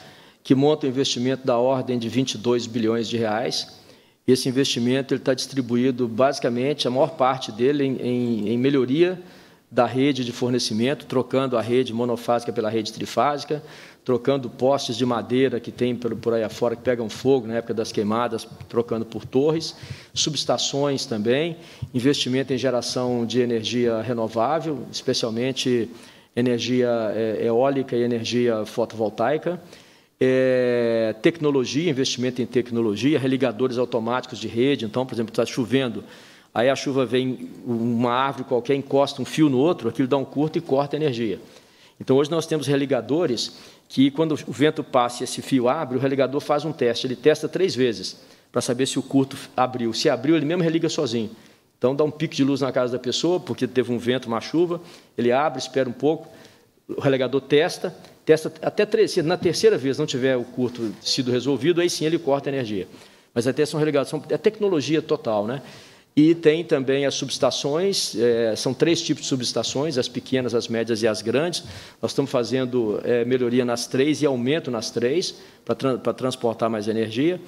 que monta um investimento da ordem de 22 bilhões de reais. Esse investimento ele está distribuído, basicamente, a maior parte dele em, em, em melhoria da rede de fornecimento, trocando a rede monofásica pela rede trifásica, trocando postes de madeira que tem por, aí afora, que pegam fogo na época das queimadas, trocando por torres, subestações também, investimento em geração de energia renovável, especialmente energia é, eólica e energia fotovoltaica, é, tecnologia, investimento em tecnologia, religadores automáticos de rede. Então, por exemplo, está chovendo, aí a chuva vem, uma árvore qualquer encosta um fio no outro, aquilo dá um curto e corta a energia. Então, hoje nós temos religadores que quando o vento passa e esse fio abre, o religador faz um teste. Ele testa três vezes para saber se o curto abriu. Se abriu, ele mesmo religa sozinho. Então dá um pico de luz na casa da pessoa, porque teve um vento, uma chuva, ele abre, espera um pouco, o relegador testa, testa até três, se na terceira vez não tiver o curto sido resolvido, aí sim ele corta a energia. Mas até são relegados, é tecnologia total, né? E tem também as subestações, é, são três tipos de subestações, as pequenas, as médias e as grandes. Nós estamos fazendo é, melhoria nas três e aumento nas três para tra transportar mais energia.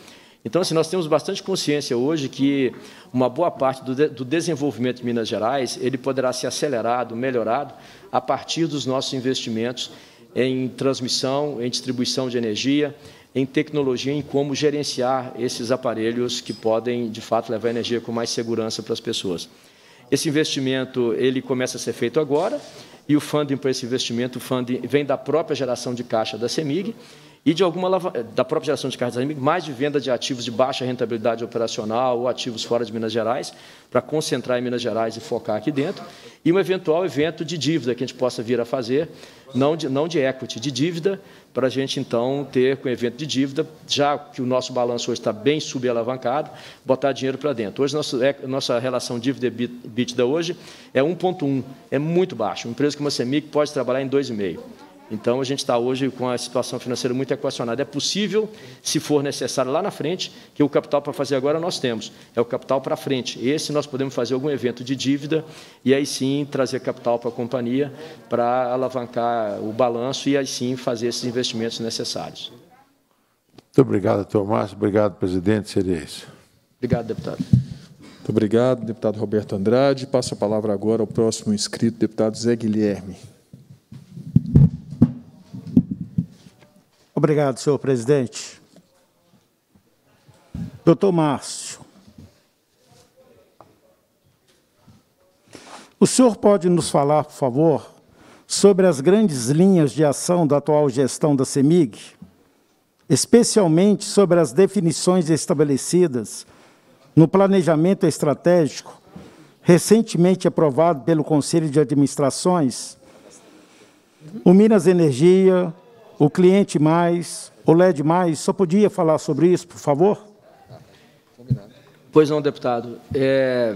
Então, assim, nós temos bastante consciência hoje que uma boa parte do, de do desenvolvimento de Minas Gerais ele poderá ser acelerado, melhorado, a partir dos nossos investimentos em transmissão, em distribuição de energia, em tecnologia, em como gerenciar esses aparelhos que podem, de fato, levar energia com mais segurança para as pessoas. Esse investimento ele começa a ser feito agora e o funding para esse investimento funding vem da própria geração de caixa da CEMIG e de alguma da própria geração de caixa da CEMIG, mais de venda de ativos de baixa rentabilidade operacional ou ativos fora de Minas Gerais, para concentrar em Minas Gerais e focar aqui dentro, e um eventual evento de dívida que a gente possa vir a fazer, não de, não de equity, de dívida, para a gente, então, ter com o evento de dívida, já que o nosso balanço hoje está bem subalavancado, botar dinheiro para dentro. Hoje, nosso, é, nossa relação dívida da hoje é 1,1, é muito baixo. Uma empresa como a CEMIC pode trabalhar em 2,5. Então, a gente está hoje com a situação financeira muito equacionada. É possível, se for necessário lá na frente, que o capital para fazer agora nós temos. É o capital para frente. Esse nós podemos fazer algum evento de dívida e aí sim trazer capital para a companhia para alavancar o balanço e aí sim fazer esses investimentos necessários. Muito obrigado, Tomás. Obrigado, presidente. Seria isso. Obrigado, deputado. Muito obrigado, deputado Roberto Andrade. Passo a palavra agora ao próximo inscrito, deputado Zé Guilherme. Obrigado, senhor presidente. Doutor Márcio, o senhor pode nos falar, por favor, sobre as grandes linhas de ação da atual gestão da CEMIG, especialmente sobre as definições estabelecidas no planejamento estratégico recentemente aprovado pelo Conselho de Administrações, o Minas Energia, o cliente mais, o LED mais, só podia falar sobre isso, por favor? Pois não, deputado. É,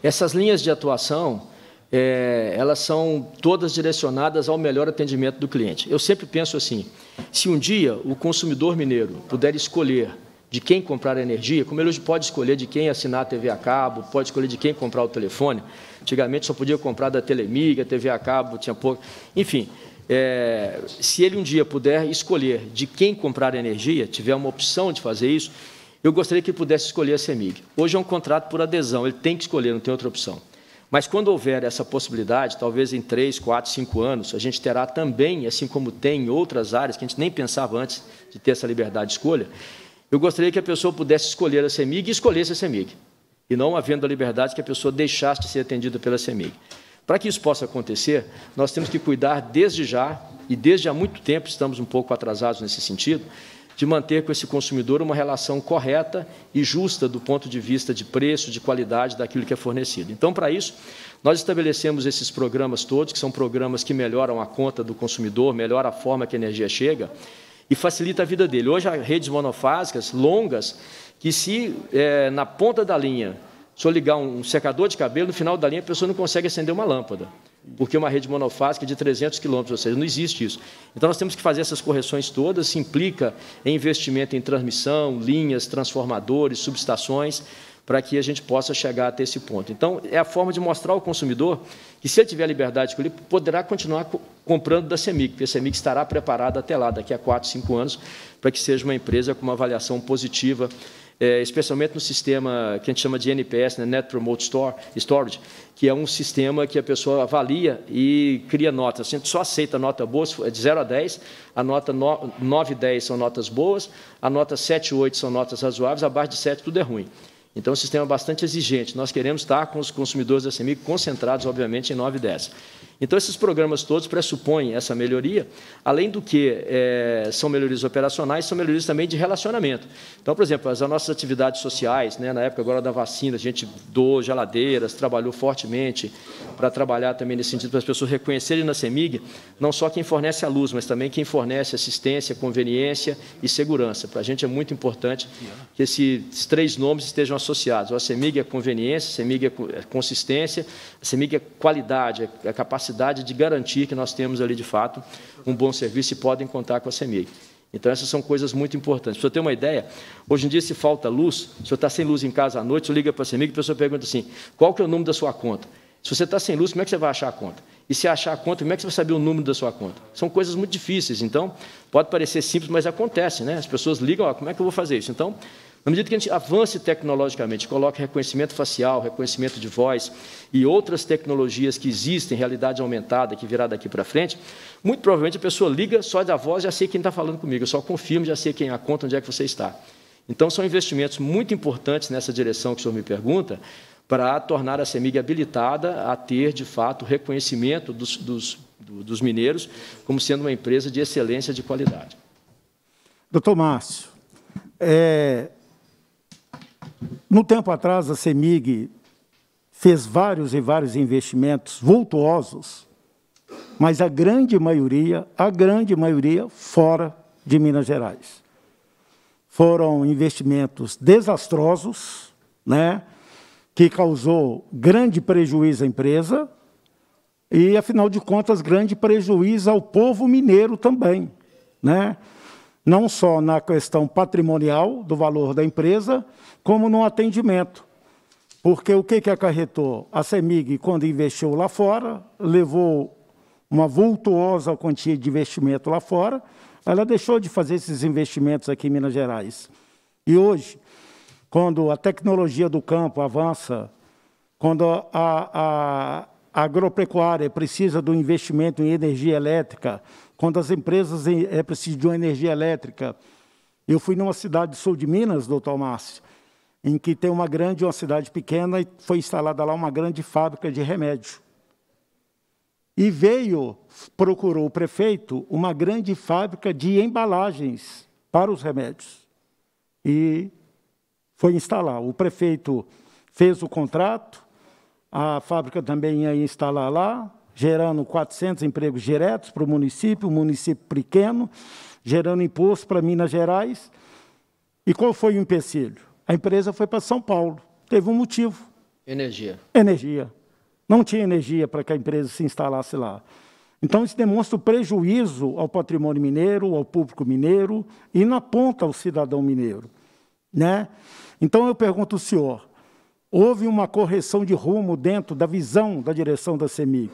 essas linhas de atuação, é, elas são todas direcionadas ao melhor atendimento do cliente. Eu sempre penso assim, se um dia o consumidor mineiro puder escolher de quem comprar energia, como ele hoje pode escolher de quem assinar a TV a cabo, pode escolher de quem comprar o telefone. Antigamente só podia comprar da Telemig, a TV a cabo tinha pouco. Enfim, é, se ele um dia puder escolher de quem comprar energia, tiver uma opção de fazer isso, eu gostaria que ele pudesse escolher a CEMIG. Hoje é um contrato por adesão, ele tem que escolher, não tem outra opção. Mas quando houver essa possibilidade, talvez em três, quatro, cinco anos, a gente terá também, assim como tem em outras áreas, que a gente nem pensava antes de ter essa liberdade de escolha, eu gostaria que a pessoa pudesse escolher a CEMIG e escolhesse a CEMIG, e não havendo a liberdade que a pessoa deixasse de ser atendida pela CEMIG. Para que isso possa acontecer, nós temos que cuidar desde já, e desde há muito tempo estamos um pouco atrasados nesse sentido, de manter com esse consumidor uma relação correta e justa do ponto de vista de preço, de qualidade daquilo que é fornecido. Então, para isso, nós estabelecemos esses programas todos, que são programas que melhoram a conta do consumidor, melhoram a forma que a energia chega e facilita a vida dele. Hoje, há redes monofásicas longas que, se é, na ponta da linha se eu ligar um secador de cabelo, no final da linha a pessoa não consegue acender uma lâmpada, porque uma rede monofásica é de 300 quilômetros, ou seja, não existe isso. Então nós temos que fazer essas correções todas, se implica em investimento em transmissão, linhas, transformadores, subestações, para que a gente possa chegar até esse ponto. Então, é a forma de mostrar ao consumidor que, se ele tiver liberdade de escolher, poderá continuar comprando da Semic. porque a Semic estará preparada até lá, daqui a 4, 5 anos, para que seja uma empresa com uma avaliação positiva é, especialmente no sistema que a gente chama de NPS, né, Net Promote Store, Storage, que é um sistema que a pessoa avalia e cria notas. A gente só aceita nota boa, é de 0 a 10, a nota 9 e 10 são notas boas, a nota 7 e 8 são notas razoáveis, abaixo de 7 tudo é ruim. Então, é um sistema bastante exigente. Nós queremos estar com os consumidores da CEMIG concentrados, obviamente, em 9 e 10. Então, esses programas todos pressupõem essa melhoria, além do que é, são melhorias operacionais, são melhorias também de relacionamento. Então, por exemplo, as nossas atividades sociais, né, na época agora da vacina, a gente doou geladeiras, trabalhou fortemente para trabalhar também nesse sentido, para as pessoas reconhecerem na CEMIG, não só quem fornece a luz, mas também quem fornece assistência, conveniência e segurança. Para a gente é muito importante que esses três nomes estejam associados. A CEMIG é conveniência, a CEMIG é, é consistência, a CEMIG é qualidade, é capacidade capacidade de garantir que nós temos ali, de fato, um bom serviço e podem contar com a CEMEI. Então, essas são coisas muito importantes. Para você ter uma ideia, hoje em dia, se falta luz, se você está sem luz em casa à noite, você liga para a CEMIG e a pessoa pergunta assim, qual que é o número da sua conta? Se você está sem luz, como é que você vai achar a conta? E se achar a conta, como é que você vai saber o número da sua conta? São coisas muito difíceis, então, pode parecer simples, mas acontece, né? As pessoas ligam, ah, como é que eu vou fazer isso? Então, na medida que a gente avance tecnologicamente, coloque reconhecimento facial, reconhecimento de voz e outras tecnologias que existem, realidade aumentada, que virá daqui para frente, muito provavelmente a pessoa liga só da voz, já sei quem está falando comigo, eu só confirmo, já sei quem é a conta, onde é que você está. Então, são investimentos muito importantes nessa direção que o senhor me pergunta, para tornar a CEMIG habilitada a ter, de fato, reconhecimento dos, dos, dos mineiros como sendo uma empresa de excelência de qualidade. Doutor Márcio, é, no tempo atrás, a CEMIG fez vários e vários investimentos vultuosos, mas a grande maioria, a grande maioria fora de Minas Gerais. Foram investimentos desastrosos, né, que causou grande prejuízo à empresa e, afinal de contas, grande prejuízo ao povo mineiro também, né? não só na questão patrimonial do valor da empresa, como no atendimento. Porque o que, que acarretou? A CEMIG, quando investiu lá fora, levou uma vultuosa quantia de investimento lá fora, ela deixou de fazer esses investimentos aqui em Minas Gerais. E hoje, quando a tecnologia do campo avança, quando a, a, a agropecuária precisa do investimento em energia elétrica, quando as empresas em, é preciso de uma energia elétrica. Eu fui numa cidade do sul de Minas, doutor Márcio, em que tem uma grande, uma cidade pequena, e foi instalada lá uma grande fábrica de remédio. E veio, procurou o prefeito, uma grande fábrica de embalagens para os remédios. E foi instalar. O prefeito fez o contrato, a fábrica também ia instalar lá, gerando 400 empregos diretos para o município, um município pequeno, gerando imposto para Minas Gerais. E qual foi o empecilho? A empresa foi para São Paulo. Teve um motivo. Energia. Energia. Não tinha energia para que a empresa se instalasse lá. Então, isso demonstra o prejuízo ao patrimônio mineiro, ao público mineiro e, na ponta, ao cidadão mineiro. Né? Então, eu pergunto ao senhor, houve uma correção de rumo dentro da visão da direção da CEMIG?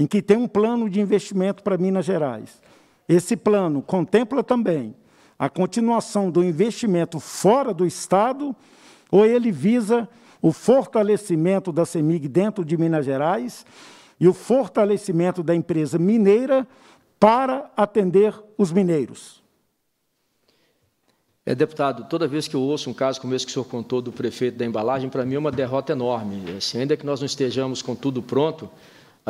em que tem um plano de investimento para Minas Gerais. Esse plano contempla também a continuação do investimento fora do Estado ou ele visa o fortalecimento da CEMIG dentro de Minas Gerais e o fortalecimento da empresa mineira para atender os mineiros? É, deputado, toda vez que eu ouço um caso como esse que o senhor contou do prefeito da embalagem, para mim é uma derrota enorme. Assim, ainda que nós não estejamos com tudo pronto,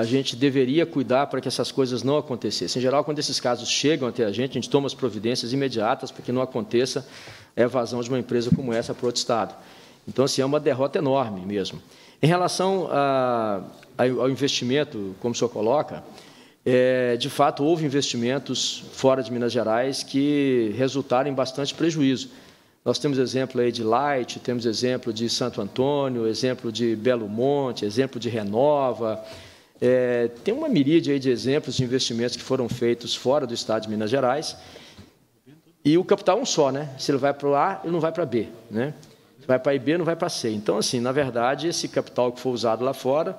a gente deveria cuidar para que essas coisas não acontecessem. Em geral, quando esses casos chegam até a gente, a gente toma as providências imediatas para que não aconteça a evasão de uma empresa como essa para outro Estado. Então, assim, é uma derrota enorme mesmo. Em relação a, ao investimento, como o senhor coloca, é, de fato, houve investimentos fora de Minas Gerais que resultaram em bastante prejuízo. Nós temos exemplo aí de Light, temos exemplo de Santo Antônio, exemplo de Belo Monte, exemplo de Renova, é, tem uma miríade de exemplos de investimentos que foram feitos fora do Estado de Minas Gerais e o capital é um só, né? Se ele vai para o A, ele não vai para B, né? Se vai para B, não vai para C. Então, assim, na verdade, esse capital que foi usado lá fora,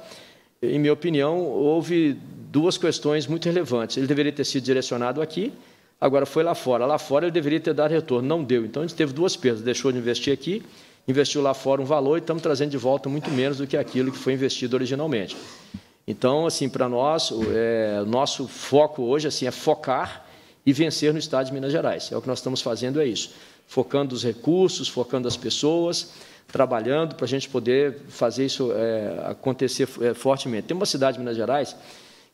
em minha opinião, houve duas questões muito relevantes. Ele deveria ter sido direcionado aqui, agora foi lá fora. Lá fora ele deveria ter dado retorno, não deu. Então, a gente teve duas perdas, deixou de investir aqui, investiu lá fora um valor e estamos trazendo de volta muito menos do que aquilo que foi investido originalmente. Então, assim, para nós, é, nosso foco hoje assim é focar e vencer no Estado de Minas Gerais. É o que nós estamos fazendo, é isso. Focando os recursos, focando as pessoas, trabalhando para a gente poder fazer isso é, acontecer é, fortemente. Tem uma cidade de Minas Gerais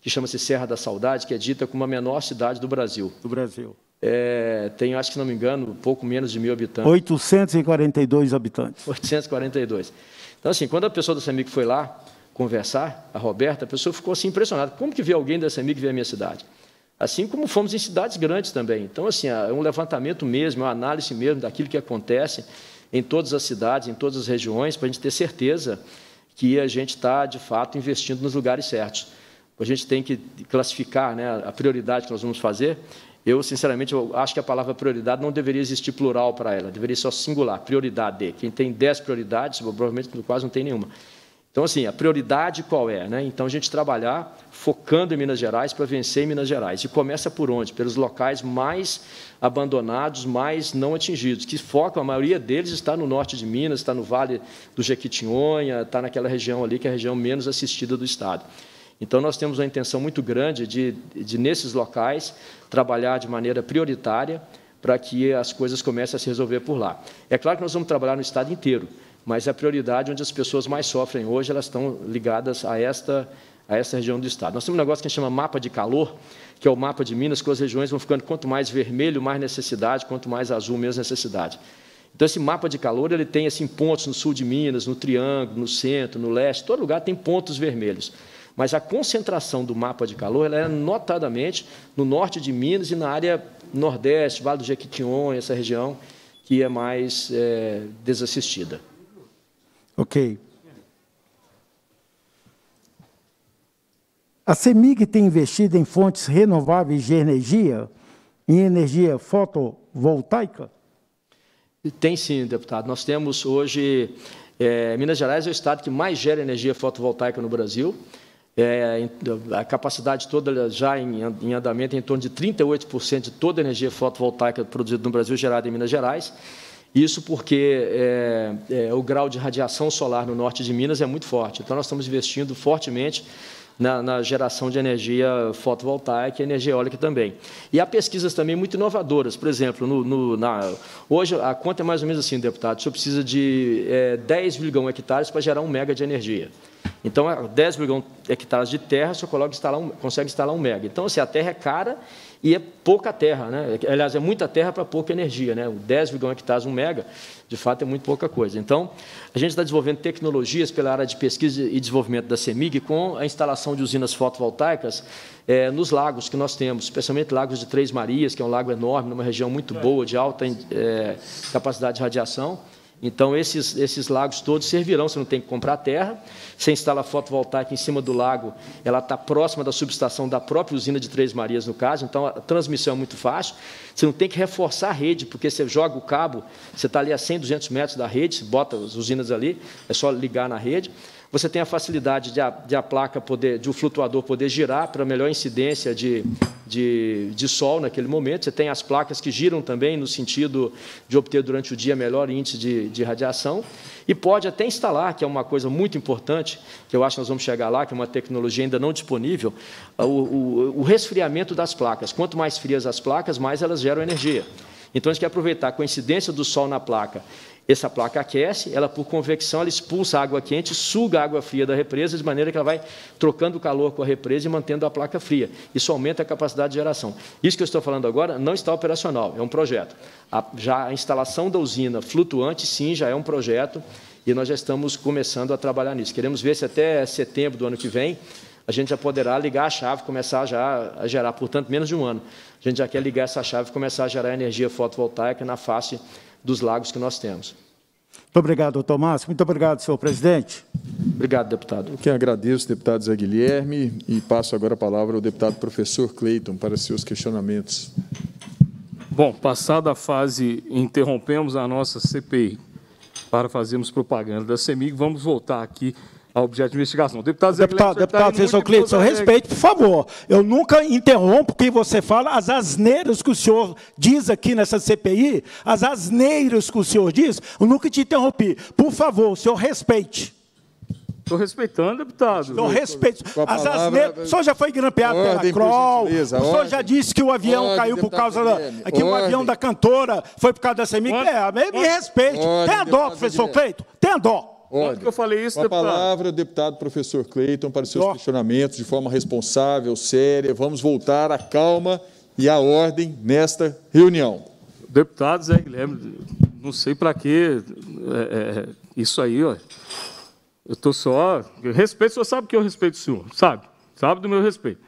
que chama-se Serra da Saudade, que é dita como a menor cidade do Brasil. Do Brasil. É, tem, acho que se não me engano, pouco menos de mil habitantes. 842 habitantes. 842. Então, assim, quando a pessoa do SEMIC foi lá, conversar, a Roberta, a pessoa ficou assim impressionada. Como que vê alguém dessa amiga ver a minha cidade? Assim como fomos em cidades grandes também. Então, assim, é um levantamento mesmo, é uma análise mesmo daquilo que acontece em todas as cidades, em todas as regiões, para a gente ter certeza que a gente está, de fato, investindo nos lugares certos. A gente tem que classificar né, a prioridade que nós vamos fazer. Eu, sinceramente, eu acho que a palavra prioridade não deveria existir plural para ela, deveria só singular, prioridade Quem tem dez prioridades, provavelmente quase não tem nenhuma. Então, assim, a prioridade qual é? Né? Então, a gente trabalhar focando em Minas Gerais para vencer em Minas Gerais. E começa por onde? Pelos locais mais abandonados, mais não atingidos, que focam, a maioria deles está no norte de Minas, está no Vale do Jequitinhonha, está naquela região ali que é a região menos assistida do Estado. Então, nós temos uma intenção muito grande de, de nesses locais, trabalhar de maneira prioritária para que as coisas comecem a se resolver por lá. É claro que nós vamos trabalhar no Estado inteiro, mas a prioridade onde as pessoas mais sofrem hoje, elas estão ligadas a esta, a esta região do estado. Nós temos um negócio que a gente chama mapa de calor, que é o mapa de Minas, que as regiões vão ficando quanto mais vermelho, mais necessidade, quanto mais azul, menos necessidade. Então, esse mapa de calor ele tem assim, pontos no sul de Minas, no Triângulo, no centro, no leste, todo lugar tem pontos vermelhos. Mas a concentração do mapa de calor ela é notadamente no norte de Minas e na área nordeste, Vale do Jequitinhonha, essa região que é mais é, desassistida. Ok. A CEMIG tem investido em fontes renováveis de energia, em energia fotovoltaica? Tem sim, deputado. Nós temos hoje. É, Minas Gerais é o estado que mais gera energia fotovoltaica no Brasil. É, a capacidade toda já em, em andamento é em torno de 38% de toda a energia fotovoltaica produzida no Brasil gerada em Minas Gerais. Isso porque é, é, o grau de radiação solar no norte de Minas é muito forte. Então, nós estamos investindo fortemente na, na, geração de energia fotovoltaica e energia eólica também. E há pesquisas também muito inovadoras. Por exemplo, no, no, na, hoje a conta é mais ou menos assim, deputado, o senhor precisa de é, 10,1 hectares para gerar um mega de energia. Então, 10 é, mil hectares de terra, você coloca, instalar um, consegue instalar um mega. Então, assim, a terra é cara e é pouca terra. Né? É, aliás, é muita terra para pouca energia. Né? 10 mil hectares, um mega, de fato, é muito pouca coisa. Então, a gente está desenvolvendo tecnologias pela área de pesquisa e desenvolvimento da CEMIG com a instalação de usinas fotovoltaicas é, nos lagos que nós temos, especialmente lagos de Três Marias, que é um lago enorme, numa região muito é. boa, de alta é, capacidade de radiação. Então, esses, esses lagos todos servirão, você não tem que comprar terra. Você instala a fotovoltaica em cima do lago, ela está próxima da subestação da própria usina de Três Marias, no caso, então a transmissão é muito fácil. Você não tem que reforçar a rede, porque você joga o cabo, você está ali a 100, 200 metros da rede, você bota as usinas ali, é só ligar na rede. Você tem a facilidade de a, de a placa poder, de o um flutuador poder girar para melhor incidência de, de, de sol naquele momento. Você tem as placas que giram também no sentido de obter durante o dia melhor índice de, de radiação. E pode até instalar, que é uma coisa muito importante, que eu acho que nós vamos chegar lá, que é uma tecnologia ainda não disponível, o, o, o resfriamento das placas. Quanto mais frias as placas, mais elas geram energia. Então, a gente quer aproveitar a coincidência do Sol na placa essa placa aquece, ela por convecção ela expulsa água quente, suga água fria da represa, de maneira que ela vai trocando o calor com a represa e mantendo a placa fria. Isso aumenta a capacidade de geração. Isso que eu estou falando agora não está operacional, é um projeto. A, já a instalação da usina flutuante, sim, já é um projeto e nós já estamos começando a trabalhar nisso. Queremos ver se até setembro do ano que vem a gente já poderá ligar a chave, começar já a gerar, portanto, menos de um ano. A gente já quer ligar essa chave e começar a gerar energia fotovoltaica na face dos lagos que nós temos. Muito obrigado, Tomás. Muito obrigado, senhor presidente. Obrigado, deputado. Eu que agradeço, deputado Zé Guilherme, e passo agora a palavra ao deputado professor Cleiton para seus questionamentos. Bom, passada a fase, interrompemos a nossa CPI para fazermos propaganda da CEMIG. Vamos voltar aqui objeto de investigação. Deputado, Zé deputado, Milete, deputado tá Wilson Cleiton, respeito, por favor. Eu nunca interrompo quem você fala, as asneiras que o senhor diz aqui nessa CPI, as asneiras que o senhor diz, eu nunca te interrompi. Por favor, o senhor respeite. Estou respeitando, deputado. Estou respeitando. As asneiras. Né? O senhor já foi grampeado ordem, pela CROL. O senhor ordem, já disse que o avião ordem, caiu por causa da. É que o avião da cantora foi por causa da CEMIC. É, me, respeite. Tem a dó, professor Cleito. Tem a dó. Onde? que eu falei isso, Com deputado? a palavra, deputado professor Cleiton, para os seus questionamentos de forma responsável, séria. Vamos voltar à calma e à ordem nesta reunião. Deputado Zé Guilherme, não sei para que é, é, é, isso aí, ó. Eu estou só. Eu respeito, o senhor sabe que eu respeito o senhor, sabe? Sabe do meu respeito.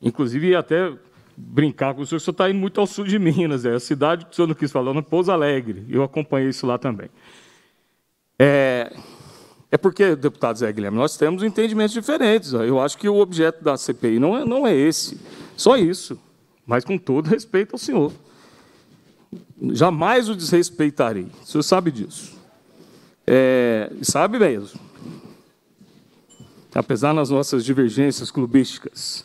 Inclusive, até brincar com o senhor, o senhor está indo muito ao sul de Minas, é a cidade que o senhor não quis falar, no Pouso Alegre. Eu acompanhei isso lá também. É, é porque, deputado Zé Guilherme, nós temos entendimentos diferentes. Eu acho que o objeto da CPI não é, não é esse. Só isso. Mas com todo respeito ao senhor. Jamais o desrespeitarei. O senhor sabe disso. É, sabe mesmo. Apesar das nossas divergências clubísticas.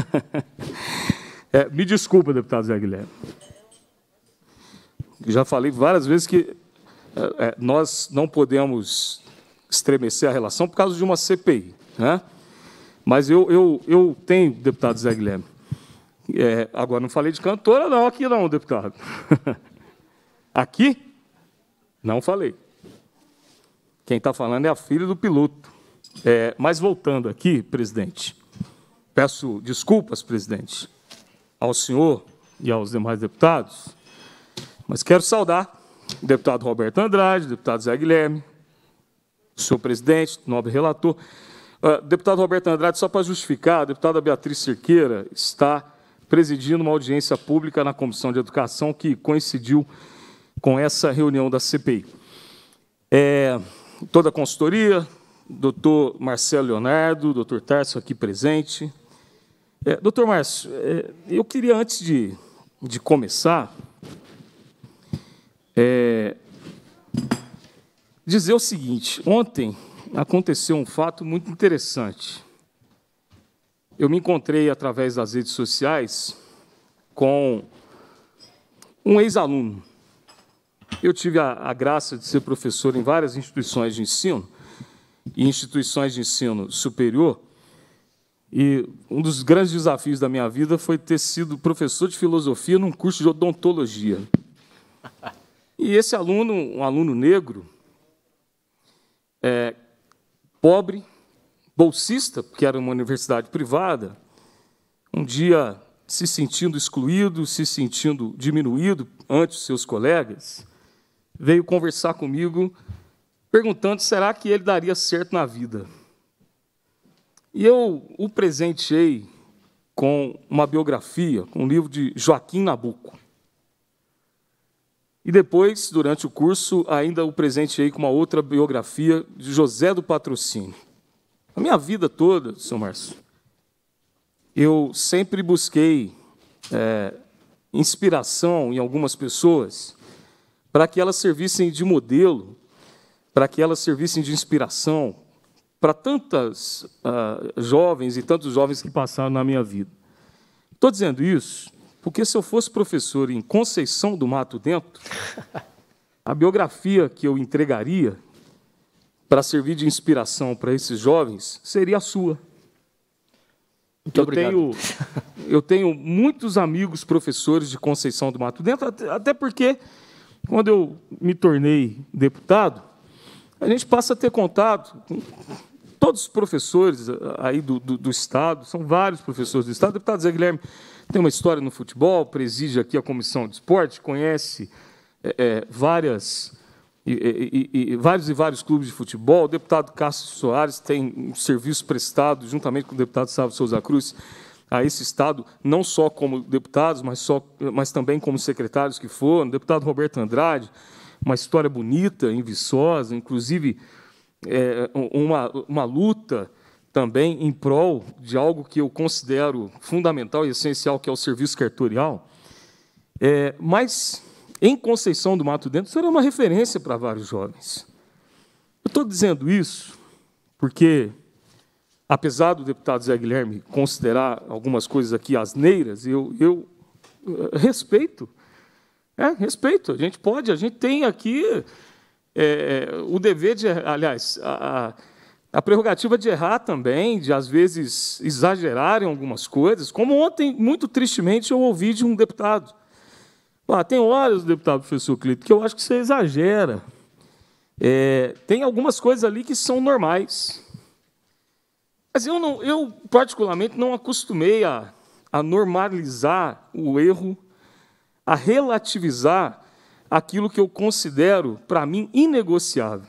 é, me desculpa, deputado Zé Guilherme. Já falei várias vezes que é, é, nós não podemos estremecer a relação por causa de uma CPI. Né? Mas eu, eu, eu tenho, deputado Zé Guilherme, é, agora não falei de cantora, não, aqui não, deputado. aqui? Não falei. Quem está falando é a filha do piloto. É, mas voltando aqui, presidente, peço desculpas, presidente, ao senhor e aos demais deputados, mas quero saudar deputado Roberto Andrade, deputado Zé Guilherme, senhor presidente, nobre relator. Uh, deputado Roberto Andrade, só para justificar, a deputada Beatriz Cerqueira está presidindo uma audiência pública na Comissão de Educação que coincidiu com essa reunião da CPI. É, toda a consultoria, doutor Marcelo Leonardo, doutor Tarso aqui presente. É, doutor Márcio, é, eu queria, antes de, de começar, é, dizer o seguinte: ontem aconteceu um fato muito interessante. Eu me encontrei através das redes sociais com um ex-aluno. Eu tive a, a graça de ser professor em várias instituições de ensino e instituições de ensino superior. E um dos grandes desafios da minha vida foi ter sido professor de filosofia num curso de odontologia. E esse aluno, um aluno negro, é, pobre, bolsista, porque era uma universidade privada, um dia se sentindo excluído, se sentindo diminuído ante os seus colegas, veio conversar comigo perguntando será que ele daria certo na vida. E eu o presenteei com uma biografia, com um livro de Joaquim Nabuco. E depois, durante o curso, ainda o presenteei com uma outra biografia de José do Patrocínio. A minha vida toda, seu Márcio, eu sempre busquei é, inspiração em algumas pessoas para que elas servissem de modelo, para que elas servissem de inspiração para tantas uh, jovens e tantos jovens que passaram na minha vida. Estou dizendo isso porque se eu fosse professor em Conceição do Mato Dentro, a biografia que eu entregaria para servir de inspiração para esses jovens seria a sua. Muito eu obrigado. tenho eu tenho muitos amigos professores de Conceição do Mato Dentro, até porque quando eu me tornei deputado, a gente passa a ter contato com todos os professores aí do, do, do Estado, são vários professores do Estado. Deputado Zé Guilherme, tem uma história no futebol, preside aqui a comissão de esporte, conhece é, é várias. E, e, e, vários e vários clubes de futebol. O deputado Cássio Soares tem um serviço prestado, juntamente com o deputado Sávio Souza Cruz, a esse Estado, não só como deputados, mas, só, mas também como secretários que foram. O deputado Roberto Andrade, uma história bonita, em Viçosa, inclusive é, uma, uma luta também em prol de algo que eu considero fundamental e essencial, que é o serviço cartorial. É, mas, em Conceição do Mato Dentro, isso era uma referência para vários jovens. Eu estou dizendo isso porque, apesar do deputado Zé Guilherme considerar algumas coisas aqui asneiras, eu, eu eh, respeito. É, respeito. A gente pode, a gente tem aqui é, o dever de, aliás, a, a a prerrogativa de errar também, de às vezes exagerarem algumas coisas, como ontem, muito tristemente, eu ouvi de um deputado. Ah, tem horas, deputado professor Clito, que eu acho que você exagera. É, tem algumas coisas ali que são normais. Mas eu, não, eu particularmente, não acostumei a, a normalizar o erro, a relativizar aquilo que eu considero, para mim, inegociável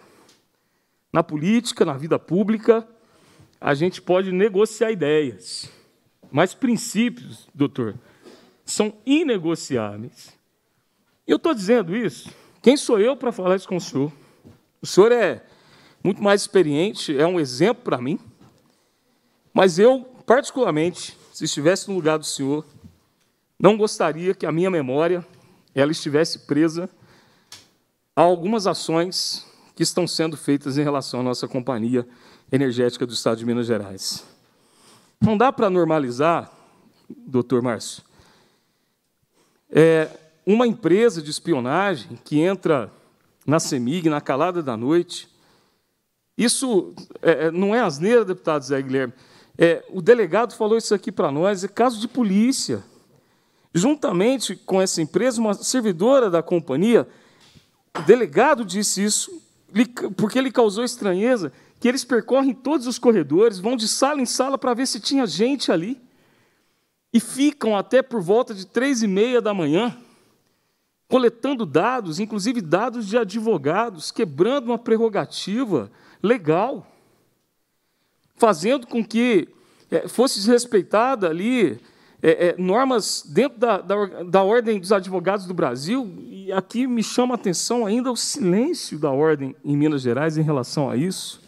na política, na vida pública, a gente pode negociar ideias, mas princípios, doutor, são inegociáveis. Eu estou dizendo isso. Quem sou eu para falar isso com o senhor? O senhor é muito mais experiente, é um exemplo para mim. Mas eu, particularmente, se estivesse no lugar do senhor, não gostaria que a minha memória ela estivesse presa a algumas ações que estão sendo feitas em relação à nossa companhia energética do Estado de Minas Gerais. Não dá para normalizar, doutor Márcio, é uma empresa de espionagem que entra na CEMIG, na calada da noite. Isso é, é não é asneira, deputado Zé Guilherme. É, o delegado falou isso aqui para nós, é caso de polícia. Juntamente com essa empresa, uma servidora da companhia, o delegado disse isso porque lhe causou estranheza, que eles percorrem todos os corredores, vão de sala em sala para ver se tinha gente ali, e ficam até por volta de três e meia da manhã, coletando dados, inclusive dados de advogados, quebrando uma prerrogativa legal, fazendo com que eh, fosse desrespeitada ali é, é, normas dentro da, da, da, Ordem dos Advogados do Brasil, e aqui me chama a atenção ainda o silêncio da Ordem em Minas Gerais em relação a isso.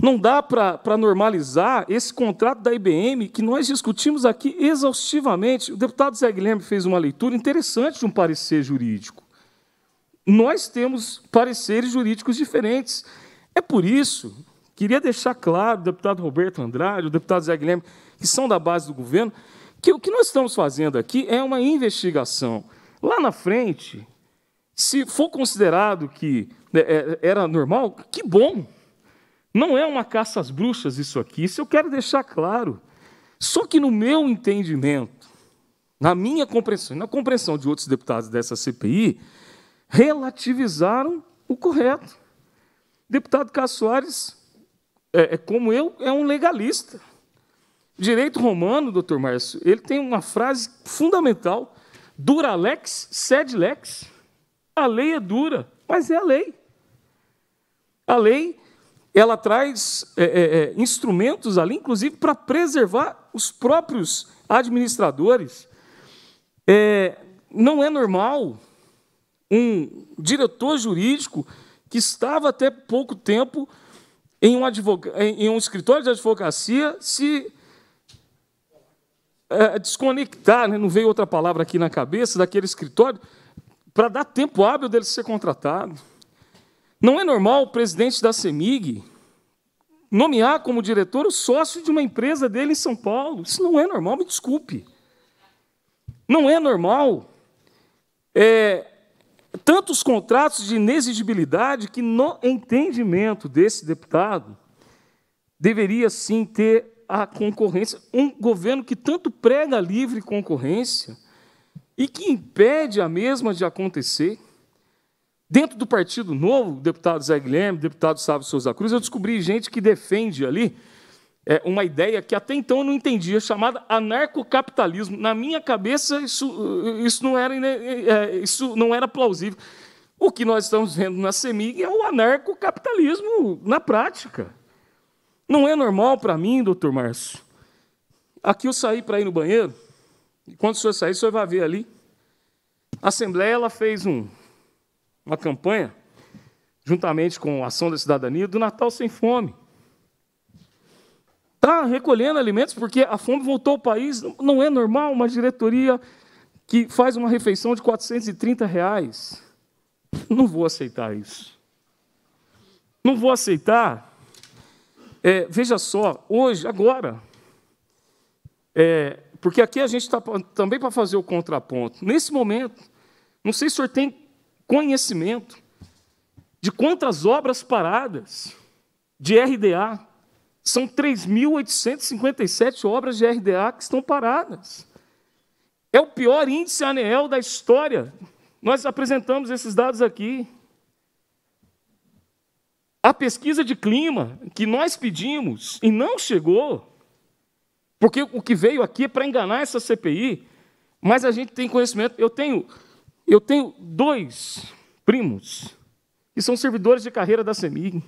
Não dá para normalizar esse contrato da IBM que nós discutimos aqui exaustivamente. O deputado Zé Guilherme fez uma leitura interessante de um parecer jurídico. Nós temos pareceres jurídicos diferentes. É por isso, queria deixar claro, deputado Roberto Andrade, o deputado Zé Guilherme, que são da base do governo, que o que nós estamos fazendo aqui é uma investigação. Lá na frente, se for considerado que né, é, era normal, que bom. Não é uma caça às bruxas isso aqui, isso eu quero deixar claro. Só que no meu entendimento, na minha compreensão, na compreensão de outros deputados dessa CPI, relativizaram o correto. Deputado Cássio Soares, é, é, como eu, é um legalista direito romano, doutor Márcio, ele tem uma frase fundamental: dura lex, sed lex. A lei é dura, mas é a lei. A lei ela traz é, é, é instrumentos ali, inclusive para preservar os próprios administradores. É, não é normal um diretor jurídico que estava até pouco tempo em um, em um escritório de advocacia se é, é, desconectar, né? não veio outra palavra aqui na cabeça, daquele escritório, para dar tempo hábil dele ser contratado. Não é normal o presidente da CEMIG nomear como diretor o sócio de uma empresa dele em São Paulo. Isso não é normal, me desculpe. Não é normal. É, tantos contratos de inexigibilidade que, no entendimento desse deputado, deveria sim ter a concorrência, um governo que tanto prega livre concorrência e que impede a mesma de acontecer. Dentro do Partido Novo, deputado Zé Guilherme, deputado Sábio Souza Cruz, eu descobri gente que defende ali é, uma ideia que até então eu não entendia, chamada anarcocapitalismo. Na minha cabeça, isso, uh, isso, não era, é, isso não era plausível. O que nós estamos vendo na CEMIG é o anarcocapitalismo na prática. Não é normal para mim, doutor Márcio. Aqui eu saí para ir no banheiro, e quando o senhor sair, o senhor vai ver ali. A Assembleia ela fez um, uma campanha, juntamente com a Ação da Cidadania, do Natal Sem Fome. Está recolhendo alimentos porque a fome voltou ao país. Não é normal uma diretoria que faz uma refeição de 430 reais. Não vou aceitar isso. Não vou aceitar é, veja só, hoje, agora, é, porque aqui a gente está também para fazer o contraponto. Nesse momento, não sei se o senhor tem conhecimento de quantas obras paradas de RDA são 3.857 obras de RDA que estão paradas. É o pior índice ANEEL da história. Nós apresentamos esses dados aqui. A pesquisa de clima que nós pedimos e não chegou, porque o que veio aqui é para enganar essa CPI, mas a gente tem conhecimento. Eu tenho, eu tenho dois primos que são servidores de carreira da CEMIG,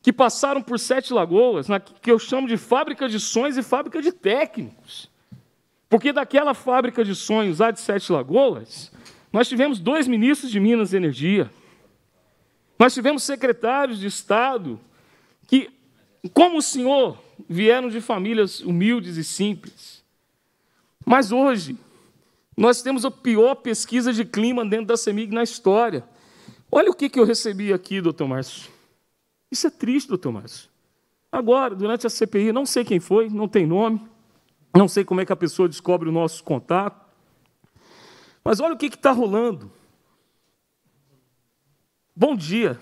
que passaram por Sete Lagoas, na que eu chamo de fábrica de sonhos e fábrica de técnicos. Porque daquela fábrica de sonhos a de Sete Lagoas, nós tivemos dois ministros de Minas e Energia nós tivemos secretários de Estado que, como o senhor, vieram de famílias humildes e simples. Mas hoje, nós temos a pior pesquisa de clima dentro da CEMIG na história. Olha o que, que eu recebi aqui, doutor Márcio. Isso é triste, doutor Márcio. Agora, durante a CPI, não sei quem foi, não tem nome, não sei como é que a pessoa descobre o nosso contato. Mas olha o que está rolando. Bom dia.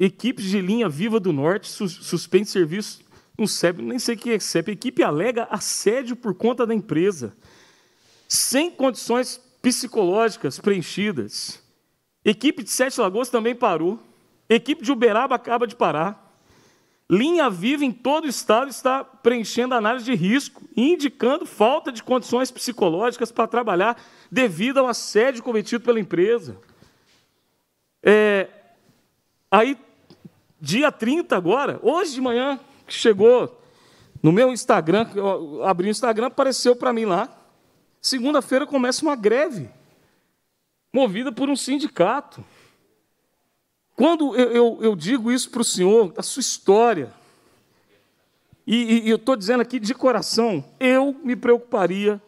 Equipes de linha Viva do Norte suspende serviço no CEP, nem sei o é que é CEP. Equipe alega assédio por conta da empresa. Sem condições psicológicas preenchidas. Equipe de Sete Lagoas também parou. Equipe de Uberaba acaba de parar. Linha Viva em todo o estado está preenchendo análise de risco, indicando falta de condições psicológicas para trabalhar devido ao assédio cometido pela empresa. É, Aí, dia 30 agora, hoje de manhã, chegou no meu Instagram, eu abri o Instagram, apareceu para mim lá. Segunda-feira começa uma greve, movida por um sindicato. Quando eu, eu, eu digo isso para o senhor, a sua história, e, e, eu estou dizendo aqui de coração, eu me preocuparia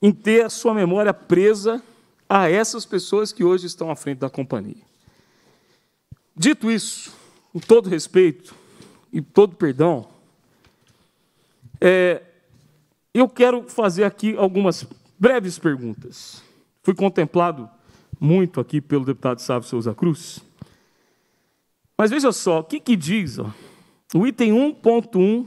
em ter a sua memória presa a essas pessoas que hoje estão à frente da companhia. Dito isso, com todo respeito e todo perdão, é, eu quero fazer aqui algumas breves perguntas. Fui contemplado muito aqui pelo deputado Sábio Souza Cruz. Mas veja só, o que, que diz ó, o item 1.1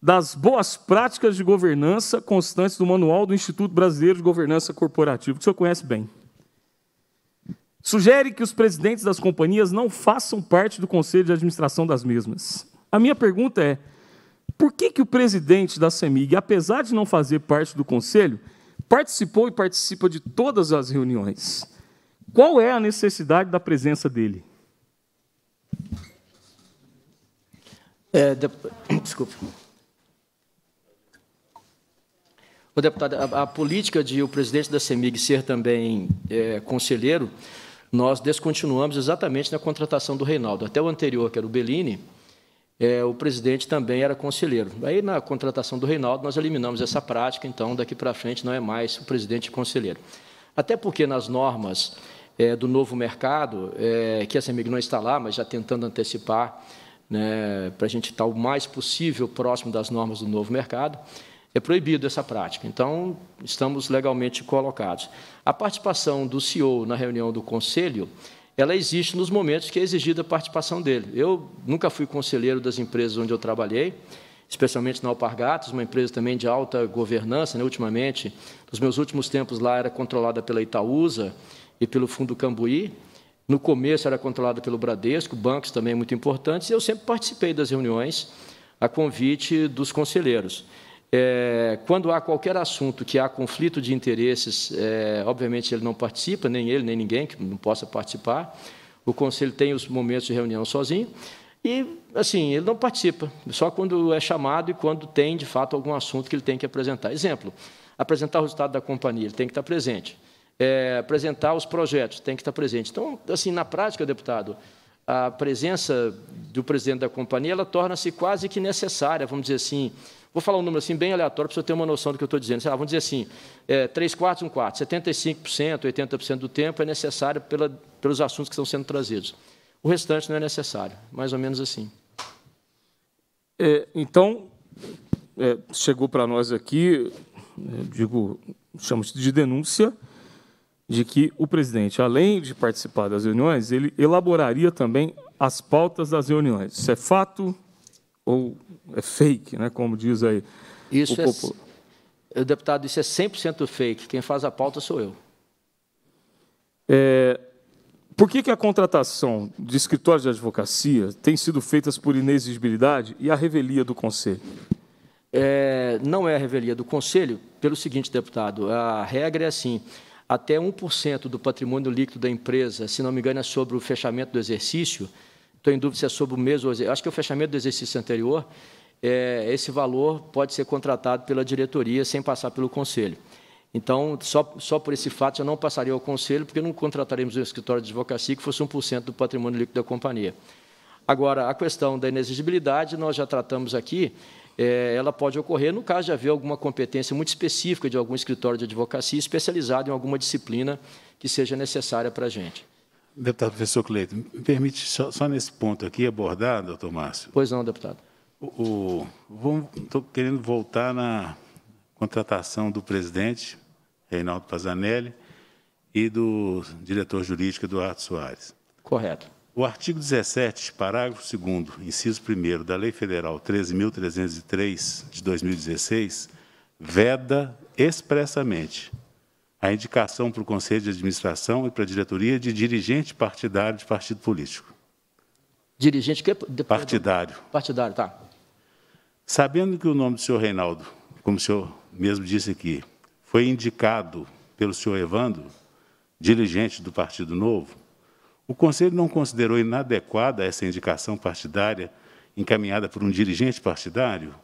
das boas práticas de governança constantes do Manual do Instituto Brasileiro de Governança Corporativa, que o senhor conhece bem sugere que os presidentes das companhias não façam parte do conselho de administração das mesmas. A minha pergunta é: por que, que o presidente da CEMIG, apesar de não fazer parte do conselho, participou e participa de todas as reuniões? Qual é a necessidade da presença dele? É, de... Desculpe. O deputado, a, a, política de o presidente da CEMIG ser também é, conselheiro nós descontinuamos exatamente na contratação do Reinaldo. Até o anterior, que era o Bellini, é, o presidente também era conselheiro. Aí, na contratação do Reinaldo, nós eliminamos essa prática, então, daqui para frente, não é mais o presidente conselheiro. Até porque, nas normas é, do novo mercado, é, que a CEMIG não está lá, mas já tentando antecipar, né, para a gente estar tá o mais possível próximo das normas do novo mercado, é proibido essa prática. Então, estamos legalmente colocados. A participação do CEO na reunião do conselho, ela existe nos momentos que é exigida a participação dele. Eu nunca fui conselheiro das empresas onde eu trabalhei, especialmente na Alpargatas, uma empresa também de alta governança, né? ultimamente, nos meus últimos tempos lá era controlada pela Itaúsa e pelo Fundo Cambuí, no começo era controlada pelo Bradesco, bancos também muito importantes, e eu sempre participei das reuniões a convite dos conselheiros. É, quando há qualquer assunto que há conflito de interesses, é, obviamente ele não participa, nem ele, nem ninguém que não possa participar. O conselho tem os momentos de reunião sozinho. E, assim, ele não participa, só quando é chamado e quando tem, de fato, algum assunto que ele tem que apresentar. Exemplo, apresentar o resultado da companhia, ele tem que estar presente. É, apresentar os projetos, tem que estar presente. Então, assim, na prática, deputado, a presença do presidente da companhia, ela torna-se quase que necessária, vamos dizer assim, Vou falar um número assim bem aleatório para você ter uma noção do que eu estou dizendo. Lá, vamos dizer assim, é, 3 quartos, 1 quarto. 75%, 80% do tempo é necessário pela, pelos assuntos que estão sendo trazidos. O restante não é necessário, mais ou menos assim. É, então, é, chegou para nós aqui, é, digo, chamamos de denúncia, de que o presidente, além de participar das reuniões, ele elaboraria também as pautas das reuniões. Isso é fato ou é fake, né, como diz aí. Isso o, é, o deputado, isso é 100% fake. Quem faz a pauta sou eu. É, por que, que a contratação de escritórios de advocacia tem sido feitas por inexigibilidade e a revelia do Conselho? É, não é a revelia do Conselho, pelo seguinte, deputado, a regra é assim, até 1% do patrimônio líquido da empresa, se não me engano, é sobre o fechamento do exercício, estou em dúvida se é sobre o mesmo, acho que é o fechamento do exercício anterior, é, esse valor pode ser contratado pela diretoria sem passar pelo conselho. Então, só, só por esse fato, eu não passaria ao conselho, porque não contrataremos um escritório de advocacia que fosse 1% do patrimônio líquido da companhia. Agora, a questão da inexigibilidade, nós já tratamos aqui, é, ela pode ocorrer no caso de haver alguma competência muito específica de algum escritório de advocacia especializado em alguma disciplina que seja necessária para a gente. Deputado professor Cleiton, me permite só, só nesse ponto aqui abordar, doutor Márcio? Pois não, deputado. O, o Estou querendo voltar na contratação do presidente, Reinaldo Pazanelli, e do diretor jurídico Eduardo Soares. Correto. O artigo 17, parágrafo 2 inciso 1 da Lei Federal 13.303, de 2016, veda expressamente a indicação para o Conselho de Administração e para a diretoria de dirigente partidário de partido político. Dirigente que? Partidário. Partidário, tá. Sabendo que o nome do senhor Reinaldo, como o senhor mesmo disse aqui, foi indicado pelo senhor Evandro, dirigente do Partido Novo, o Conselho não considerou inadequada essa indicação partidária encaminhada por um dirigente partidário?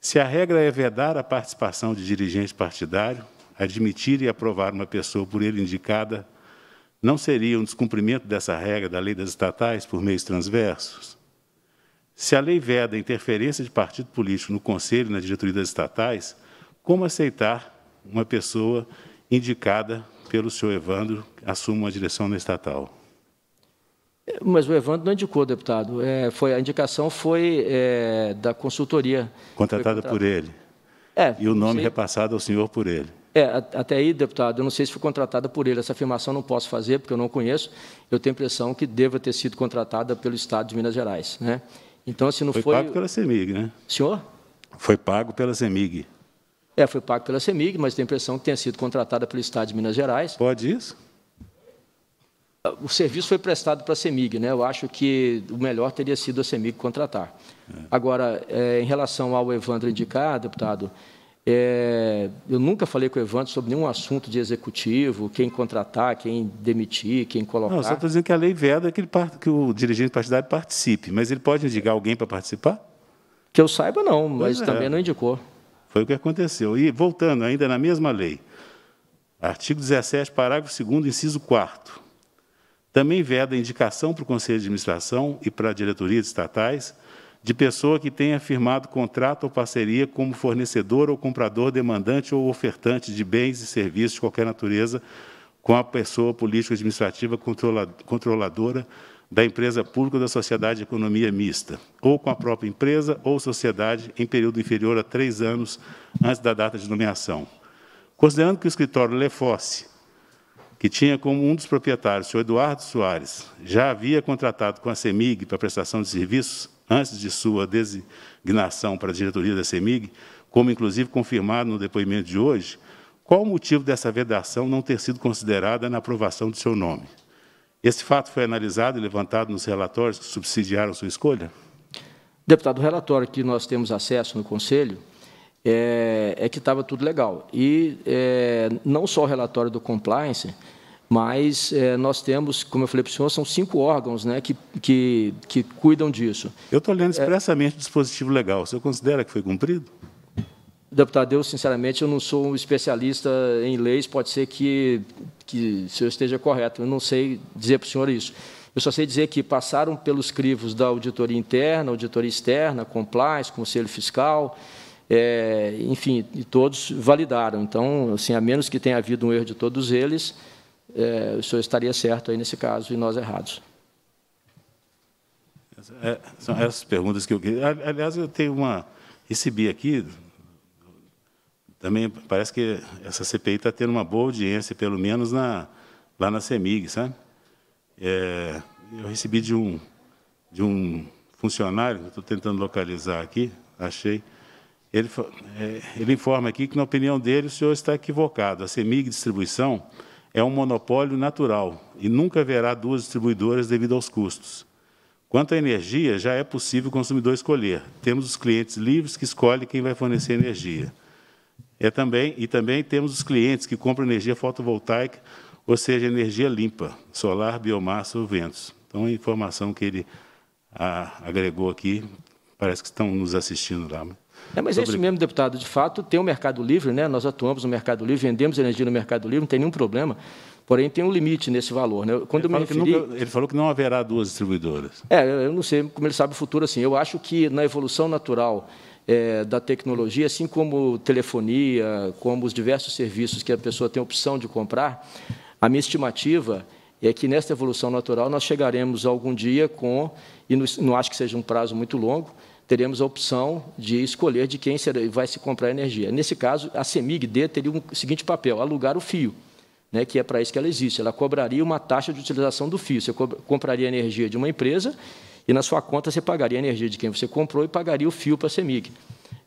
Se a regra é vedar a participação de dirigente partidário, admitir e aprovar uma pessoa por ele indicada não seria um descumprimento dessa regra da lei das estatais por meios transversos? Se a lei veda a interferência de partido político no conselho e na diretoria das estatais, como aceitar uma pessoa indicada pelo senhor Evandro assuma uma direção na estatal? Mas o Evandro não indicou, deputado. É, foi, a indicação foi é, da consultoria. Contratada por ele. É, e o nome sei. repassado ao senhor por ele. É, até aí, deputado, eu não sei se foi contratada por ele. Essa afirmação não posso fazer, porque eu não conheço. Eu tenho a impressão que deva ter sido contratada pelo Estado de Minas Gerais. Né? Então, se não foi... Foi pago pela CEMIG, né? Senhor? Foi pago pela CEMIG. É, foi pago pela CEMIG, mas tenho a impressão que tenha sido contratada pelo Estado de Minas Gerais. Pode isso? O serviço foi prestado para a CEMIG, né? Eu acho que o melhor teria sido a CEMIG contratar. É. Agora, é, em relação ao Evandro indicar, deputado, é, eu nunca falei com o Evandro sobre nenhum assunto de executivo, quem contratar, quem demitir, quem colocar. Não, só estou dizendo que a lei veda é que, ele, que o dirigente partidário participe, mas ele pode indicar alguém para participar? Que eu saiba, não, mas é. também não indicou. Foi o que aconteceu. E, voltando, ainda na mesma lei, artigo 17, parágrafo 2, inciso 4. Também veda a indicação para o Conselho de Administração e para a diretoria de estatais de pessoa que tenha firmado contrato ou parceria como fornecedor ou comprador, demandante ou ofertante de bens e serviços de qualquer natureza com a pessoa política administrativa controladora da empresa pública ou da sociedade de economia mista, ou com a própria empresa ou sociedade em período inferior a três anos antes da data de nomeação. Considerando que o escritório Lefosse, que tinha como um dos proprietários o senhor Eduardo Soares, já havia contratado com a CEMIG para prestação de serviços, antes de sua designação para a diretoria da CEMIG, como inclusive confirmado no depoimento de hoje, qual o motivo dessa vedação não ter sido considerada na aprovação de seu nome? Esse fato foi analisado e levantado nos relatórios que subsidiaram sua escolha? Deputado, o relatório que nós temos acesso no Conselho é, é que estava tudo legal. E é, não só o relatório do compliance, mas é, nós temos, como eu falei para o senhor, são cinco órgãos né, que, que, que cuidam disso. Eu estou lendo é expressamente é, o dispositivo legal. O senhor considera que foi cumprido? Deputado, eu, sinceramente, eu não sou um especialista em leis, pode ser que, que o senhor esteja correto, eu não sei dizer para o senhor isso. Eu só sei dizer que passaram pelos crivos da auditoria interna, auditoria externa, compliance, conselho fiscal, é, enfim, e todos validaram. Então, assim, a menos que tenha havido um erro de todos eles, é, o senhor estaria certo aí nesse caso e nós errados. É, são essas perguntas que eu queria. Aliás, eu tenho uma. Recebi aqui. Também parece que essa CPI está tendo uma boa audiência, pelo menos na, lá na CEMIG, sabe? É, eu recebi de um, de um funcionário, estou tentando localizar aqui, achei. Ele, é, ele informa aqui que, na opinião dele, o senhor está equivocado. A CEMIG Distribuição é um monopólio natural e nunca haverá duas distribuidoras devido aos custos. Quanto à energia, já é possível o consumidor escolher. Temos os clientes livres que escolhem quem vai fornecer energia. É também, e também temos os clientes que compram energia fotovoltaica, ou seja, energia limpa, solar, biomassa ou ventos. Então, a informação que ele a, ah, agregou aqui, parece que estão nos assistindo lá. É, mas é isso mesmo, deputado. De fato, tem o um mercado livre, né? nós atuamos no mercado livre, vendemos energia no mercado livre, não tem nenhum problema. Porém, tem um limite nesse valor. Né? Quando ele, eu me referi... Nunca... ele falou que não haverá duas distribuidoras. É, eu não sei como ele sabe o futuro assim. Eu acho que na evolução natural é, da tecnologia, assim como telefonia, como os diversos serviços que a pessoa tem a opção de comprar, a minha estimativa é que nesta evolução natural nós chegaremos algum dia com, e não acho que seja um prazo muito longo, teremos a opção de escolher de quem vai se comprar energia. Nesse caso, a CEMIG-D teria o seguinte papel, alugar o fio, né, que é para isso que ela existe. Ela cobraria uma taxa de utilização do fio. Você compraria energia de uma empresa e, na sua conta, você pagaria a energia de quem você comprou e pagaria o fio para a CEMIG.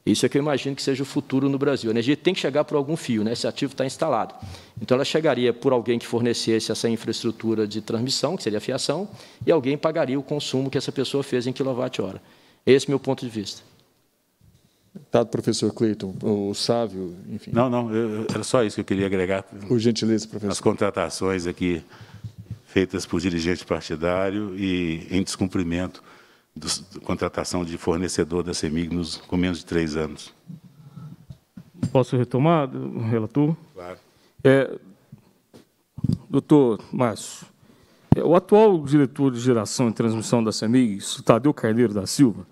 Isso é que eu imagino que seja o futuro no Brasil. A energia tem que chegar por algum fio, né? esse ativo está instalado. Então, ela chegaria por alguém que fornecesse essa infraestrutura de transmissão, que seria a fiação, e alguém pagaria o consumo que essa pessoa fez em quilowatt-hora. Esse é o meu ponto de vista. Tá, professor Cleiton, o sábio, enfim. Não, não, eu, era só isso que eu queria agregar. Por gentileza, professor. As contratações aqui feitas por dirigente partidário e em descumprimento da contratação de fornecedor da CEMIG nos, com menos de três anos. Posso retomar, relator? Claro. É, doutor Márcio, é, o atual diretor de geração e transmissão da CEMIG, Tadeu Carneiro da Silva,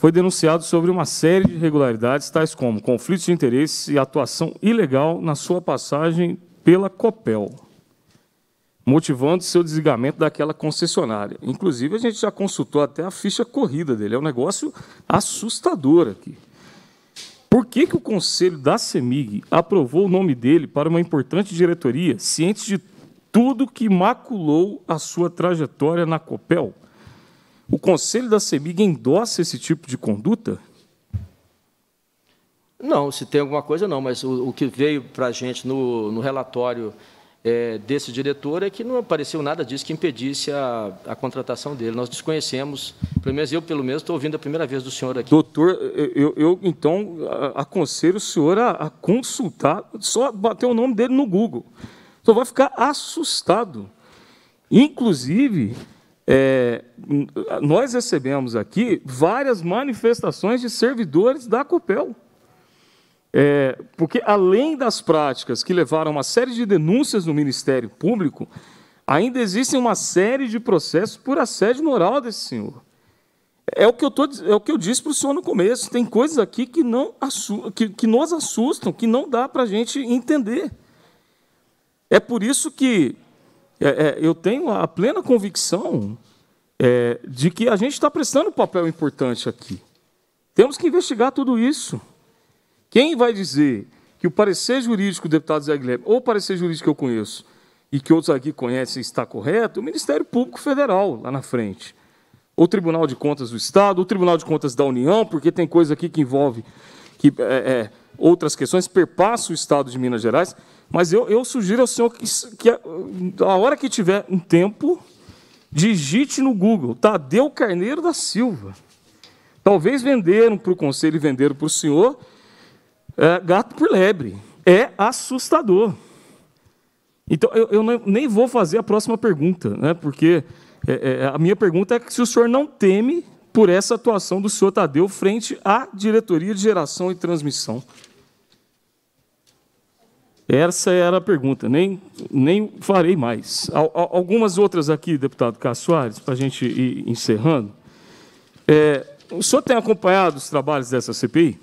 foi denunciado sobre uma série de irregularidades, tais como conflitos de interesse e atuação ilegal na sua passagem pela COPEL, motivando seu desligamento daquela concessionária. Inclusive, a gente já consultou até a ficha corrida dele. É um negócio assustador aqui. Por que, que o conselho da CEMIG aprovou o nome dele para uma importante diretoria, ciente de tudo que maculou a sua trajetória na COPEL? O conselho da CEMIG endossa esse tipo de conduta? Não, se tem alguma coisa, não, mas o, o que veio para a gente no, no relatório é, desse diretor é que não apareceu nada disso que impedisse a, a contratação dele. Nós desconhecemos, pelo menos eu, pelo menos, estou ouvindo a primeira vez do senhor aqui. Doutor, eu, eu então aconselho o senhor a, a consultar, só bater o nome dele no Google. O senhor vai ficar assustado. Inclusive, é, nós recebemos aqui várias manifestações de servidores da COPEL. É, porque, além das práticas que levaram a uma série de denúncias no Ministério Público, ainda existem uma série de processos por assédio moral desse senhor. É o que eu, tô, é o que eu disse para o senhor no começo. Tem coisas aqui que, não, que, que nos assustam, que não dá para a gente entender. É por isso que é, é, eu tenho a plena convicção é, de que a gente está prestando um papel importante aqui. Temos que investigar tudo isso. Quem vai dizer que o parecer jurídico do deputado Zé Guilherme, ou o parecer jurídico que eu conheço, e que outros aqui conhecem está correto, o Ministério Público Federal, lá na frente. O Tribunal de Contas do Estado, o Tribunal de Contas da União, porque tem coisa aqui que envolve que, é, é outras questões, perpassa o Estado de Minas Gerais. Mas eu, eu sugiro ao senhor que, que a, a hora que tiver um tempo, digite no Google Tadeu Carneiro da Silva. Talvez venderam para o conselho e venderam para o senhor é, gato por lebre. É assustador. Então, eu, eu nem vou fazer a próxima pergunta, né, porque é, é, a minha pergunta é se o senhor não teme por essa atuação do senhor Tadeu frente à diretoria de geração e transmissão. Essa era a pergunta, nem, nem farei mais. Algumas outras aqui, deputado Cássio Soares, para a gente ir encerrando. É, o senhor tem acompanhado os trabalhos dessa CPI?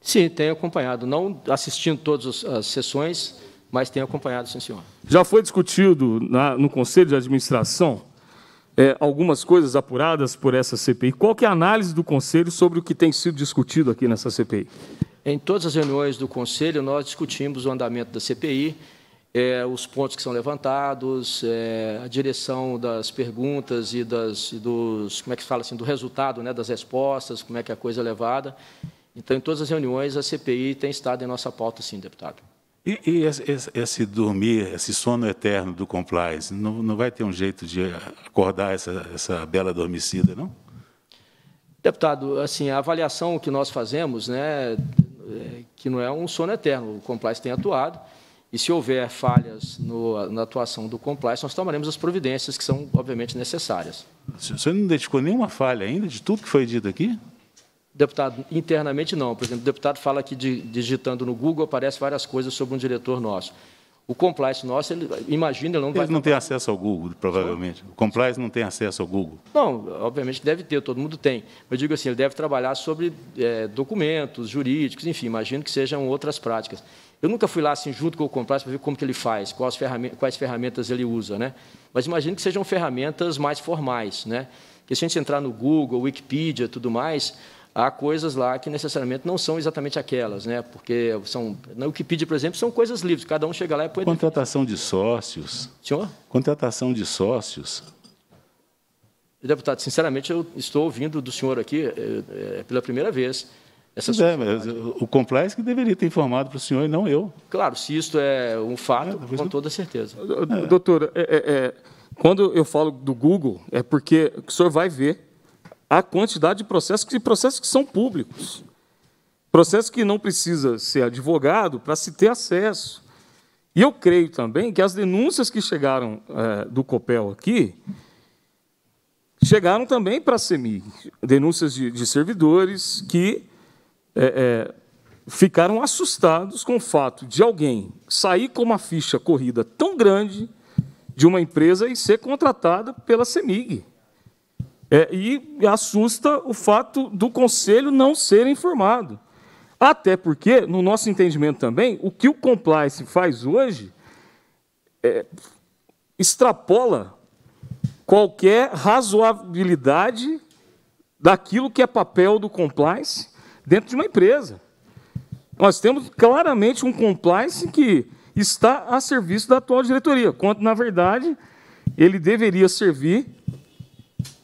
Sim, tenho acompanhado. Não assistindo todas as sessões, mas tenho acompanhado, sim, senhor. Já foi discutido na, no Conselho de Administração é, algumas coisas apuradas por essa CPI. Qual é a análise do Conselho sobre o que tem sido discutido aqui nessa CPI? Em todas as reuniões do Conselho, nós discutimos o andamento da CPI, é, os pontos que são levantados, é, a direção das perguntas e das, dos, como é que se fala assim, do resultado né, das respostas, como é que a coisa é levada. Então, em todas as reuniões, a CPI tem estado em nossa pauta, sim, deputado. E, e esse, esse, dormir, esse sono eterno do compliance, não, não vai ter um jeito de acordar essa, essa bela adormecida, não? Deputado, assim, a avaliação que nós fazemos, né, é que não é um sono eterno, o Complice tem atuado, e se houver falhas no, na atuação do Complice, nós tomaremos as providências que são, obviamente, necessárias. O senhor não identificou nenhuma falha ainda de tudo que foi dito aqui? Deputado, internamente não. Por exemplo, o deputado fala que digitando no Google aparece várias coisas sobre um diretor nosso. O compliance nosso, ele, imagina, ele não Eles vai... Eles não têm acesso ao Google, provavelmente. O compliance não tem acesso ao Google. Não, obviamente deve ter, todo mundo tem. Eu digo assim, ele deve trabalhar sobre é, documentos, jurídicos, enfim, imagino que sejam outras práticas. Eu nunca fui lá assim junto com o compliance para ver como que ele faz, quais ferramentas, quais ferramentas ele usa, né? Mas imagino que sejam ferramentas mais formais, né? Porque se a gente entrar no Google, Wikipedia, tudo mais, há coisas lá que necessariamente não são exatamente aquelas, né? Porque são na né, Wikipedia, por exemplo, são coisas livres. Cada um chega lá e põe. Contratação de sócios. Senhor? Contratação de sócios. Deputado, sinceramente, eu estou ouvindo do senhor aqui é, é, pela primeira vez. Essa é, mas o Compliance que deveria ter informado para o senhor e não eu. Claro, se isto é um fato, é, com toda certeza. Doutor, é, é, é, quando eu falo do Google, é porque o senhor vai ver a quantidade de processos, e processos que são públicos, processos que não precisa ser advogado para se ter acesso. E eu creio também que as denúncias que chegaram é, do COPEL aqui chegaram também para a CEMIG, denúncias de, de servidores que é, é, ficaram assustados com o fato de alguém sair com uma ficha corrida tão grande de uma empresa e ser contratada pela CEMIG. É, e assusta o fato do conselho não ser informado. Até porque, no nosso entendimento também, o que o compliance faz hoje é, extrapola qualquer razoabilidade daquilo que é papel do compliance dentro de uma empresa. Nós temos claramente um compliance que está a serviço da atual diretoria, quando, na verdade, ele deveria servir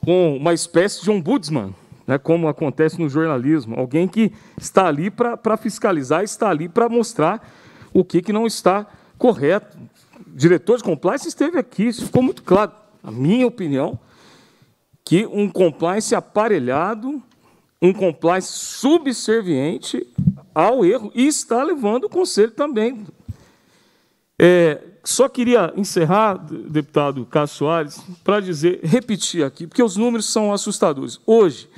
com uma espécie de ombudsman, né, como acontece no jornalismo, alguém que está ali para fiscalizar, está ali para mostrar o que, que não está correto. O diretor de compliance esteve aqui, isso ficou muito claro. A minha opinião, que um compliance aparelhado, um compliance subserviente ao erro, e está levando o conselho também é, só queria encerrar, deputado Cássio Soares, para dizer, repetir aqui, porque os números são assustadores. Hoje,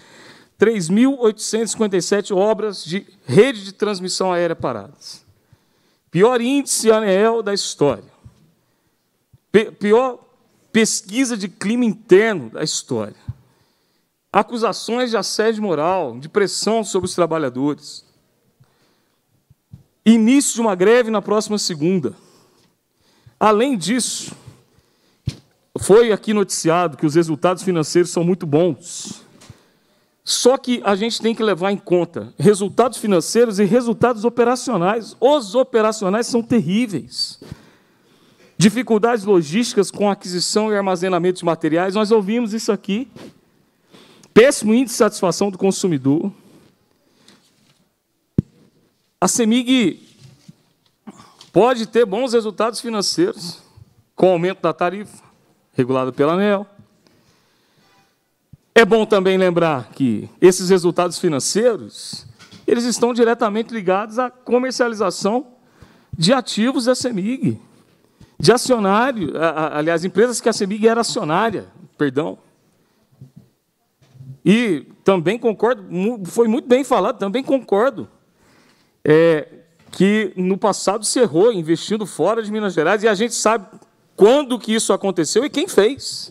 3.857 obras de rede de transmissão aérea paradas. Pior índice anel da história. pior pesquisa de clima interno da história. Acusações de assédio moral, de pressão sobre os trabalhadores. Início de uma greve na próxima segunda. Além disso, foi aqui noticiado que os resultados financeiros são muito bons. Só que a gente tem que levar em conta resultados financeiros e resultados operacionais. Os operacionais são terríveis. Dificuldades logísticas com aquisição e armazenamento de materiais, nós ouvimos isso aqui. Péssimo índice de satisfação do consumidor. A CEMIG Pode ter bons resultados financeiros com o aumento da tarifa, regulada pela ANEL. É bom também lembrar que esses resultados financeiros eles estão diretamente ligados à comercialização de ativos da CEMIG, de acionário, aliás, empresas que a CEMIG era acionária, perdão. E também concordo, foi muito bem falado, também concordo é, que no passado se errou investindo fora de Minas Gerais e a gente sabe quando que isso aconteceu e quem fez.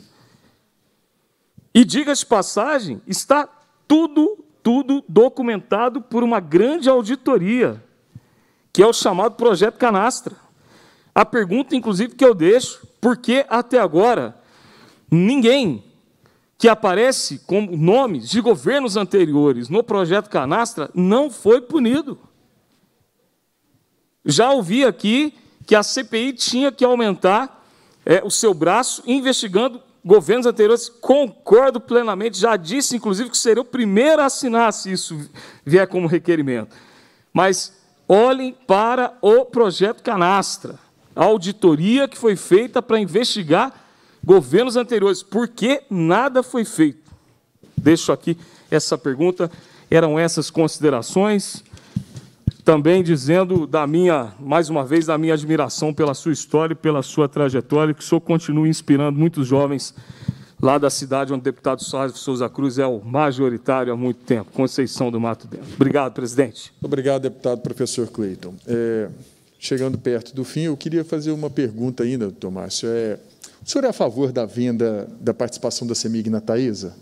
E diga-se passagem, está tudo, tudo documentado por uma grande auditoria, que é o chamado Projeto Canastra. A pergunta, inclusive, que eu deixo, por que até agora ninguém que aparece como nomes de governos anteriores no Projeto Canastra não foi punido? Já ouvi aqui que a CPI tinha que aumentar é, o seu braço investigando governos anteriores. Concordo plenamente, já disse, inclusive, que seria o primeiro a assinar se isso vier como requerimento. Mas olhem para o projeto Canastra, a auditoria que foi feita para investigar governos anteriores. Por que nada foi feito? Deixo aqui essa pergunta. Eram essas considerações também dizendo da minha, mais uma vez, da minha admiração pela sua história e pela sua trajetória, que o senhor continue inspirando muitos jovens lá da cidade onde o deputado Sérgio Souza Cruz é o majoritário há muito tempo, Conceição do Mato Dentro. Obrigado, presidente. Obrigado, deputado professor Cleiton. É, chegando perto do fim, eu queria fazer uma pergunta ainda, Tomásio. É, o senhor é a favor da venda da participação da CEMIG na Taísa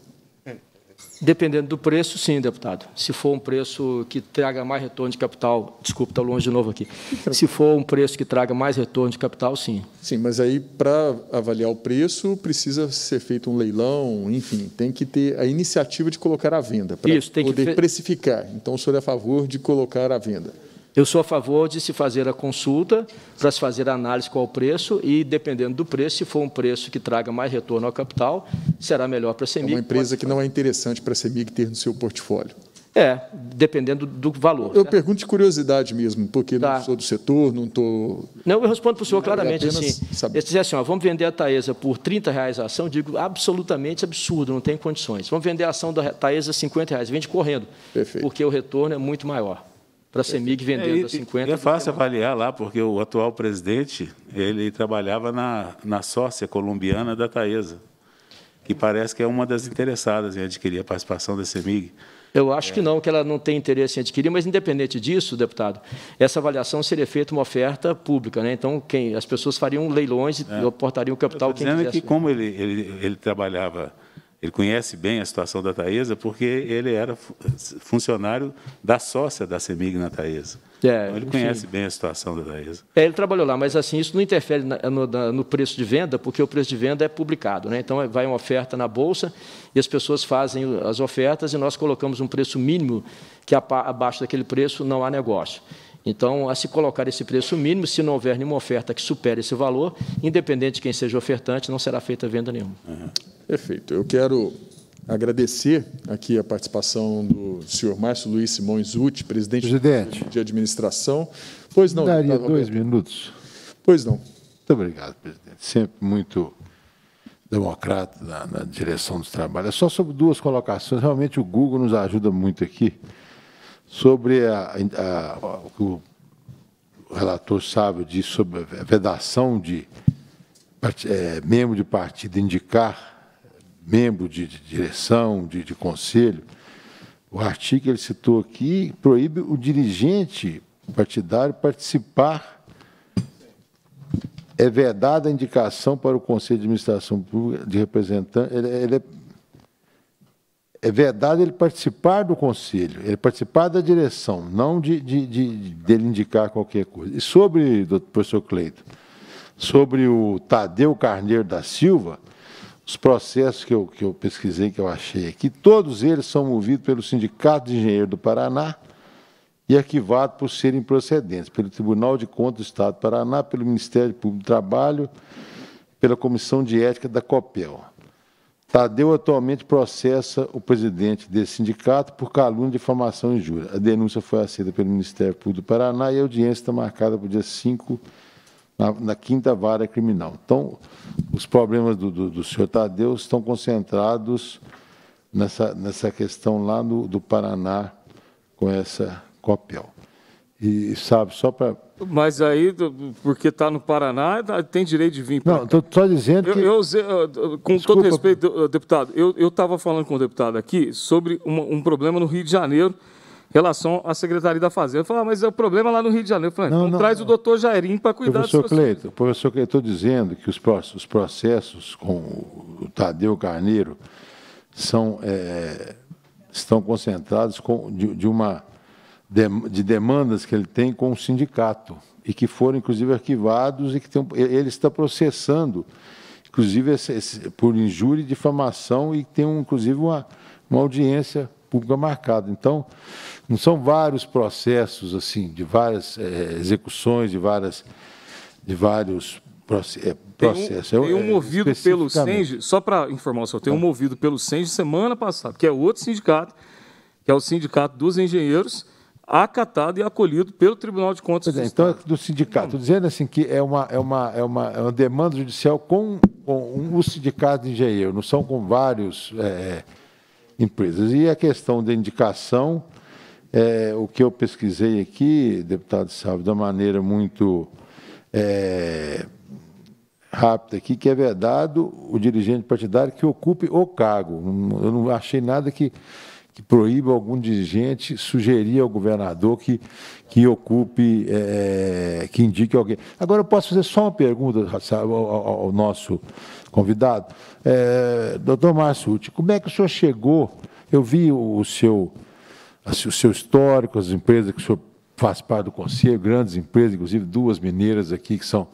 Dependendo do preço, sim, deputado. Se for um preço que traga mais retorno de capital, desculpe, está longe de novo aqui. Se for um preço que traga mais retorno de capital, sim. Sim, mas aí para avaliar o preço precisa ser feito um leilão, enfim, tem que ter a iniciativa de colocar à venda para poder que... precificar. Então, o senhor é a favor de colocar à venda? Eu sou a favor de se fazer a consulta para se fazer a análise qual o preço e, dependendo do preço, se for um preço que traga mais retorno ao capital, será melhor para a CEMIG. É uma empresa que não é interessante para a CEMIG ter no seu portfólio. É, dependendo do valor. Eu certo? pergunto de curiosidade mesmo, porque tá. não sou do setor, não estou... Tô... Não, eu respondo para o senhor não, claramente. assim, Se Ele assim, ó, vamos vender a Taesa por R$ reais a ação, digo, absolutamente absurdo, não tem condições. Vamos vender a ação da Taesa a R$ reais, vende correndo, Perfeito. porque o retorno é muito maior para a CEMIG é, vendendo é, e, a 50. E é fácil avaliar lá, porque o atual presidente ele trabalhava na, na sócia colombiana da Taesa, que parece que é uma das interessadas em adquirir a participação da CEMIG. Eu acho é. que não, que ela não tem interesse em adquirir, mas independente disso, deputado, essa avaliação seria feita uma oferta pública, né? Então, quem as pessoas fariam leilões e é. o capital Eu quem quisesse. que como ele, ele, ele trabalhava ele conhece bem a situação da Taesa porque ele era funcionário da sócia da CEMIG na Taesa. É, então, ele enfim. conhece bem a situação da Taesa. É, ele trabalhou lá, mas assim isso não interfere no, no, preço de venda, porque o preço de venda é publicado. Né? Então, é, vai uma oferta na Bolsa e as pessoas fazem as ofertas e nós colocamos um preço mínimo que abaixo daquele preço não há negócio. Então, a se colocar esse preço mínimo, se não houver nenhuma oferta que supere esse valor, independente de quem seja ofertante, não será feita venda nenhuma. Uhum. Perfeito. Eu quero agradecer aqui a participação do senhor Márcio Luiz Simões Uti, presidente, presidente. de administração. Pois não, Daria dois minutos. Pois não. Muito obrigado, presidente. Sempre muito democrata na, na direção dos trabalhos. só sobre duas colocações. Realmente o Google nos ajuda muito aqui sobre a, a, o relator sábio disse sobre a vedação de é, membro de partido indicar membro de, de direção, de, de, conselho, o artigo que ele citou aqui proíbe o dirigente partidário participar. É vedada a indicação para o Conselho de Administração Pública de Representantes. Ele, ele é, é vedado ele participar do conselho, ele participar da direção, não de, de, de, dele indicar qualquer coisa. E sobre, doutor, professor Cleito, sobre o Tadeu Carneiro da Silva, os processos que eu, que eu pesquisei, que eu achei aqui, todos eles são movidos pelo Sindicato de Engenheiro do Paraná e arquivados por serem procedentes, pelo Tribunal de Contas do Estado do Paraná, pelo Ministério Público do Trabalho, pela Comissão de Ética da COPEL. Tadeu atualmente processa o presidente desse sindicato por calúnia, difamação e injúria. A denúncia foi aceita pelo Ministério Público do Paraná e a audiência está marcada para o dia 5 de na, na quinta vara criminal. Então, os problemas do, do, do senhor Tadeu estão concentrados nessa, nessa questão lá no, do Paraná com essa Copel. E sabe, só para. Mas aí, porque está no Paraná, tá, tem direito de vir. Não, estou só dizendo que. Eu, eu com Desculpa. todo respeito, deputado, eu estava falando com o deputado aqui sobre um problema no Rio de Janeiro relação à Secretaria da Fazenda. Eu falei, ah, mas é o problema lá no Rio de Janeiro. Eu falei, não, então não, traz não. o doutor Jairim para cuidar professor Cleito, Professor Cleito, estou dizendo que os processos com o Tadeu Carneiro são, é, estão concentrados com, de, de, uma, de, de demandas que ele tem com o sindicato e que foram, inclusive, arquivados e que tem, ele está processando, inclusive, por injúria e difamação e tem, inclusive, uma, uma audiência pública é marcada. Então, não são vários processos, assim, de várias é, execuções, de, várias, de vários eh, processos. Tem é um, tem um é movido é, pelo Senge, só para informar o senhor, tem um movido pelo Senge semana passada, que é outro sindicato, que é o Sindicato dos Engenheiros, acatado e acolhido pelo Tribunal de Contas. É, então, é do sindicato. Estou dizendo assim que é uma, é uma, é uma, é uma demanda judicial com, com um, o sindicato de engenheiros. não são com vários. É, empresas. E a questão da indicação, é, o que eu pesquisei aqui, deputado Sábio, da maneira muito é, rápida aqui, que é vedado o dirigente partidário que ocupe o cargo. Eu não achei nada que, que proíba algum dirigente sugerir ao governador que, que ocupe, é, é que indique alguém. Agora, eu posso fazer só uma pergunta ao, ao nosso convidado. É, doutor Márcio Uti, como é que o senhor chegou? Eu vi o seu, assim, o seu histórico, as empresas que o senhor faz parte do conselho, grandes empresas, inclusive duas mineiras aqui que são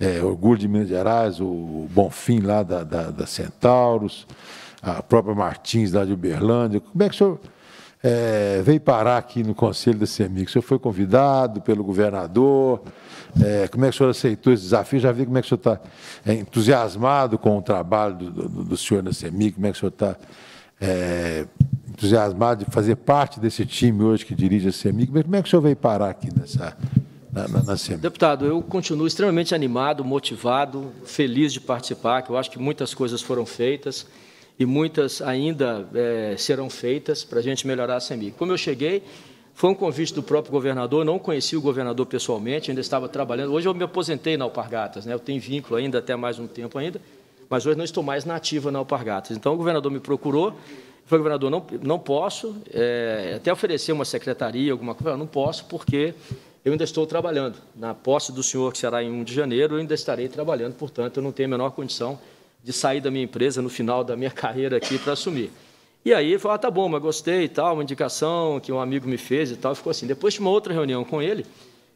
é, Orgulho de Minas Gerais, o Bonfim lá da, da, da Centauros, a própria Martins lá de Uberlândia. Como é que o senhor é, veio parar aqui no conselho da CEMIC? O senhor foi convidado pelo governador? É, como é que o senhor aceitou esse desafio? Já vi como é que o senhor está é, entusiasmado com o trabalho do, do, do senhor na CEMIG, como é que o senhor está é, entusiasmado de fazer parte desse time hoje que dirige a CEMIG. Como é que o senhor veio parar aqui nessa, na, na, na CEMIG? Deputado, eu continuo extremamente animado, motivado, feliz de participar, que eu acho que muitas coisas foram feitas e muitas ainda é, serão feitas para a gente melhorar a CEMIG. Como eu cheguei, foi um convite do próprio governador, não conheci o governador pessoalmente, ainda estava trabalhando. Hoje eu me aposentei na Alpargatas, né? eu tenho vínculo ainda até mais um tempo ainda, mas hoje não estou mais nativa na Alpargatas. Então o governador me procurou, falou: governador, não, não posso, é, até oferecer uma secretaria, alguma coisa, não posso, porque eu ainda estou trabalhando. Na posse do senhor, que será em 1 de janeiro, eu ainda estarei trabalhando, portanto, eu não tenho a menor condição de sair da minha empresa no final da minha carreira aqui para assumir. E aí ele falou, ah, tá bom, mas gostei e tal, uma indicação que um amigo me fez e tal. ficou assim. Depois de uma outra reunião com ele,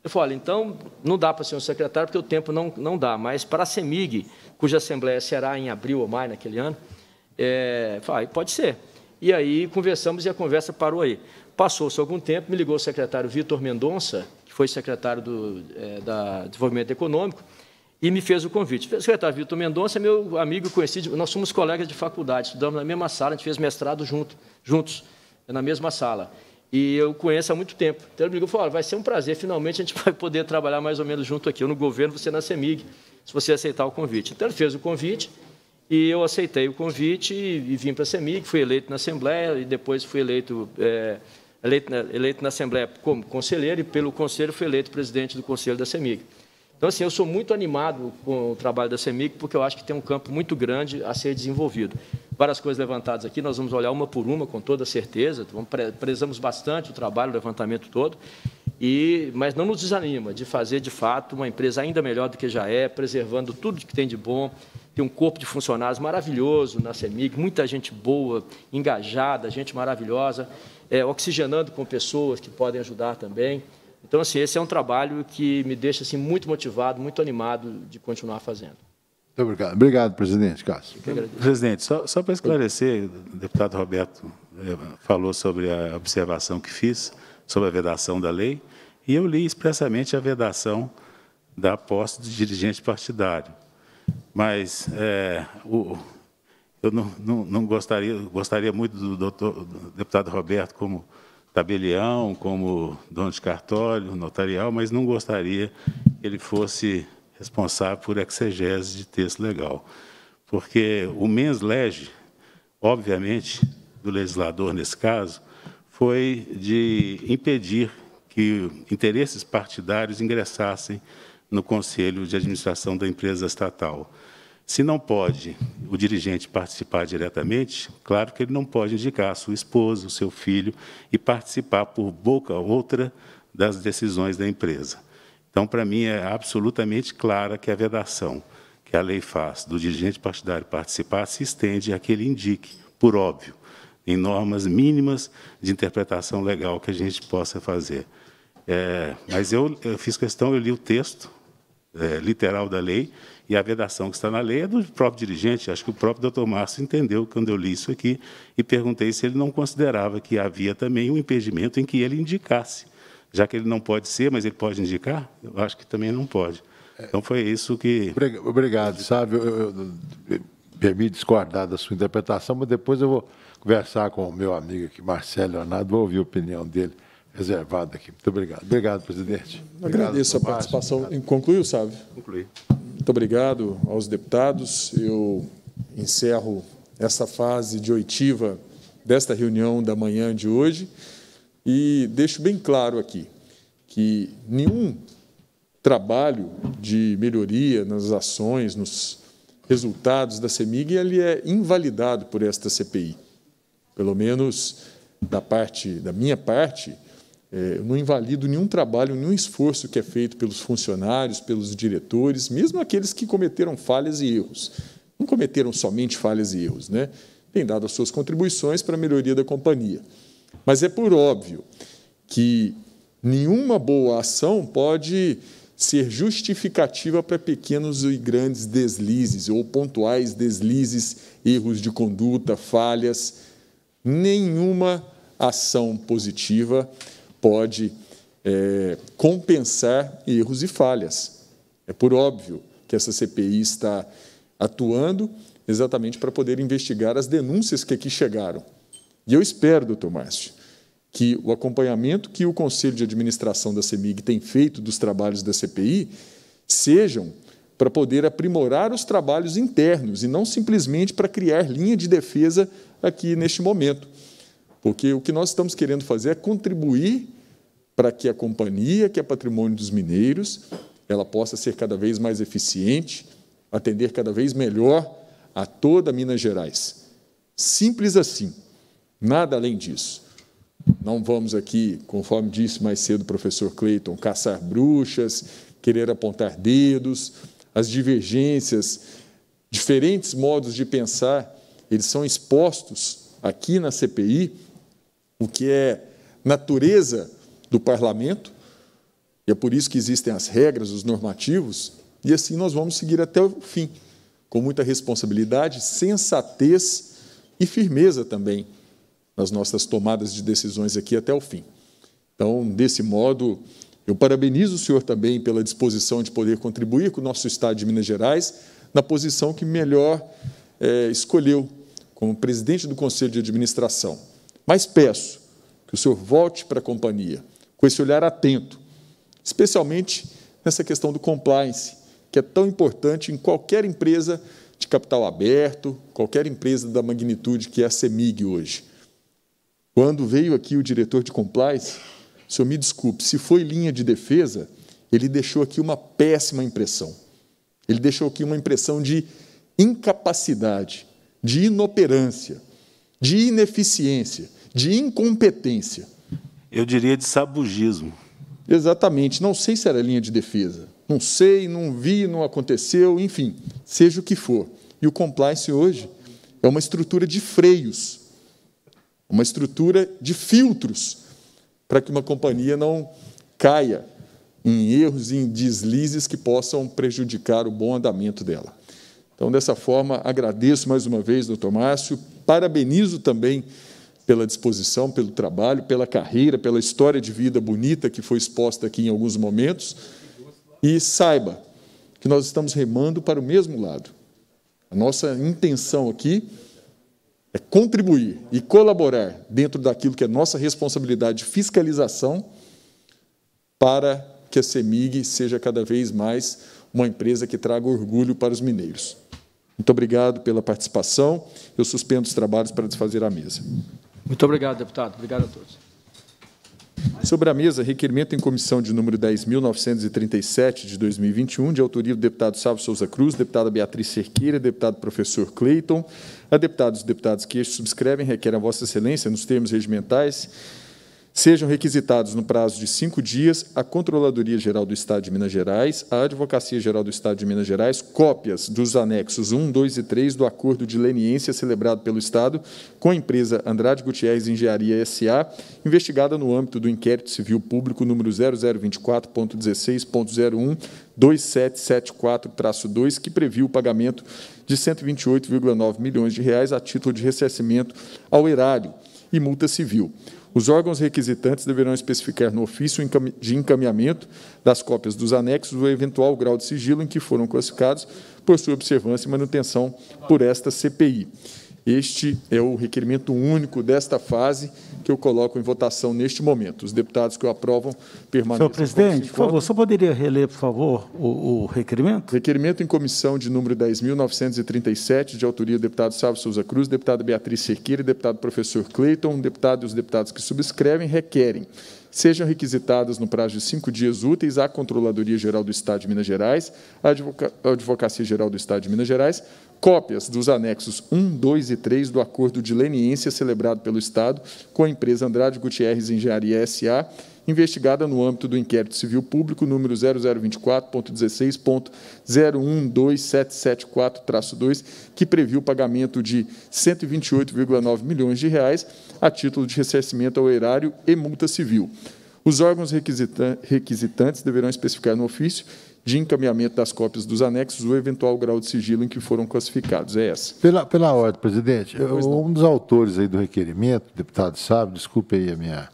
eu falei, olha, então não dá para ser um secretário, porque o tempo não, não dá, mas para a CEMIG, cuja assembleia será em abril ou maio naquele ano, é, falei, ah, pode ser. E aí conversamos e a conversa parou aí. Passou-se algum tempo, me ligou o secretário Vitor Mendonça, que foi secretário do é, da Desenvolvimento Econômico, e me fez o convite. O secretário Vitor Mendonça é meu amigo conhecido, nós somos colegas de faculdade, estudamos na mesma sala, a gente fez mestrado junto, juntos, na mesma sala. E eu conheço há muito tempo. Então ele me ligou e falou: vai ser um prazer, finalmente a gente vai poder trabalhar mais ou menos junto aqui, eu no governo, você na CEMIG, se você aceitar o convite. Então ele fez o convite e eu aceitei o convite e, e vim para a CEMIG, fui eleito na Assembleia e depois fui eleito. É, eleito, eleito na Assembleia como conselheiro e pelo conselho fui eleito presidente do conselho da CEMIG. Então, assim, eu sou muito animado com o trabalho da CEMIC, porque eu acho que tem um campo muito grande a ser desenvolvido. Várias coisas levantadas aqui, nós vamos olhar uma por uma, com toda certeza. prezamos bastante o trabalho, o levantamento todo. E, mas não nos desanima de fazer, de fato, uma empresa ainda melhor do que já é, preservando tudo que tem de bom. Tem um corpo de funcionários maravilhoso na CEMIG, muita gente boa, engajada, gente maravilhosa, é, oxigenando com pessoas que podem ajudar também. Então, assim, esse é um trabalho que me deixa assim, muito motivado, muito animado de continuar fazendo. Muito obrigado. Obrigado, presidente Cássio. Presidente, só, só, para esclarecer, o deputado Roberto eh, falou sobre a observação que fiz, sobre a vedação da lei, e eu li expressamente a vedação da posse do dirigente partidário. Mas é, o, eu não, não, não, gostaria, gostaria muito do, doutor, do deputado Roberto como tabelião, como dono de cartório, notarial, mas não gostaria que ele fosse responsável por exegese de texto legal. Porque o mens lege, obviamente, do legislador nesse caso, foi de impedir que interesses partidários ingressassem no Conselho de Administração da empresa estatal. Se não pode o dirigente participar diretamente, claro que ele não pode indicar a sua esposa, o seu filho e participar por boca outra das decisões da empresa. Então, para mim, é absolutamente clara que a vedação que a lei faz do dirigente partidário participar se estende a que ele indique, por óbvio, em normas mínimas de interpretação legal que a gente possa fazer. É, mas eu, eu, fiz questão, eu li o texto é, literal da lei, e a vedação que está na lei é do próprio dirigente. Acho que o próprio doutor Márcio entendeu quando eu li isso aqui e perguntei se ele não considerava que havia também um impedimento em que ele indicasse. Já que ele não pode ser, mas ele pode indicar, eu acho que também não pode. Então foi isso que. Obrigado, sabe? Eu, eu, eu, discordar da sua interpretação, mas depois eu vou conversar com o meu amigo aqui, Marcelo Leonardo, vou ouvir a opinião dele reservada aqui. Muito obrigado. Obrigado, presidente. Obrigado, Agradeço a participação. Obrigado. Concluiu, sabe? Concluí. Muito obrigado aos deputados. Eu encerro essa fase de oitiva desta reunião da manhã de hoje e deixo bem claro aqui que nenhum trabalho de melhoria nas ações, nos resultados da CEMIG, ele é invalidado por esta CPI. Pelo menos da parte da minha parte, é, não invalido nenhum trabalho, nenhum esforço que é feito pelos funcionários, pelos diretores, mesmo aqueles que cometeram falhas e erros. Não cometeram somente falhas e erros, né? têm dado as suas contribuições para a melhoria da companhia. Mas é por óbvio que nenhuma boa ação pode ser justificativa para pequenos e grandes deslizes ou pontuais deslizes, erros de conduta, falhas. Nenhuma ação positiva pode é, compensar erros e falhas. É por óbvio que essa CPI está atuando exatamente para poder investigar as denúncias que aqui chegaram. E eu espero, doutor Márcio, que o acompanhamento que o Conselho de Administração da CEMIG tem feito dos trabalhos da CPI sejam para poder aprimorar os trabalhos internos e não simplesmente para criar linha de defesa aqui neste momento. Porque o que nós estamos querendo fazer é contribuir para que a companhia, que é patrimônio dos mineiros, ela possa ser cada vez mais eficiente, atender cada vez melhor a toda Minas Gerais. Simples assim, nada além disso. Não vamos aqui, conforme disse mais cedo o professor Clayton, caçar bruxas, querer apontar dedos, as divergências, diferentes modos de pensar, eles são expostos aqui na CPI o que é natureza do parlamento, e é por isso que existem as regras, os normativos, e assim nós vamos seguir até o fim, com muita responsabilidade, sensatez e firmeza também nas nossas tomadas de decisões aqui até o fim. Então, desse modo, eu parabenizo o senhor também pela disposição de poder contribuir com o nosso Estado de Minas Gerais na posição que melhor é, escolheu como presidente do Conselho de Administração. Mas peço que o Senhor volte para a companhia com esse olhar atento, especialmente nessa questão do compliance, que é tão importante em qualquer empresa de capital aberto, qualquer empresa da magnitude que é a CEMIG hoje. Quando veio aqui o diretor de compliance, o senhor me desculpe, se foi linha de defesa, ele deixou aqui uma péssima impressão. Ele deixou aqui uma impressão de incapacidade, de inoperância de ineficiência, de incompetência. Eu diria de sabugismo. Exatamente. Não sei se era linha de defesa. Não sei, não vi, não aconteceu, enfim, seja o que for. E o compliance hoje é uma estrutura de freios, uma estrutura de filtros para que uma companhia não caia em erros e em deslizes que possam prejudicar o bom andamento dela. Então, dessa forma, agradeço mais uma vez, doutor Márcio, parabenizo também pela disposição, pelo trabalho, pela carreira, pela história de vida bonita que foi exposta aqui em alguns momentos. E saiba que nós estamos remando para o mesmo lado. A nossa intenção aqui é contribuir e colaborar dentro daquilo que é nossa responsabilidade de fiscalização para que a CEMIG seja cada vez mais uma empresa que traga orgulho para os mineiros. Muito obrigado pela participação. Eu suspendo os trabalhos para desfazer a mesa. Muito obrigado, deputado. Obrigado a todos. Sobre a mesa, requerimento em comissão de número 10.937 de 2021, de autoria do deputado Salvo Souza Cruz, deputada Beatriz Cerqueira, deputado professor Cleiton, a deputados e deputados que este subscrevem, requerem a Vossa Excelência, nos termos regimentais, Sejam requisitados no prazo de cinco dias à Controladoria Geral do Estado de Minas Gerais, à Advocacia Geral do Estado de Minas Gerais, cópias dos anexos 1, 2 e 3 do acordo de leniência celebrado pelo Estado com a empresa Andrade Gutierrez Engenharia SA, investigada no âmbito do inquérito civil público número 0024.16.01. 2774-2, que previu o pagamento de 128,9 milhões de reais a título de ressarcimento ao erário e multa civil. Os órgãos requisitantes deverão especificar no ofício de encaminhamento das cópias dos anexos o eventual grau de sigilo em que foram classificados por sua observância e manutenção por esta CPI. Este é o requerimento único desta fase que eu coloco em votação neste momento. Os deputados que o aprovam permanecem. Senhor presidente, por favor, só poderia reler, por favor, o, o requerimento? Requerimento em comissão de número 10.937, de autoria do deputado Sávio Souza Cruz, deputada Beatriz Cerqueira e deputado professor Cleiton, deputado e os deputados que subscrevem requerem sejam requisitadas no prazo de cinco dias úteis à Controladoria Geral do Estado de Minas Gerais, à Advocacia Geral do Estado de Minas Gerais, cópias dos anexos 1, 2 e 3 do acordo de leniência celebrado pelo Estado com a empresa Andrade Gutierrez Engenharia SA, investigada no âmbito do inquérito civil público número 0024.16.012774-2, que previu o pagamento de 128,9 milhões de reais a título de ressarcimento ao erário e multa civil. Os órgãos requisitantes deverão especificar no ofício de encaminhamento das cópias dos anexos ou eventual grau de sigilo em que foram classificados. É essa. Pela, pela ordem, presidente, eu, um dos autores aí do requerimento, deputado sabe, desculpe aí a minha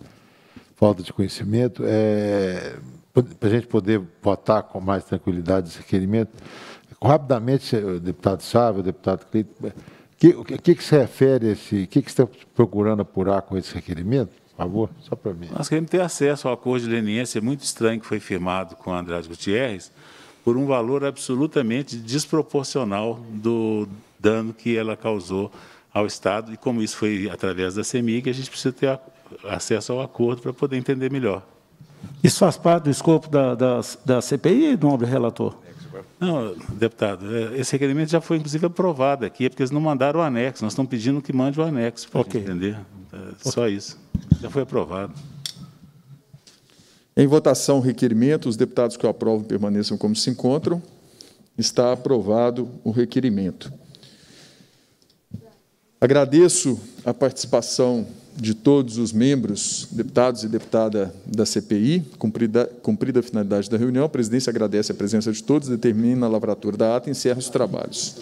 falta de conhecimento, é, para a gente poder votar com mais tranquilidade esse requerimento, rapidamente, eh, deputado Sábio, deputado Clito, o que, que, que, se refere a esse, o que, que está procurando apurar com esse requerimento? Por favor, só para mim. Nós queremos ter acesso ao acordo de leniência é muito estranho que foi firmado com o Andrade Gutierrez, por um valor absolutamente desproporcional do dano que ela causou ao Estado. E como isso foi através da CEMIG, a gente precisa ter acesso ao acordo para poder entender melhor. Isso faz parte do escopo da, da, da CPI, nobre relator? Não, deputado, é, esse requerimento já foi, inclusive, aprovado aqui, é porque eles não mandaram o anexo. Nós estamos pedindo que mande o anexo, para okay. entender. É, só isso. Já foi aprovado. Em votação, requerimento. Os deputados que o aprovam permaneçam como se encontram. Está aprovado o requerimento. Agradeço a participação de todos os membros, deputados e deputada da CPI. Cumprida, cumprida a finalidade da reunião, a presidência agradece a presença de todos, determina a lavratura da ata e encerra os trabalhos.